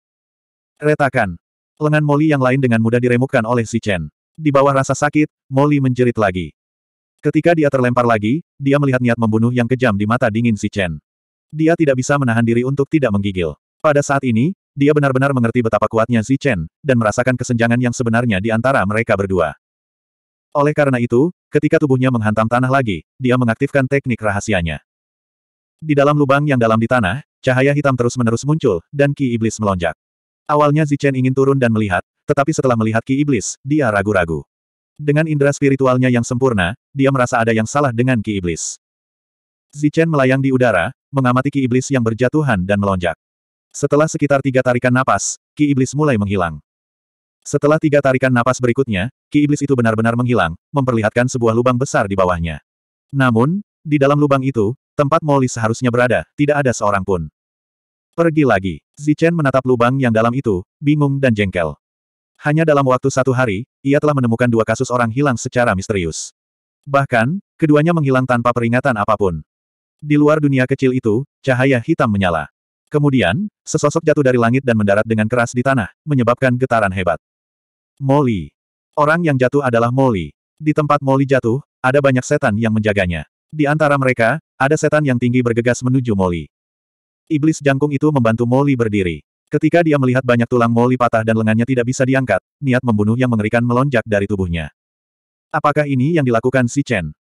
S2: Retakan. Lengan Molly yang lain dengan mudah diremukkan oleh Zichen. Di bawah rasa sakit, Molly menjerit lagi. Ketika dia terlempar lagi, dia melihat niat membunuh yang kejam di mata dingin si Chen. Dia tidak bisa menahan diri untuk tidak menggigil. Pada saat ini, dia benar-benar mengerti betapa kuatnya si Chen, dan merasakan kesenjangan yang sebenarnya di antara mereka berdua. Oleh karena itu, ketika tubuhnya menghantam tanah lagi, dia mengaktifkan teknik rahasianya. Di dalam lubang yang dalam di tanah, cahaya hitam terus-menerus muncul, dan ki iblis melonjak. Awalnya Zichen ingin turun dan melihat, tetapi setelah melihat Ki Iblis, dia ragu-ragu. Dengan indera spiritualnya yang sempurna, dia merasa ada yang salah dengan Ki Iblis. Zichen melayang di udara, mengamati Ki Iblis yang berjatuhan dan melonjak. Setelah sekitar tiga tarikan napas, Ki Iblis mulai menghilang. Setelah tiga tarikan napas berikutnya, Ki Iblis itu benar-benar menghilang, memperlihatkan sebuah lubang besar di bawahnya. Namun, di dalam lubang itu, tempat Molly seharusnya berada, tidak ada seorang pun. Pergi lagi. Zichen menatap lubang yang dalam itu, bingung dan jengkel. Hanya dalam waktu satu hari, ia telah menemukan dua kasus orang hilang secara misterius. Bahkan, keduanya menghilang tanpa peringatan apapun. Di luar dunia kecil itu, cahaya hitam menyala. Kemudian, sesosok jatuh dari langit dan mendarat dengan keras di tanah, menyebabkan getaran hebat. Molly. Orang yang jatuh adalah Molly. Di tempat Molly jatuh, ada banyak setan yang menjaganya. Di antara mereka, ada setan yang tinggi bergegas menuju Molly. Iblis jangkung itu membantu Molly berdiri. Ketika dia melihat banyak tulang Moli patah dan lengannya tidak bisa diangkat, niat membunuh yang mengerikan melonjak dari tubuhnya. Apakah ini yang dilakukan si
S1: Chen?